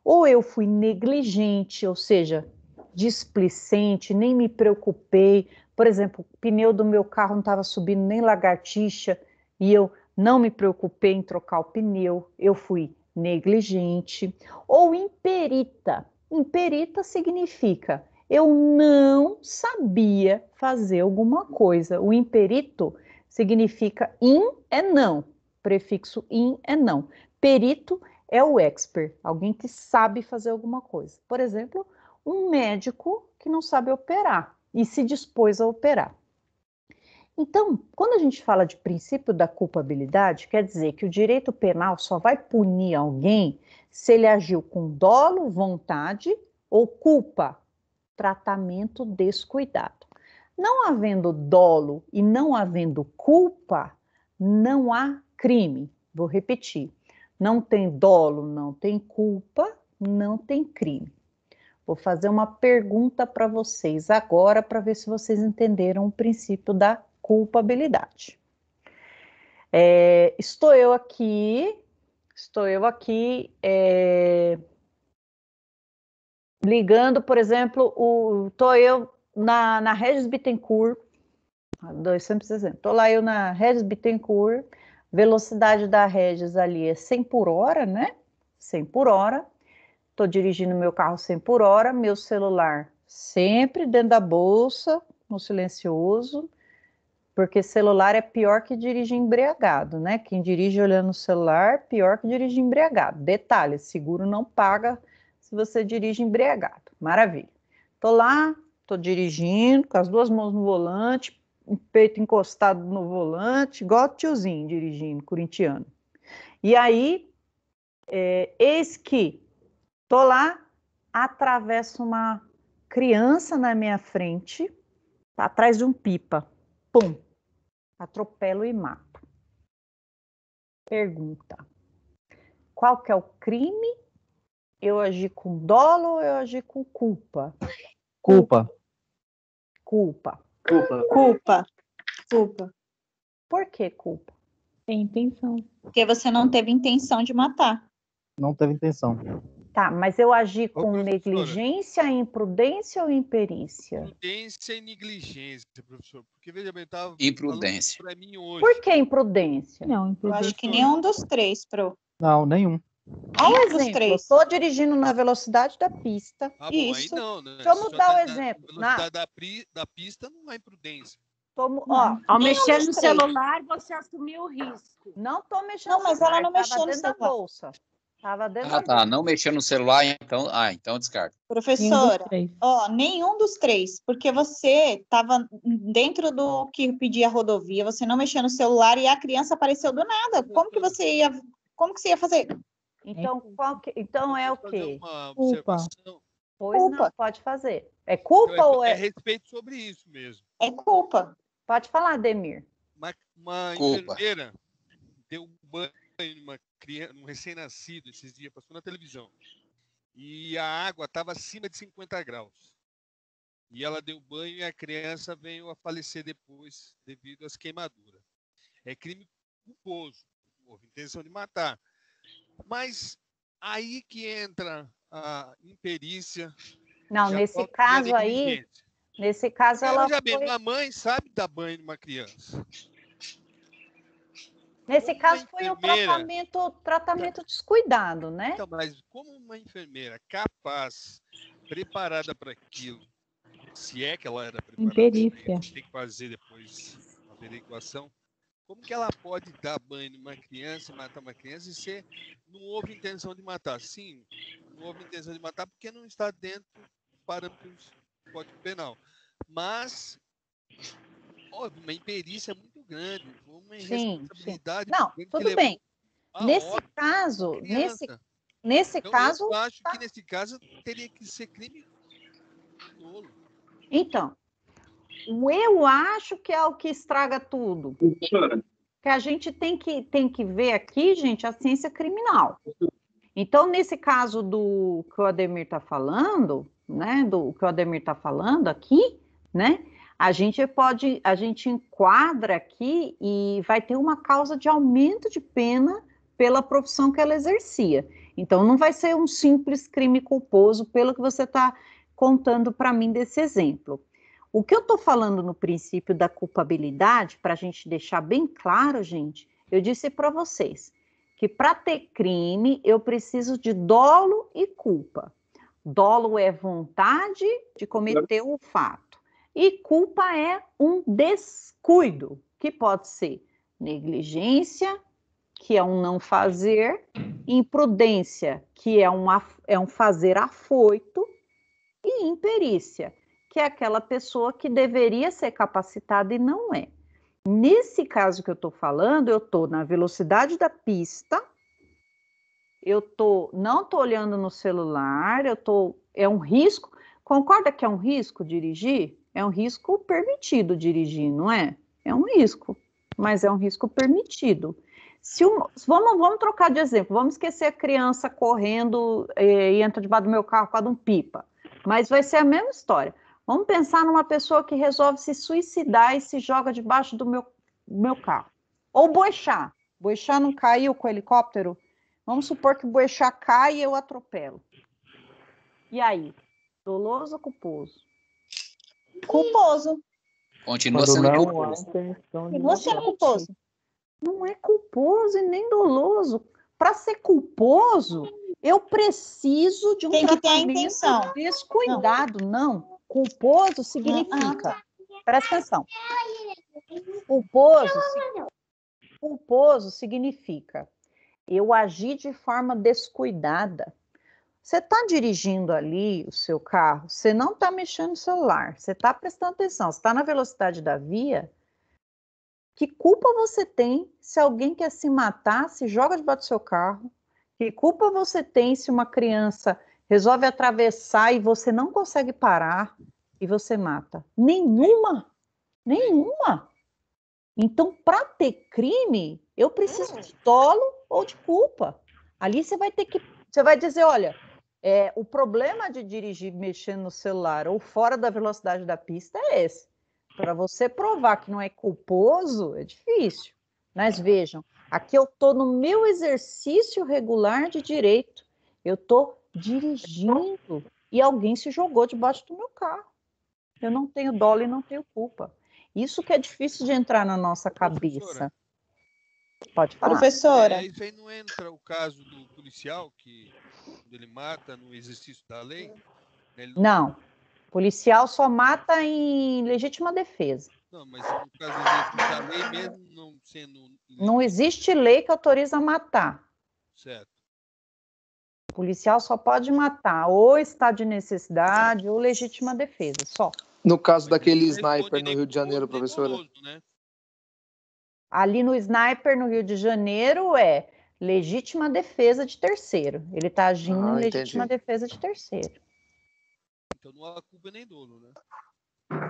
ou eu fui negligente, ou seja, displicente, nem me preocupei. Por exemplo, o pneu do meu carro não estava subindo nem lagartixa e eu não me preocupei em trocar o pneu, eu fui negligente. Ou imperita, Imperita significa eu não sabia fazer alguma coisa. O imperito significa in é não, prefixo in é não. Perito é o expert, alguém que sabe fazer alguma coisa. Por exemplo, um médico que não sabe operar e se dispôs a operar. Então, quando a gente fala de princípio da culpabilidade, quer dizer que o direito penal só vai punir alguém se ele agiu com dolo, vontade ou culpa. Tratamento descuidado. Não havendo dolo e não havendo culpa, não há crime. Vou repetir. Não tem dolo, não tem culpa, não tem crime. Vou fazer uma pergunta para vocês agora para ver se vocês entenderam o princípio da culpabilidade. É, estou eu aqui Estou eu aqui é, ligando, por exemplo, o estou eu na, na Regis Bittencourt, ah, dois sempre exemplo, estou lá eu na Regis Bittencourt, velocidade da Regis ali é 100 por hora, né? 100 por hora, estou dirigindo meu carro 100 por hora, meu celular sempre dentro da bolsa, no silencioso, porque celular é pior que dirigir embriagado, né? Quem dirige olhando o celular, pior que dirigir embriagado. Detalhe, seguro não paga se você dirige embriagado. Maravilha. Tô lá, tô dirigindo, com as duas mãos no volante, o peito encostado no volante, igual tiozinho dirigindo, corintiano. E aí, é, eis que tô lá, atravessa uma criança na minha frente, atrás de um pipa pum, atropelo e mato. Pergunta: qual que é o crime? Eu agi com dolo ou eu agi com culpa? Culpa. Culpa. Culpa. Culpa. Culpa. Por que culpa? Sem intenção. Porque você não teve intenção de matar não teve intenção. Tá, mas eu agi com Ô, é negligência, imprudência ou imperícia? Imprudência e negligência, professor. Porque veja bem, tava imprudência. Pra mim hoje. Por que imprudência? Não, imprudência. Eu acho que é nenhum dos três, pro. Não, nenhum. Olha um é exemplo, três. estou dirigindo na velocidade da pista. Ah, isso. não, né? Vamos dar o um exemplo. Na velocidade na... Da, pri... da pista não é imprudência. Tomo, ó, ao mexer no três. celular, você assumiu o risco. Não estou mexendo não, no celular. Não, mas ela não mexeu no celular. bolsa. Tava dentro ah, tá. Não mexendo no celular, então. Ah, então descarta. Professora, nenhum ó, nenhum dos três, porque você estava dentro do que pedia a rodovia, você não mexia no celular e a criança apareceu do nada. Como que você ia. Como que você ia fazer? Então, que, então é o quê? Culpa. Pois culpa. não, pode fazer. É culpa então, é, ou é... é respeito sobre isso mesmo. É culpa. Pode falar, Demir. Uma, uma culpa. enfermeira deu banho numa criança, um recém-nascido esses dias, passou na televisão. E a água estava acima de 50 graus. E ela deu banho e a criança veio a falecer depois devido às queimaduras. É crime culposo, houve intenção de matar. Mas aí que entra a imperícia. Não, nesse caso aí, nesse caso ela. a foi... bem, uma mãe sabe dar banho numa criança. Nesse caso foi um tratamento, tratamento descuidado, né? Então, mas como uma enfermeira capaz, preparada para aquilo, se é que ela era preparada, Imperícia. tem que fazer depois a averiguação, como que ela pode dar banho numa criança, matar uma criança e ser não houve intenção de matar? Sim, não houve intenção de matar porque não está dentro do parâmetro do Código Penal. Mas, óbvio, uma imperícia muito grande, uma sim, sim. Não, tudo é bem. Nesse caso, nesse, nesse então, caso. Eu acho tá... que nesse caso teria que ser crime. Então, eu acho que é o que estraga tudo. Que a gente tem que, tem que ver aqui, gente, a ciência criminal. Então, nesse caso do que o Ademir está falando, né? Do que o Ademir está falando aqui, né? a gente pode, a gente enquadra aqui e vai ter uma causa de aumento de pena pela profissão que ela exercia. Então, não vai ser um simples crime culposo, pelo que você está contando para mim desse exemplo. O que eu estou falando no princípio da culpabilidade, para a gente deixar bem claro, gente, eu disse para vocês que para ter crime eu preciso de dolo e culpa. Dolo é vontade de cometer o fato. E culpa é um descuido, que pode ser negligência, que é um não fazer, imprudência, que é, é um fazer afoito, e imperícia, que é aquela pessoa que deveria ser capacitada e não é. Nesse caso que eu estou falando, eu estou na velocidade da pista, eu tô, não estou olhando no celular, eu tô, é um risco. Concorda que é um risco dirigir? É um risco permitido dirigir, não é? É um risco, mas é um risco permitido. Se um, vamos, vamos trocar de exemplo, vamos esquecer a criança correndo e, eh, e entra debaixo do meu carro com a de um pipa. Mas vai ser a mesma história. Vamos pensar numa pessoa que resolve se suicidar e se joga debaixo do meu, meu carro. Ou boixar. Boixar não caiu com o helicóptero? Vamos supor que boixar cai e eu atropelo. E aí? Doloso ou culposo? culposo. Continua Quando sendo culposo. Continua sendo é culposo. Não é culposo e nem doloso. Para ser culposo, eu preciso de um Tem tratamento que ter intenção. descuidado. Não. não. Culposo significa. Ah, tá. Presta atenção. Culposo, culposo significa eu agir de forma descuidada você está dirigindo ali o seu carro, você não está mexendo no celular, você está prestando atenção, você está na velocidade da via. Que culpa você tem se alguém quer se matar, se joga debaixo do seu carro? Que culpa você tem se uma criança resolve atravessar e você não consegue parar e você mata? Nenhuma! Nenhuma! Então, para ter crime, eu preciso de tolo hum. ou de culpa. Ali você vai ter que. Você vai dizer: olha, é, o problema de dirigir mexendo no celular ou fora da velocidade da pista é esse. Para você provar que não é culposo, é difícil. Mas vejam, aqui eu estou no meu exercício regular de direito. Eu estou dirigindo e alguém se jogou debaixo do meu carro. Eu não tenho dólar e não tenho culpa. Isso que é difícil de entrar na nossa cabeça. Professora, Pode falar. Professora. É, isso aí não entra o caso do policial que ele mata no exercício da lei? Né, ele... Não. Policial só mata em legítima defesa. Não, mas no caso da lei mesmo não sendo. Não existe lei que autoriza matar. Certo. O policial só pode matar ou estado de necessidade ou legítima defesa, só. No caso mas daquele sniper no Rio de Janeiro, professora? Né? Ali no sniper no Rio de Janeiro é legítima defesa de terceiro. Ele está agindo ah, em legítima entendi. defesa de terceiro. Então não há culpa nem dono, né?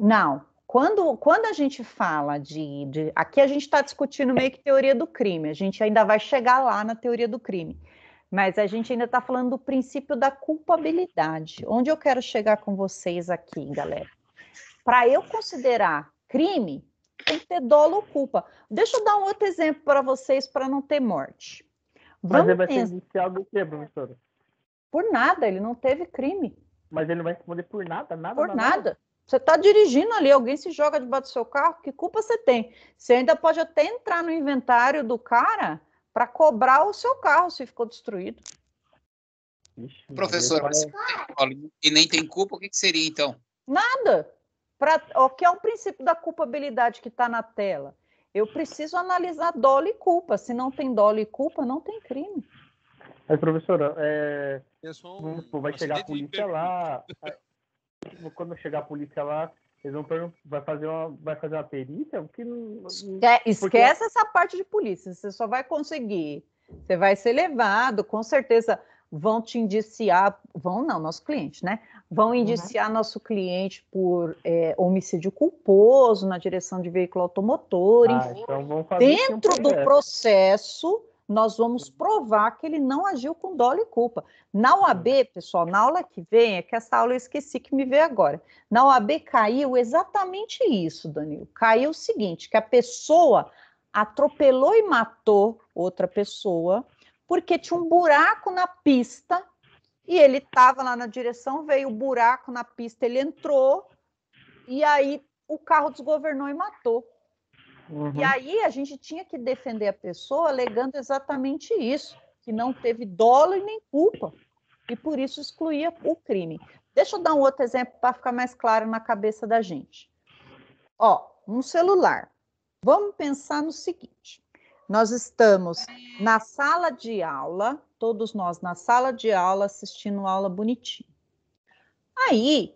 Não. Quando, quando a gente fala de, de Aqui a gente está discutindo meio que teoria do crime, a gente ainda vai chegar lá na teoria do crime. Mas a gente ainda está falando do princípio da culpabilidade. Onde eu quero chegar com vocês aqui, galera? Para eu considerar crime, tem que ter dolo ou culpa. Deixa eu dar um outro exemplo para vocês para não ter morte. Vamos Mas ele vai ser indiciado do que, professora? Por nada, ele não teve crime. Mas ele não vai responder por nada, nada. Por nada. nada. Você está dirigindo ali, alguém se joga debaixo do seu carro, que culpa você tem? Você ainda pode até entrar no inventário do cara para cobrar o seu carro se ficou destruído. Ixi, Professor, mas se não tem e nem tem culpa, o que, que seria então? Nada. Pra, o que é o princípio da culpabilidade que está na tela? Eu preciso analisar dolo e culpa. Se não tem dolo e culpa, não tem crime. Mas, professora, é... um... vamos, vai chegar a polícia lá. É, quando chegar a polícia lá, eles vão perguntar, vai fazer uma, vai fazer uma perícia? Porque é, esquece porque... essa parte de polícia. Você só vai conseguir. Você vai ser levado, com certeza vão te indiciar, vão não, nosso cliente, né? Vão uhum. indiciar uhum. nosso cliente por é, homicídio culposo na direção de veículo automotor, ah, enfim. Então tipo Dentro do processo, nós vamos provar que ele não agiu com dó e culpa. Na OAB, uhum. pessoal, na aula que vem, é que essa aula eu esqueci que me veio agora. Na OAB caiu exatamente isso, Danilo. Caiu o seguinte, que a pessoa atropelou e matou outra pessoa porque tinha um buraco na pista e ele estava lá na direção, veio o buraco na pista, ele entrou e aí o carro desgovernou e matou. Uhum. E aí a gente tinha que defender a pessoa alegando exatamente isso, que não teve dolo e nem culpa, e por isso excluía o crime. Deixa eu dar um outro exemplo para ficar mais claro na cabeça da gente. Ó, um celular. Vamos pensar no seguinte: nós estamos na sala de aula, todos nós na sala de aula assistindo aula bonitinho. Aí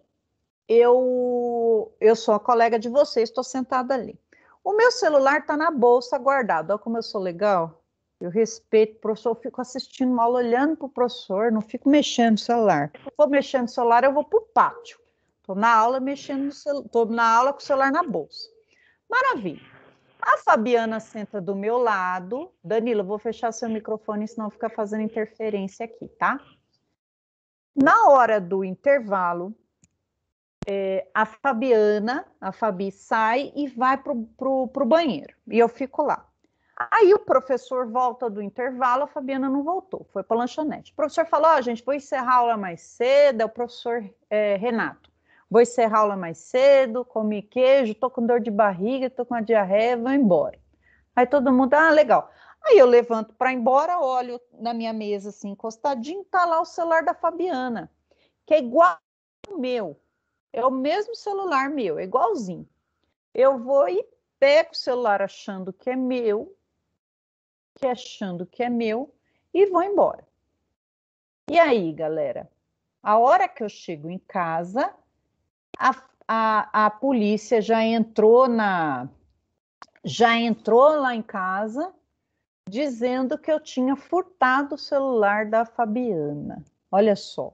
eu eu sou a colega de vocês, estou sentada ali. O meu celular está na bolsa guardado. Olha como eu sou legal. Eu respeito o professor, eu fico assistindo aula, olhando para o professor, não fico mexendo no celular. Se eu for mexendo no celular, eu vou para o pátio. Estou na aula mexendo no celular, estou na aula com o celular na bolsa. Maravilha. A Fabiana senta do meu lado. Danilo, vou fechar seu microfone, senão fica fazendo interferência aqui, tá? Na hora do intervalo, é, a Fabiana, a Fabi, sai e vai para o banheiro. E eu fico lá. Aí o professor volta do intervalo, a Fabiana não voltou, foi para a lanchonete. O professor falou: Ó, oh, gente, vou encerrar a aula mais cedo. É o professor é, Renato vou encerrar a aula mais cedo, comi queijo, tô com dor de barriga, tô com a diarreia, vou embora. Aí todo mundo, ah, legal. Aí eu levanto para ir embora, olho na minha mesa assim, encostadinho, tá lá o celular da Fabiana, que é igual ao meu. É o mesmo celular meu, é igualzinho. Eu vou e pego o celular achando que é meu, que achando que é meu, e vou embora. E aí, galera? A hora que eu chego em casa, a, a, a polícia já entrou na já entrou lá em casa dizendo que eu tinha furtado o celular da Fabiana. Olha só.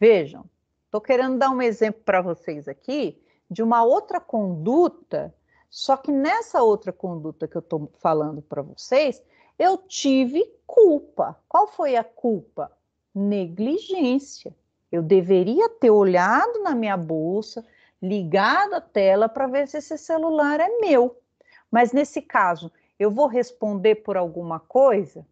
Vejam, estou querendo dar um exemplo para vocês aqui de uma outra conduta, só que nessa outra conduta que eu estou falando para vocês, eu tive culpa. Qual foi a culpa? Negligência. Eu deveria ter olhado na minha bolsa, ligado a tela para ver se esse celular é meu. Mas nesse caso, eu vou responder por alguma coisa?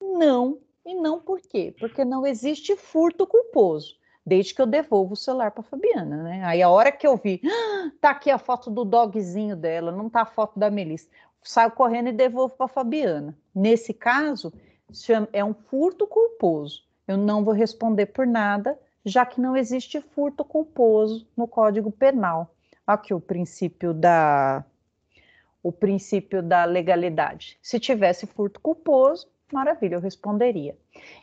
Não, e não por quê? Porque não existe furto culposo, desde que eu devolvo o celular para Fabiana, né? Aí a hora que eu vi, ah, tá aqui a foto do dogzinho dela, não tá a foto da Melissa, saio correndo e devolvo para Fabiana. Nesse caso, é um furto culposo. Eu não vou responder por nada, já que não existe furto culposo no Código Penal. Aqui o princípio da o princípio da legalidade. Se tivesse furto culposo, maravilha, eu responderia.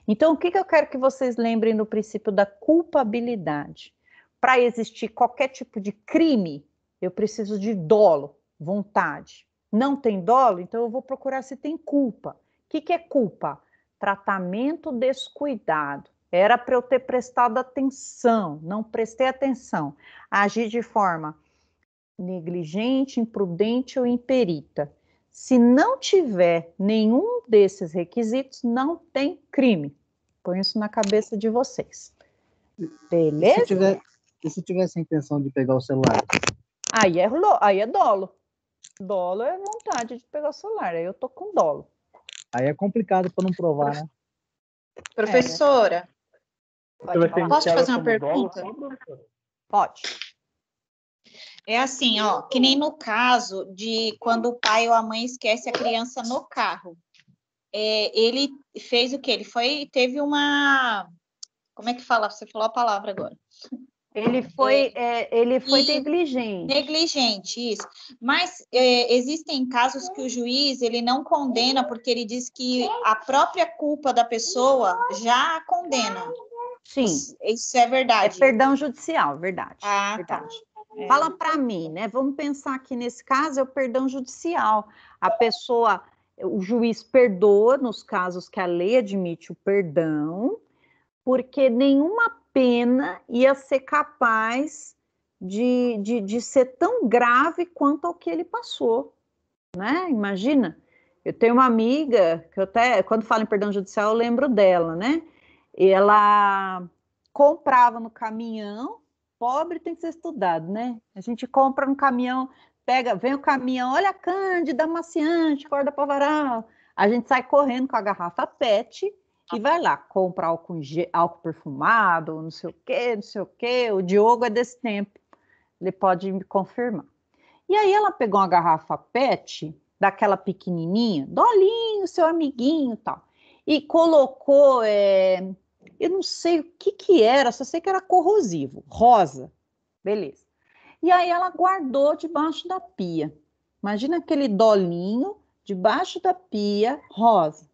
Então, o que, que eu quero que vocês lembrem do princípio da culpabilidade? Para existir qualquer tipo de crime, eu preciso de dolo, vontade. Não tem dolo, então eu vou procurar se tem culpa. O que, que é culpa? tratamento descuidado. Era para eu ter prestado atenção, não prestei atenção. Agi de forma negligente, imprudente ou imperita. Se não tiver nenhum desses requisitos, não tem crime. Põe isso na cabeça de vocês. Beleza? E se, tiver, e se tivesse a intenção de pegar o celular? Aí é, aí é dolo. Dolo é vontade de pegar o celular. Aí eu tô com dolo. Aí é complicado para não provar, né? Professora, é. Né? posso te fazer uma pergunta? Dólar, Pode. É assim, ó, que nem no caso de quando o pai ou a mãe esquece a criança no carro. É, ele fez o quê? Ele foi, teve uma, como é que fala? Você falou a palavra agora. Ele é, foi, é, ele foi negligente. Negligente, isso. Mas é, existem casos que o juiz ele não condena porque ele diz que a própria culpa da pessoa já a condena. Sim. Isso é verdade. É perdão judicial, verdade. Ah, tá. verdade. Tá. Fala para mim, né? Vamos pensar que nesse caso é o perdão judicial. A pessoa, o juiz perdoa nos casos que a lei admite o perdão, porque nenhuma pena ia ser capaz de, de, de ser tão grave quanto ao que ele passou, né? Imagina, eu tenho uma amiga que eu até, quando falo em perdão judicial, eu lembro dela, né? Ela comprava no caminhão, pobre tem que ser estudado, né? A gente compra no caminhão, pega, vem o caminhão, olha a Cândida, maciante, corda varal, A gente sai correndo com a garrafa PET que vai lá, compra álcool, álcool perfumado, não sei o quê, não sei o quê. O Diogo é desse tempo, ele pode me confirmar. E aí ela pegou uma garrafa PET, daquela pequenininha, dolinho, seu amiguinho tal, e colocou, é, eu não sei o que que era, só sei que era corrosivo, rosa, beleza. E aí ela guardou debaixo da pia. Imagina aquele dolinho debaixo da pia rosa.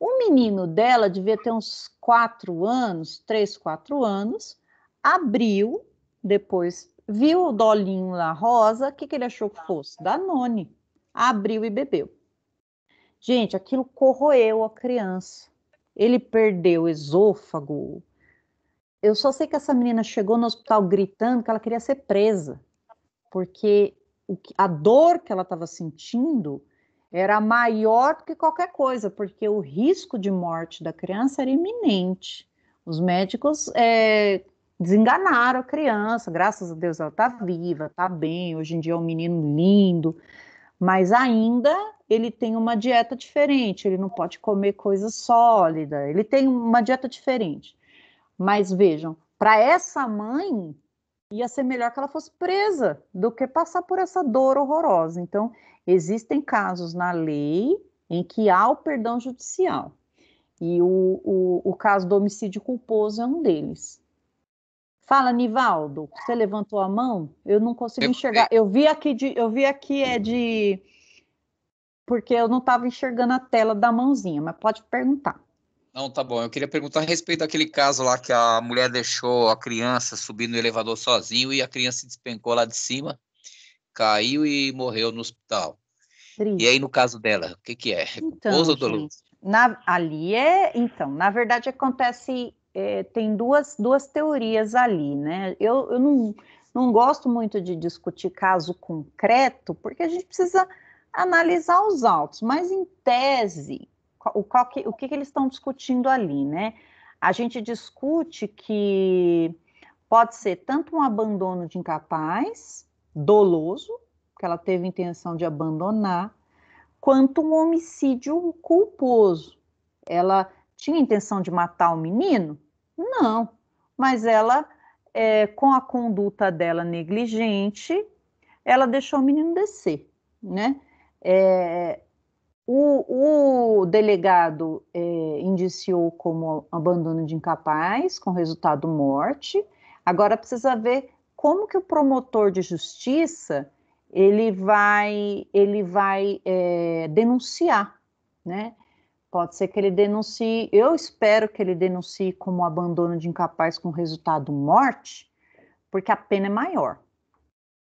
O menino dela devia ter uns quatro anos, três, quatro anos, abriu, depois viu o dolinho lá rosa, o que, que ele achou que fosse? Danone. Abriu e bebeu. Gente, aquilo corroeu a criança. Ele perdeu o esôfago. Eu só sei que essa menina chegou no hospital gritando que ela queria ser presa, porque a dor que ela estava sentindo era maior do que qualquer coisa, porque o risco de morte da criança era iminente. Os médicos é, desenganaram a criança, graças a Deus ela está viva, está bem, hoje em dia é um menino lindo, mas ainda ele tem uma dieta diferente, ele não pode comer coisa sólida, ele tem uma dieta diferente. Mas vejam, para essa mãe, ia ser melhor que ela fosse presa do que passar por essa dor horrorosa. Então, existem casos na lei em que há o perdão judicial. E o, o, o caso do homicídio culposo é um deles. Fala, Nivaldo, você levantou a mão? Eu não consigo eu, enxergar. Eu vi aqui de, eu vi aqui é de porque eu não estava enxergando a tela da mãozinha, mas pode perguntar. Não, tá bom. Eu queria perguntar a respeito daquele caso lá que a mulher deixou a criança subir no elevador sozinho e a criança despencou lá de cima, caiu e morreu no hospital. Triste. E aí, no caso dela, o que, que é? é então, ou Na, ali é. Então, na verdade, acontece. É, tem duas, duas teorias ali, né? Eu, eu não, não gosto muito de discutir caso concreto, porque a gente precisa analisar os autos, mas em tese, o, que, o que, que eles estão discutindo ali, né? A gente discute que pode ser tanto um abandono de incapaz, doloso, que ela teve intenção de abandonar, quanto um homicídio culposo. Ela tinha intenção de matar o menino? Não, mas ela, é, com a conduta dela negligente, ela deixou o menino descer, né? É, o, o delegado é, indiciou como abandono de incapaz, com resultado morte. Agora precisa ver como que o promotor de justiça ele vai ele vai é, denunciar, né? Pode ser que ele denuncie, eu espero que ele denuncie como abandono de incapaz com resultado morte, porque a pena é maior.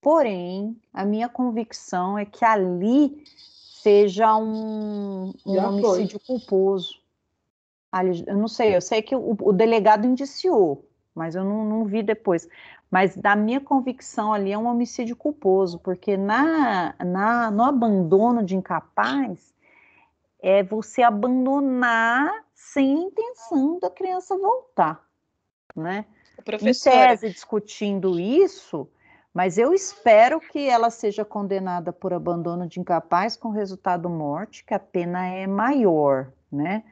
Porém, a minha convicção é que ali seja um, um homicídio foi. culposo. Ah, eu não sei, eu sei que o, o delegado indiciou, mas eu não, não, vi depois. Mas da minha convicção ali é um homicídio culposo, porque na, na no abandono de incapaz é você abandonar sem a intenção da criança voltar, né? Professora. Em tese, discutindo isso, mas eu espero que ela seja condenada por abandono de incapaz com resultado morte, que a pena é maior, né?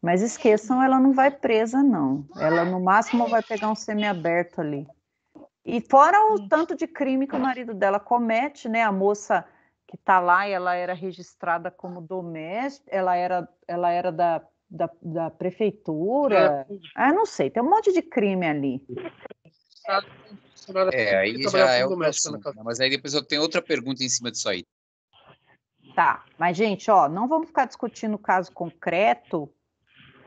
Mas esqueçam, ela não vai presa, não. Ela, no máximo, vai pegar um semiaberto ali. E fora o tanto de crime que o marido dela comete, né? A moça que tá lá, ela era registrada como doméstica, ela era, ela era da, da, da prefeitura. É. Ah, não sei, tem um monte de crime ali. É, aí já é o assunto, né? mas aí depois eu tenho outra pergunta em cima disso aí. Tá, mas gente, ó, não vamos ficar discutindo o caso concreto,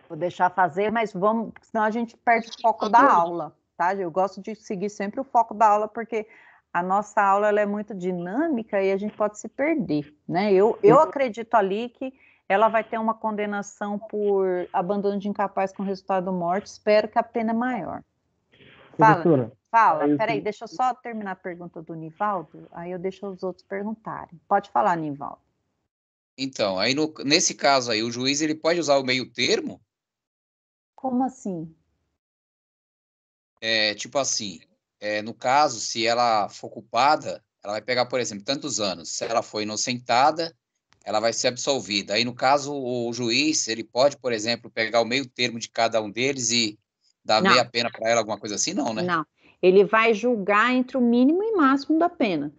vou deixar fazer, mas vamos, senão a gente perde o foco da aula, tá? Eu gosto de seguir sempre o foco da aula, porque a nossa aula ela é muito dinâmica e a gente pode se perder, né? Eu, eu uhum. acredito ali que ela vai ter uma condenação por abandono de incapaz com resultado morte, espero que a pena é maior. Fala. Professora, Fala, eu... peraí, deixa eu só terminar a pergunta do Nivaldo, aí eu deixo os outros perguntarem. Pode falar, Nivaldo. Então, aí no, nesse caso aí, o juiz ele pode usar o meio termo? Como assim? É, tipo assim, é, no caso, se ela for culpada, ela vai pegar, por exemplo, tantos anos. Se ela for inocentada, ela vai ser absolvida. Aí, no caso, o juiz, ele pode, por exemplo, pegar o meio termo de cada um deles e dar não. meia pena para ela, alguma coisa assim? Não, né? Não, ele vai julgar entre o mínimo e máximo da pena.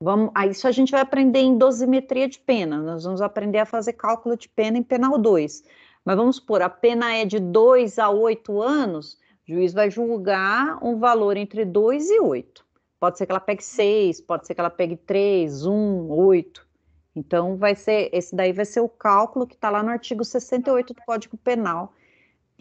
Vamos, isso a gente vai aprender em dosimetria de pena. Nós vamos aprender a fazer cálculo de pena em penal 2. Mas vamos supor, a pena é de 2 a 8 anos, o juiz vai julgar um valor entre 2 e 8. Pode ser que ela pegue 6, pode ser que ela pegue 3, 1, 8. Então, vai ser, esse daí vai ser o cálculo que está lá no artigo 68 do Código Penal.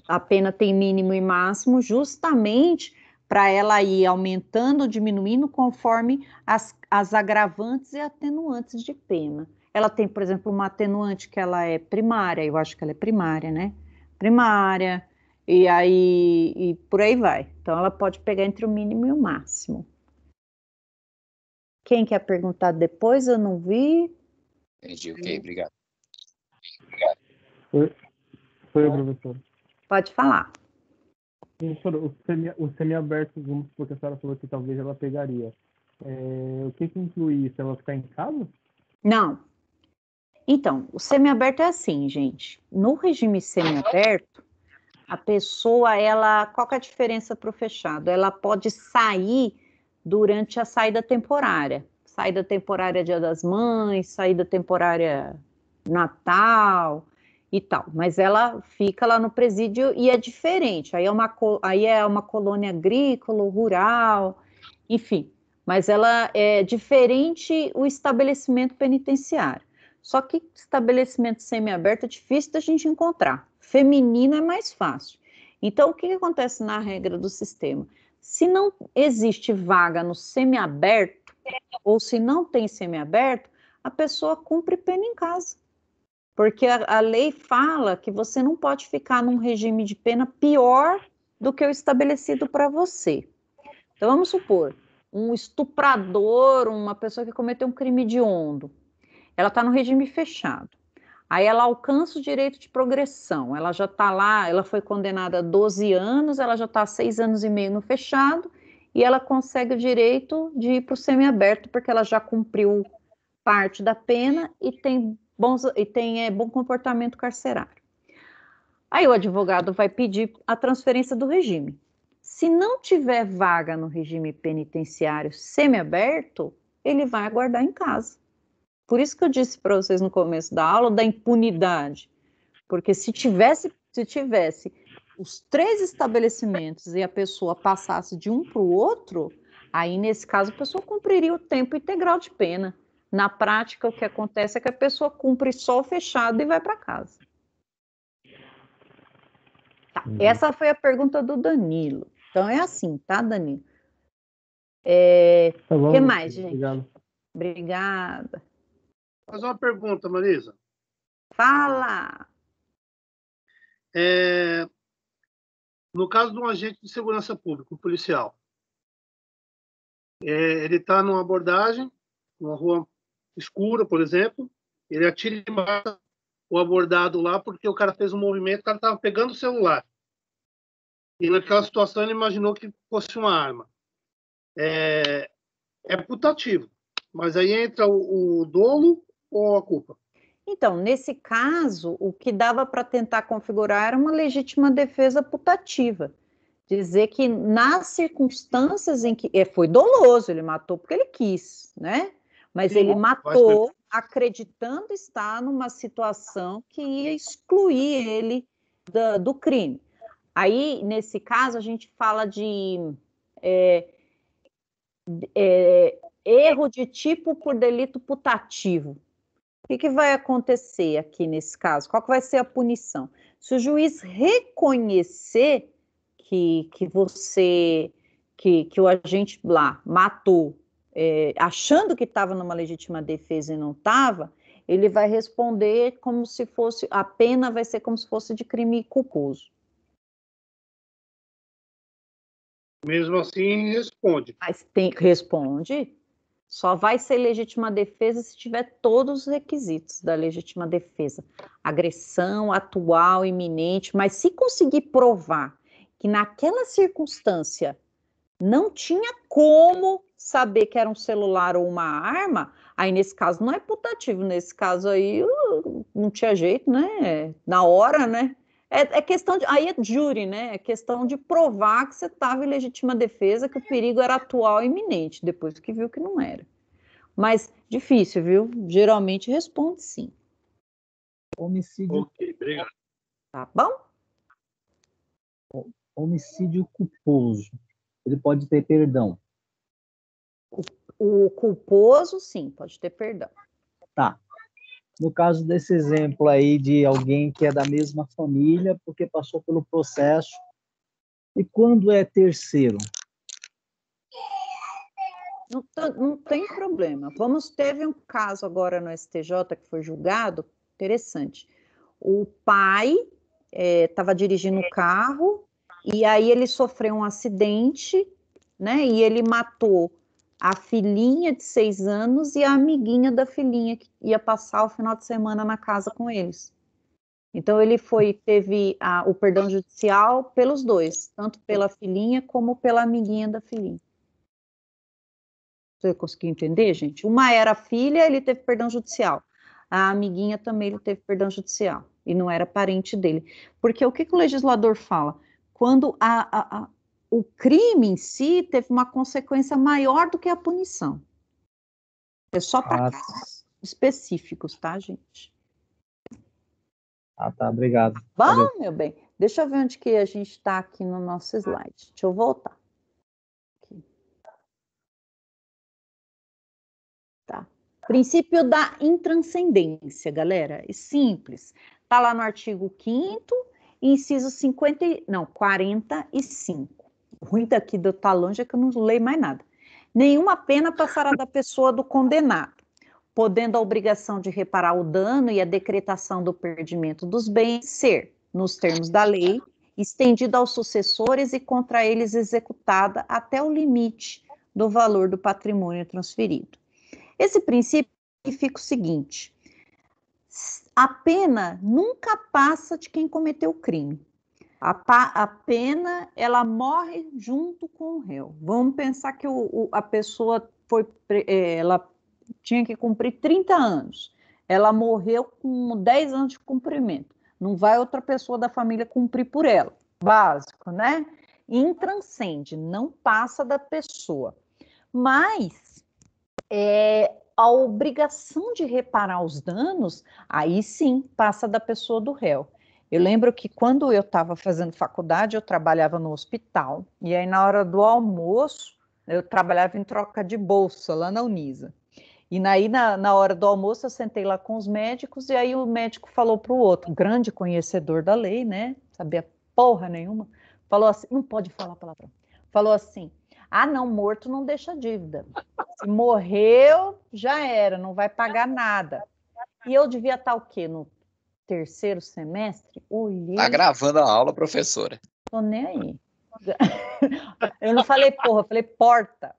A pena tem mínimo e máximo, justamente para ela ir aumentando ou diminuindo conforme as, as agravantes e atenuantes de pena. Ela tem, por exemplo, uma atenuante que ela é primária, eu acho que ela é primária, né? Primária, e aí e por aí vai. Então ela pode pegar entre o mínimo e o máximo. Quem quer perguntar depois? Eu não vi. Entendi, ok, obrigado. Obrigado. Foi, foi o professor. Pode falar o, semi, o semi-aberto, vamos supor que a senhora falou que talvez ela pegaria. É, o que, que inclui isso? Ela ficar em casa? Não. Então, o semi-aberto é assim, gente. No regime semi-aberto, a pessoa, ela. Qual é a diferença para o fechado? Ela pode sair durante a saída temporária. Saída temporária Dia das Mães, saída temporária Natal, e tal, mas ela fica lá no presídio e é diferente. Aí é uma, aí é uma colônia agrícola, rural, enfim, mas ela é diferente o estabelecimento penitenciário. Só que estabelecimento semiaberto é difícil da gente encontrar. Feminino é mais fácil. Então, o que, que acontece na regra do sistema? Se não existe vaga no semiaberto, ou se não tem semiaberto, a pessoa cumpre pena em casa porque a, a, lei fala que você não pode ficar num regime de pena pior do que o estabelecido para você. Então vamos supor, um estuprador, uma pessoa que cometeu um crime de hondo, ela está no regime fechado. Aí ela alcança o direito de progressão, ela já está lá, ela foi condenada a 12 anos, ela já está seis anos e meio no fechado, e ela consegue o direito de ir para o semiaberto, porque ela já cumpriu parte da pena e tem bons, e tem é, bom comportamento carcerário. Aí o advogado vai pedir a transferência do regime. Se não tiver vaga no regime penitenciário semiaberto, ele vai aguardar em casa. Por isso que eu disse para vocês no começo da aula da impunidade. Porque se tivesse, se tivesse os três estabelecimentos e a pessoa passasse de um para o outro, aí nesse caso a pessoa cumpriria o tempo integral de pena. Na prática, o que acontece é que a pessoa cumpre só o fechado e vai para casa. Tá, uhum. Essa foi a pergunta do Danilo. Então é assim, tá, Danilo? É... Tá que mais, gente? Obrigado. Obrigada. Faz uma pergunta, Marisa. Fala! É... No caso de um agente de segurança pública, um policial, é... ele está numa abordagem, numa rua escura, por exemplo, ele atira e mata o abordado lá porque o cara fez um movimento, o cara estava pegando o celular. E naquela situação ele imaginou que fosse uma arma. É, é putativo. Mas aí entra o, o dolo ou a culpa? Então, nesse caso, o que dava para tentar configurar era uma legítima defesa putativa. Dizer que nas circunstâncias em que é, foi doloso, ele matou porque ele quis, né? Mas Sim, ele matou acreditando estar numa situação que ia excluir ele do, do crime. Aí, nesse caso, a gente fala de é, é, erro de tipo por delito putativo. O que, que, vai acontecer aqui nesse caso? Qual vai ser a punição? Se o juiz reconhecer que, que você, que, que o agente lá matou é, achando que estava numa legítima defesa e não estava, ele vai responder como se fosse, a pena vai ser como se fosse de crime culposo. Mesmo assim, responde. Mas tem, responde. Só vai ser legítima defesa se tiver todos os requisitos da legítima defesa. Agressão atual, iminente, mas se conseguir provar que naquela circunstância não tinha como saber que era um celular ou uma arma, aí nesse caso não é putativo, nesse caso aí uh, não tinha jeito, né? Na hora, né? É, é questão de. Aí é júri, né? É questão de provar que você estava em legítima defesa, que o perigo era atual e iminente, depois que viu que não era. Mas difícil, viu? Geralmente responde sim. Homicídio. Ok, obrigado. Tá bom? Homicídio culposo. Ele pode ter perdão o, o culposo, sim, pode ter perdão. Tá. No caso desse exemplo aí de alguém que é da mesma família, porque passou pelo processo, e quando é terceiro? Não, não, tem problema. Vamos, teve um caso agora no STJ que foi julgado, interessante. O pai estava é, dirigindo o carro e aí ele sofreu um acidente, né? E ele matou a filhinha de seis anos e a amiguinha da filhinha que ia passar o final de semana na casa com eles. Então ele foi teve a, o perdão judicial pelos dois, tanto pela filhinha como pela amiguinha da filhinha. Você conseguiu entender, gente? Uma era filha, ele teve perdão judicial. A amiguinha também ele teve perdão judicial e não era parente dele. Porque o que, que o legislador fala? Quando a, a, a o crime em si teve uma consequência maior do que a punição. É só para ah, casos específicos, tá, gente? Ah, tá. Obrigado. bom, Valeu. meu bem. Deixa eu ver onde que a gente está aqui no nosso slide. Deixa eu voltar. Aqui. Tá. Princípio da intranscendência, galera. É simples. Está lá no artigo 5 inciso 50, não, 45 ruim daqui de eu estar tá longe é que eu não leio mais nada. Nenhuma pena passará da pessoa do condenado, podendo a obrigação de reparar o dano e a decretação do perdimento dos bens ser, nos termos da lei, estendida aos sucessores e contra eles executada até o limite do valor do patrimônio transferido. Esse princípio significa o seguinte: a pena nunca passa de quem cometeu o crime. A, pa, a, pena ela morre junto com o réu. Vamos pensar que o, o, a pessoa foi, é, ela tinha que cumprir 30 anos. Ela morreu com 10 anos de cumprimento. Não vai outra pessoa da família cumprir por ela. Básico, né? Intranscende, não passa da pessoa. Mas é, a obrigação de reparar os danos, aí sim passa da pessoa do réu eu lembro que quando eu estava fazendo faculdade, eu trabalhava no hospital, e aí na hora do almoço, eu trabalhava em troca de bolsa lá na Unisa. E aí, na, na hora do almoço, eu sentei lá com os médicos, e aí o médico falou para o outro, grande conhecedor da lei, né? Sabia porra nenhuma. Falou assim: não pode falar palavrão. Falou assim: ah, não, morto não deixa dívida. Se morreu, já era, não vai pagar nada. E eu devia estar tá o quê? No terceiro semestre, olhei. Tá gravando a aula, professora. Tô nem aí. Eu não falei porra, eu falei porta.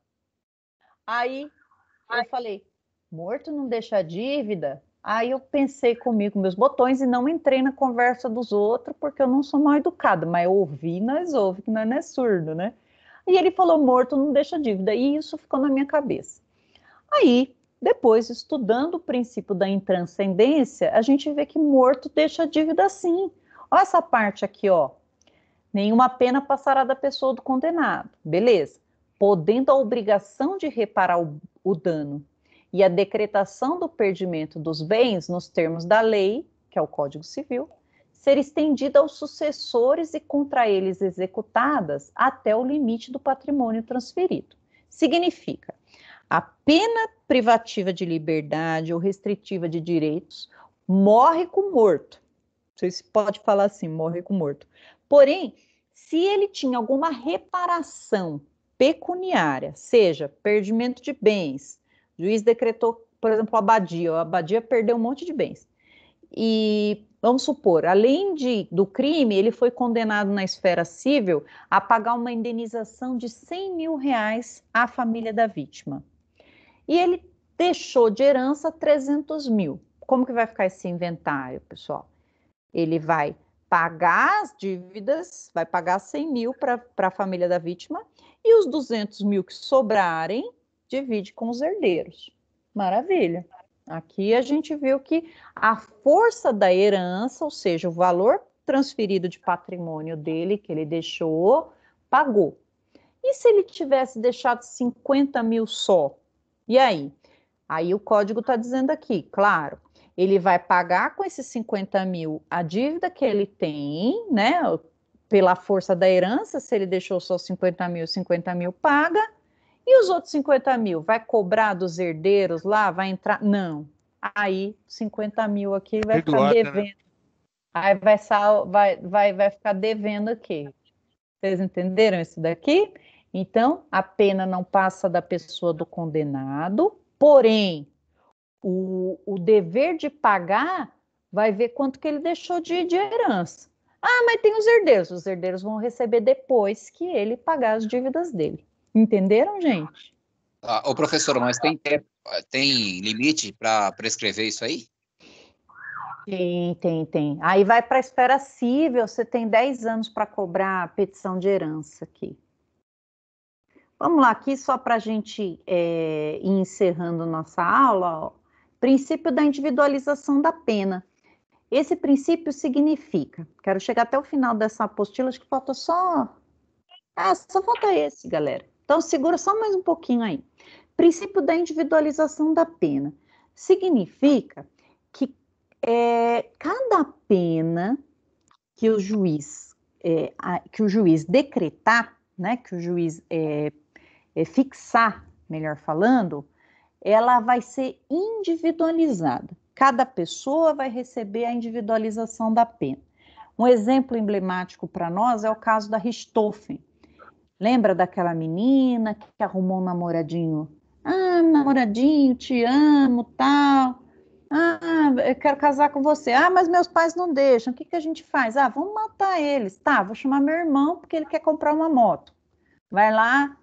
Aí eu falei, morto não deixa dívida? Aí eu pensei comigo meus botões e não entrei na conversa dos outros, porque eu não sou mal educada, mas eu ouvi, nós ouve, que não é surdo, né? E ele falou, morto não deixa dívida. E isso ficou na minha cabeça. Aí depois, estudando o princípio da intranscendência, a gente vê que morto deixa a dívida assim. Olha essa parte aqui, ó. Nenhuma pena passará da pessoa do condenado. Beleza. Podendo a obrigação de reparar o, o dano e a decretação do perdimento dos bens nos termos da lei, que é o Código Civil, ser estendida aos sucessores e contra eles executadas até o limite do patrimônio transferido. Significa, a pena privativa de liberdade ou restritiva de direitos morre com morto. Você pode falar assim, morre com morto. Porém, se ele tinha alguma reparação pecuniária, seja perdimento de bens, o juiz decretou, por exemplo, a abadia, a abadia perdeu um monte de bens. E vamos supor, além de, do crime, ele foi condenado na esfera civil a pagar uma indenização de 100 mil reais à família da vítima. E ele deixou de herança 300 mil. Como que vai ficar esse inventário, pessoal? Ele vai pagar as dívidas, vai pagar 100 mil para a família da vítima e os 200 mil que sobrarem divide com os herdeiros. Maravilha. Aqui a gente viu que a força da herança, ou seja, o valor transferido de patrimônio dele que ele deixou, pagou. E se ele tivesse deixado 50 mil só? E aí? Aí o código está dizendo aqui, claro, ele vai pagar com esses 50 mil a dívida que ele tem, né? Pela força da herança, se ele deixou só 50 mil, 50 mil paga. E os outros 50 mil? Vai cobrar dos herdeiros lá? Vai entrar? Não. Aí, 50 mil aqui vai Eduardo, ficar né? devendo. Né? Aí vai, sal, vai, vai, vai ficar devendo aqui. Vocês entenderam isso daqui? Então, a pena não passa da pessoa do condenado, porém, o, o dever de pagar vai ver quanto que ele deixou de, de herança. Ah, mas tem os herdeiros. Os herdeiros vão receber depois que ele pagar as dívidas dele. Entenderam, gente? Ah, ô, professor, mas tem, tem limite para prescrever isso aí? Tem, tem, tem. Aí vai para a esfera civil, você tem 10 anos para cobrar a petição de herança aqui. Vamos lá, aqui só para a gente é, ir encerrando nossa aula, ó, princípio da individualização da pena. Esse princípio significa, quero chegar até o final dessa apostila, acho que falta só. Ah, só falta esse, galera. Então, segura só mais um pouquinho aí. Princípio da individualização da pena. Significa que é, cada pena que o juiz, é, a, que o juiz decretar, né, que o juiz é, é, fixar, melhor falando, ela vai ser individualizada. Cada pessoa vai receber a individualização da pena. Um exemplo emblemático para nós é o caso da Richthofen. Lembra daquela menina que arrumou um namoradinho? Ah, namoradinho, te amo, tal. Ah, eu quero casar com você. Ah, mas meus pais não deixam. O que, que a gente faz? Ah, vamos matar eles. Tá, vou chamar meu irmão porque ele quer comprar uma moto. Vai lá,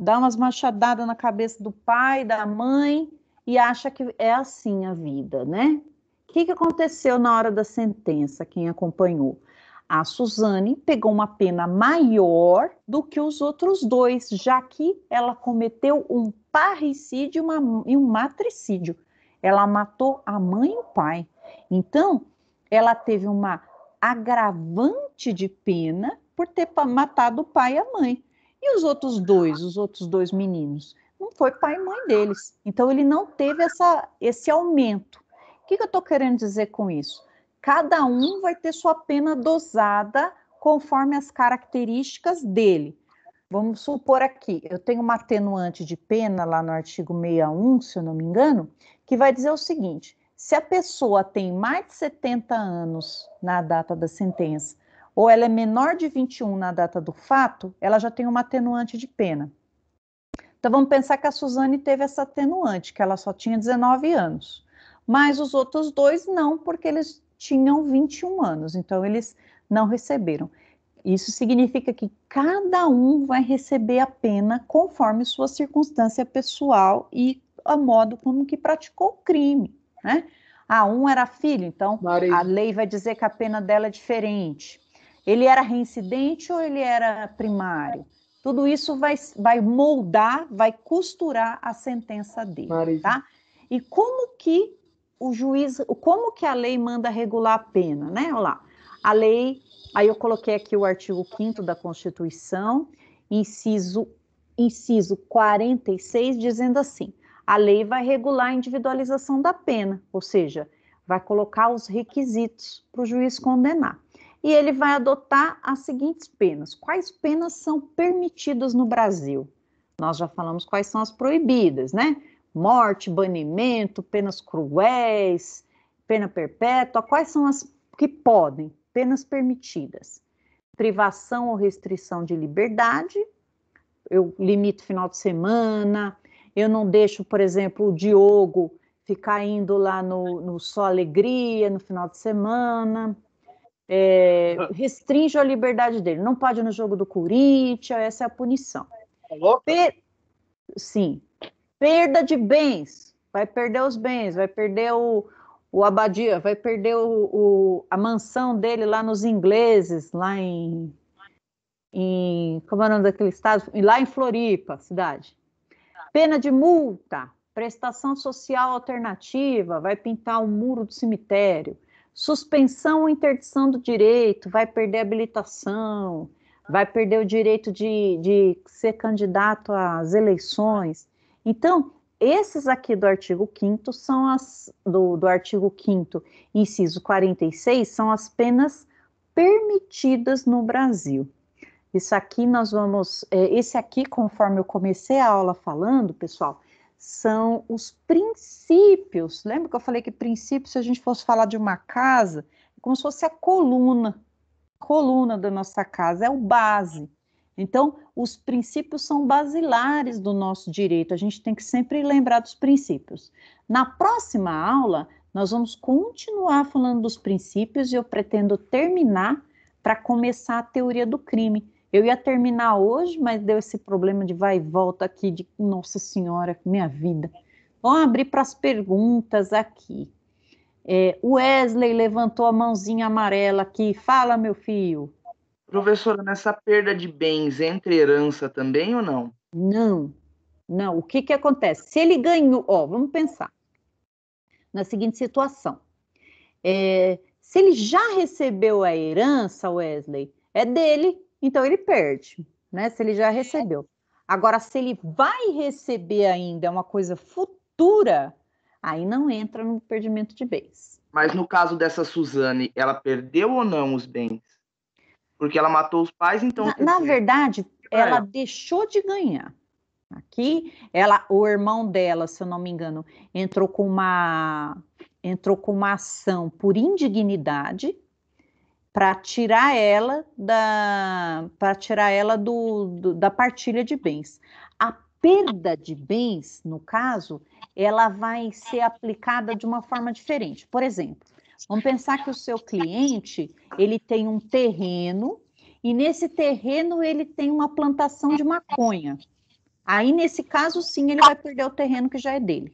dá umas machadadas na cabeça do pai, da mãe e acha que é assim a vida, né? O que, que aconteceu na hora da sentença? Quem acompanhou? A Suzane pegou uma pena maior do que os outros dois, já que ela cometeu um parricídio e um matricídio. Ela matou a mãe e o pai. Então, ela teve uma agravante de pena por ter matado o pai e a mãe. E os outros dois, os outros dois meninos? Não foi pai e mãe deles. Então, ele não teve essa, esse aumento. O que, que eu estou querendo dizer com isso? Cada um vai ter sua pena dosada conforme as características dele. Vamos supor aqui, eu tenho uma atenuante de pena lá no artigo 61, se eu não me engano, que vai dizer o seguinte: se a pessoa tem mais de 70 anos na data da sentença ou ela é menor de 21 na data do fato, ela já tem uma atenuante de pena. Então vamos pensar que a Suzane teve essa atenuante, que ela só tinha 19 anos. Mas os outros dois não, porque eles tinham 21 anos, então eles não receberam. Isso significa que cada um vai receber a pena conforme sua circunstância pessoal e o modo como que praticou o crime, né? Ah, um era filho, então a lei vai dizer que a pena dela é diferente. Ele era reincidente ou ele era primário? Tudo isso vai, vai moldar, vai costurar a sentença dele, Marisa. tá? E como que o juiz, como que a lei manda regular a pena, né? Olha lá, a lei, aí eu coloquei aqui o artigo 5 da Constituição, inciso, inciso 46, dizendo assim, a lei vai regular a individualização da pena, ou seja, vai colocar os requisitos para o juiz condenar e ele vai adotar as seguintes penas. Quais penas são permitidas no Brasil? Nós já falamos quais são as proibidas, né? Morte, banimento, penas cruéis, pena perpétua. Quais são as que podem? Penas permitidas. Privação ou restrição de liberdade. Eu limito final de semana. Eu não deixo, por exemplo, o Diogo ficar indo lá no, no Só Alegria no final de semana é, restringe a liberdade dele. Não pode ir no jogo do Corinthians, essa é a punição. Tá per... Sim. Perda de bens. Vai perder os bens, vai perder o, o Abadia, vai perder o, o, a mansão dele lá nos ingleses, lá em. em como é o nome daquele estado? Lá em Floripa, cidade. Pena de multa, prestação social alternativa, vai pintar o um muro do cemitério suspensão ou interdição do direito, vai perder habilitação, vai perder o direito de, de ser candidato às eleições. Então, esses aqui do artigo 5 são as do, do artigo 5 inciso 46 são as penas permitidas no Brasil. Isso aqui nós vamos, é, esse aqui, conforme eu comecei a aula falando, pessoal, são os princípios. Lembra que eu falei que princípio, se a gente fosse falar de uma casa, é como se fosse a coluna, a coluna da nossa casa, é o base. Então, os princípios são basilares do nosso direito, a gente tem que sempre lembrar dos princípios. Na próxima aula, nós vamos continuar falando dos princípios e eu pretendo terminar para começar a teoria do crime eu ia terminar hoje, mas deu esse problema de vai e volta aqui, de nossa senhora, minha vida. Vamos abrir para as perguntas aqui. É, Wesley levantou a mãozinha amarela aqui. Fala, meu filho. Professora, nessa perda de bens entre herança também ou não? Não, não. O que, que acontece? Se ele ganhou, ó, vamos pensar na seguinte situação. É, se ele já recebeu a herança, Wesley, é dele, então ele perde, né? Se ele já é. recebeu. Agora, se ele vai receber ainda é uma coisa futura, aí não entra no perdimento de bens. Mas no caso dessa Suzane, ela perdeu ou não os bens? Porque ela matou os pais, então. Na, na verdade, ela, é. ela deixou de ganhar. Aqui, ela, o irmão dela, se eu não me engano, entrou com uma entrou com uma ação por indignidade para tirar ela da para tirar ela do, do, da partilha de bens. A perda de bens, no caso, ela vai ser aplicada de uma forma diferente. Por exemplo, vamos pensar que o seu cliente ele tem um terreno e nesse terreno ele tem uma plantação de maconha. Aí nesse caso sim ele vai perder o terreno que já é dele.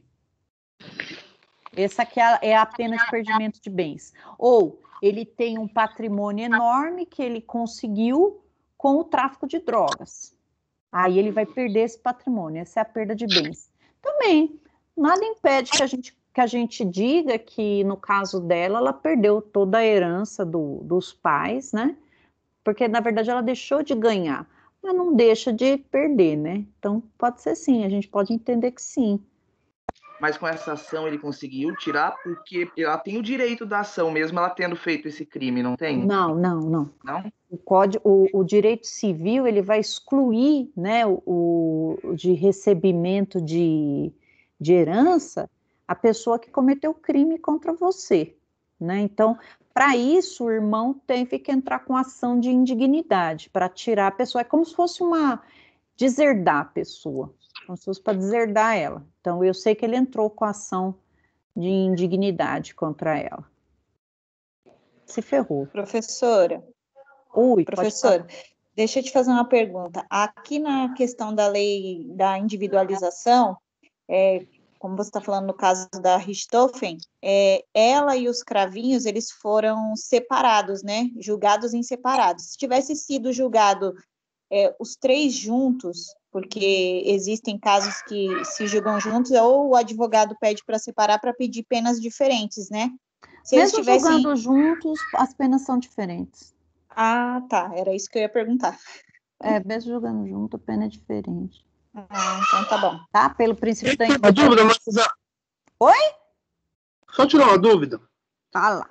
Essa aqui é a é pena de perdimento de bens. Ou ele tem um patrimônio enorme que ele conseguiu com o tráfico de drogas. Aí ele vai perder esse patrimônio, essa é a perda de bens. Também, nada impede que a gente, que a gente diga que, no caso dela, ela perdeu toda a herança do, dos pais, né? Porque, na verdade, ela deixou de ganhar, mas não deixa de perder, né? Então, pode ser sim, a gente pode entender que sim mas com essa ação ele conseguiu tirar porque ela tem o direito da ação, mesmo ela tendo feito esse crime, não tem? Não, não, não. Não? O, código, o, o direito civil ele vai excluir né, o, o de recebimento de, de herança a pessoa que cometeu crime contra você. Né? Então, para isso, o irmão teve que entrar com ação de indignidade para tirar a pessoa. É como se fosse uma deserdar a pessoa como se fosse para deserdar ela. Então eu sei que ele entrou com a ação de indignidade contra ela. Se ferrou. Professora. Ui, professora. Deixa eu te fazer uma pergunta. Aqui na questão da lei da individualização, é, como você está falando no caso da Richthofen, é, ela e os cravinhos eles foram separados, né? Julgados em separados. Se tivesse sido julgado é, os três juntos, porque existem casos que se julgam juntos, ou o advogado pede para separar para pedir penas diferentes, né? Se Mesmo eles tivessem... julgando juntos, as penas são diferentes. Ah, tá. Era isso que eu ia perguntar. É, mesmo jogando junto, a pena é diferente. Ah, então tá bom. Tá? Pelo princípio da Uma dúvida, Marcos. Oi? Só tirar uma dúvida. Fala.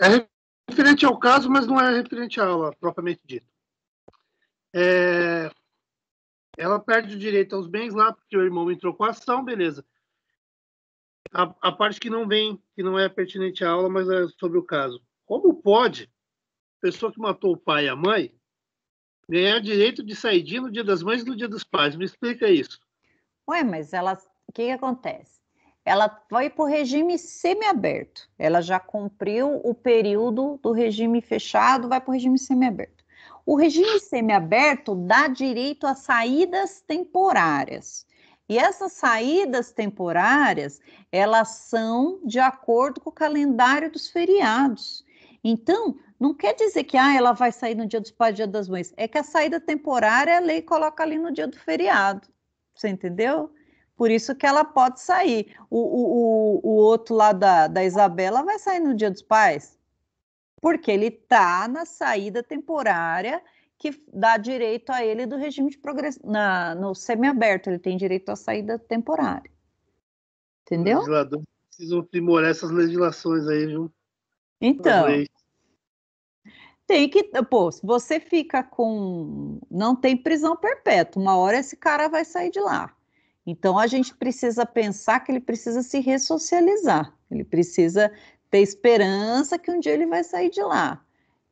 É referente ao caso, mas não é referente à aula, propriamente dito. É, ela perde o direito aos bens lá, porque o irmão entrou com a ação, beleza. A, a parte que não vem, que não é pertinente à aula, mas é sobre o caso. Como pode pessoa que matou o pai e a mãe ganhar direito de saidinha no dia das mães e no dia dos pais? Me explica isso. Ué, mas ela, o que, que acontece? Ela vai para o regime semiaberto. Ela já cumpriu o período do regime fechado, vai para o regime semiaberto. O regime semiaberto dá direito a saídas temporárias. E essas saídas temporárias, elas são de acordo com o calendário dos feriados. Então, não quer dizer que ah, ela vai sair no dia dos pais, dia das mães. É que a saída temporária a lei coloca ali no dia do feriado. Você entendeu? Por isso que ela pode sair. O, o, o, outro lá da, da Isabela vai sair no dia dos pais porque ele está na saída temporária que dá direito a ele do regime de progressão. Na, no semiaberto, ele tem direito à saída temporária. Entendeu? O legislador precisa aprimorar essas legislações aí, viu? Então. Tem que. Pô, se você fica com. Não tem prisão perpétua. Uma hora esse cara vai sair de lá. Então a gente precisa pensar que ele precisa se ressocializar. Ele precisa ter esperança que um dia ele vai sair de lá.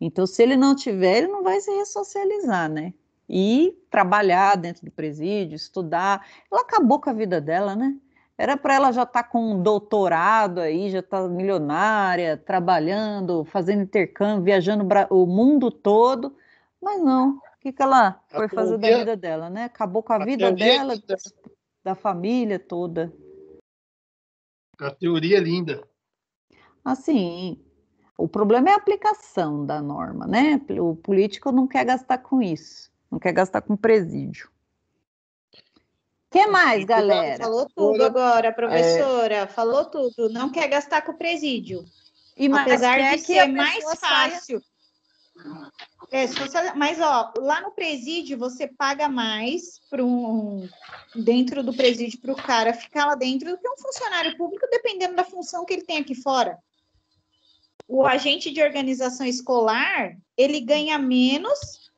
Então, se ele não tiver, ele não vai se ressocializar, né? E trabalhar dentro do presídio, estudar. Ela acabou com a vida dela, né? Era para ela já estar tá com um doutorado aí, já estar tá milionária, trabalhando, fazendo intercâmbio, viajando o mundo todo. Mas não. O que, que ela foi fazer da vida dela, né? Acabou com a, a vida dela, é da família toda. A teoria é linda. Assim, o problema é a aplicação da norma, né? O político não quer gastar com isso, não quer gastar com presídio. O que mais, galera? Falou tudo agora, é, professora. É... Falou tudo. Não quer gastar com o presídio. E Apesar é de que ser é mais fácil. é se você... Mas, ó, lá no presídio você paga mais para um dentro do presídio para o cara ficar lá dentro do que um funcionário público, dependendo da função que ele tem aqui fora o agente de organização escolar ele ganha menos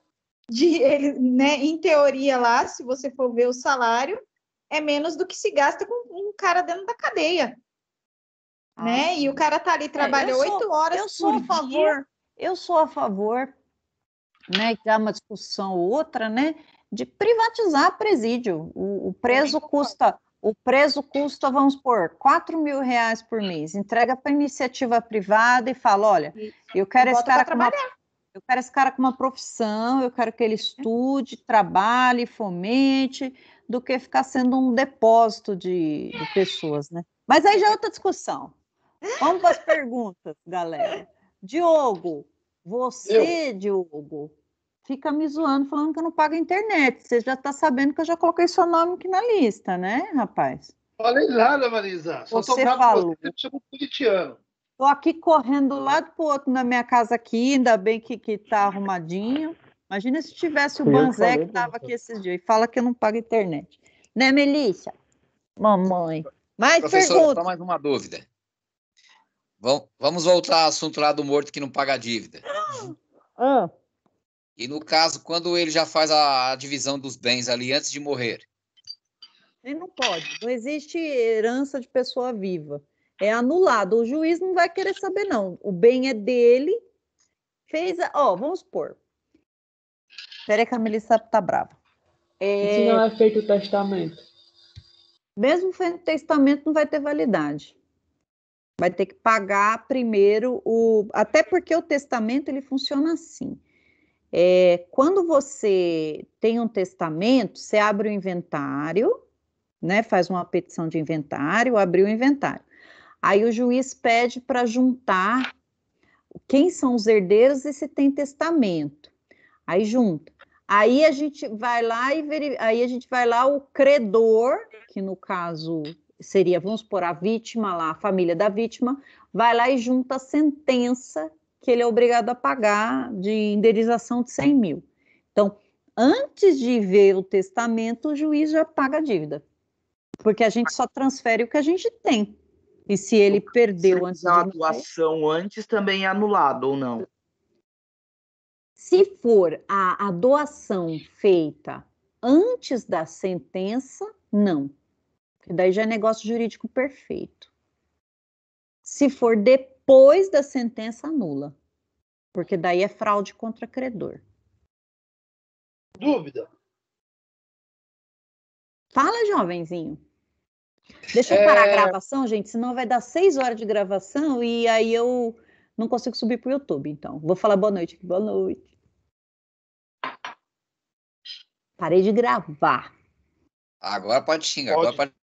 de ele, né? Em teoria lá, se você for ver o salário, é menos do que se gasta com um cara dentro da cadeia. Ah, né? Sim. E o cara tá ali, é, trabalhando oito horas eu sou por a favor, dia. Eu sou a favor, né? Que é uma discussão outra, né? De privatizar presídio. O, o preso custa o preço custa, vamos por 4 mil reais por mês. Entrega para iniciativa privada e fala: olha, eu quero, esse cara com uma, eu quero esse cara com uma profissão, eu quero que ele estude, trabalhe, fomente, do que ficar sendo um depósito de, de pessoas, né? Mas aí já é outra discussão. Vamos para as perguntas, galera. Diogo, você, eu. Diogo, fica me zoando, falando que eu não pago a internet. Você já está sabendo que eu já coloquei seu nome aqui na lista, né, rapaz? Falei nada, Marisa. Só você falou. Você, chegou politiano. Tô aqui correndo do lado pro outro na minha casa aqui, ainda bem que, que tá arrumadinho. Imagina se tivesse o eu Banzé que né? tava aqui esses dias e fala que eu não pago internet. Né, Melícia? Mamãe. Mais perguntas. Só mais uma dúvida. Vamos, vamos voltar ao assunto lá do morto que não paga a dívida. Ah. E no caso, quando ele já faz a divisão dos bens ali antes de morrer? Ele não pode. Não existe herança de pessoa viva. É anulado. O juiz não vai querer saber, não. O bem é dele. Fez. A... Ó, vamos supor. Peraí que a Melissa tá brava. É... Se não é feito o testamento. Mesmo feito o testamento, não vai ter validade. Vai ter que pagar primeiro o. Até porque o testamento ele funciona assim é, quando você tem um testamento, você abre o inventário, né? Faz uma petição de inventário, abre o inventário. Aí o juiz pede para juntar quem são os herdeiros e se tem testamento. Aí junta. Aí a gente vai lá e aí a gente vai lá o credor, que no caso seria, vamos supor, a vítima lá, a família da vítima, vai lá e junta a sentença que ele é obrigado a pagar de indenização de 100 mil. Então, antes de ver o testamento, o juiz já paga a dívida, porque a gente só transfere o que a gente tem. E se ele perdeu se antes. A doação antes também é anulado ou não? Se for a, a doação feita antes da sentença, não. porque daí já é negócio jurídico perfeito. Se for depois depois da sentença nula, porque daí é fraude contra credor. Dúvida. Fala, jovenzinho. Deixa eu parar é... a gravação, gente, senão vai dar seis horas de gravação e aí eu não consigo subir para o YouTube, então. Vou falar boa noite Boa noite. Parei de gravar. Agora pode xingar, pode. agora pode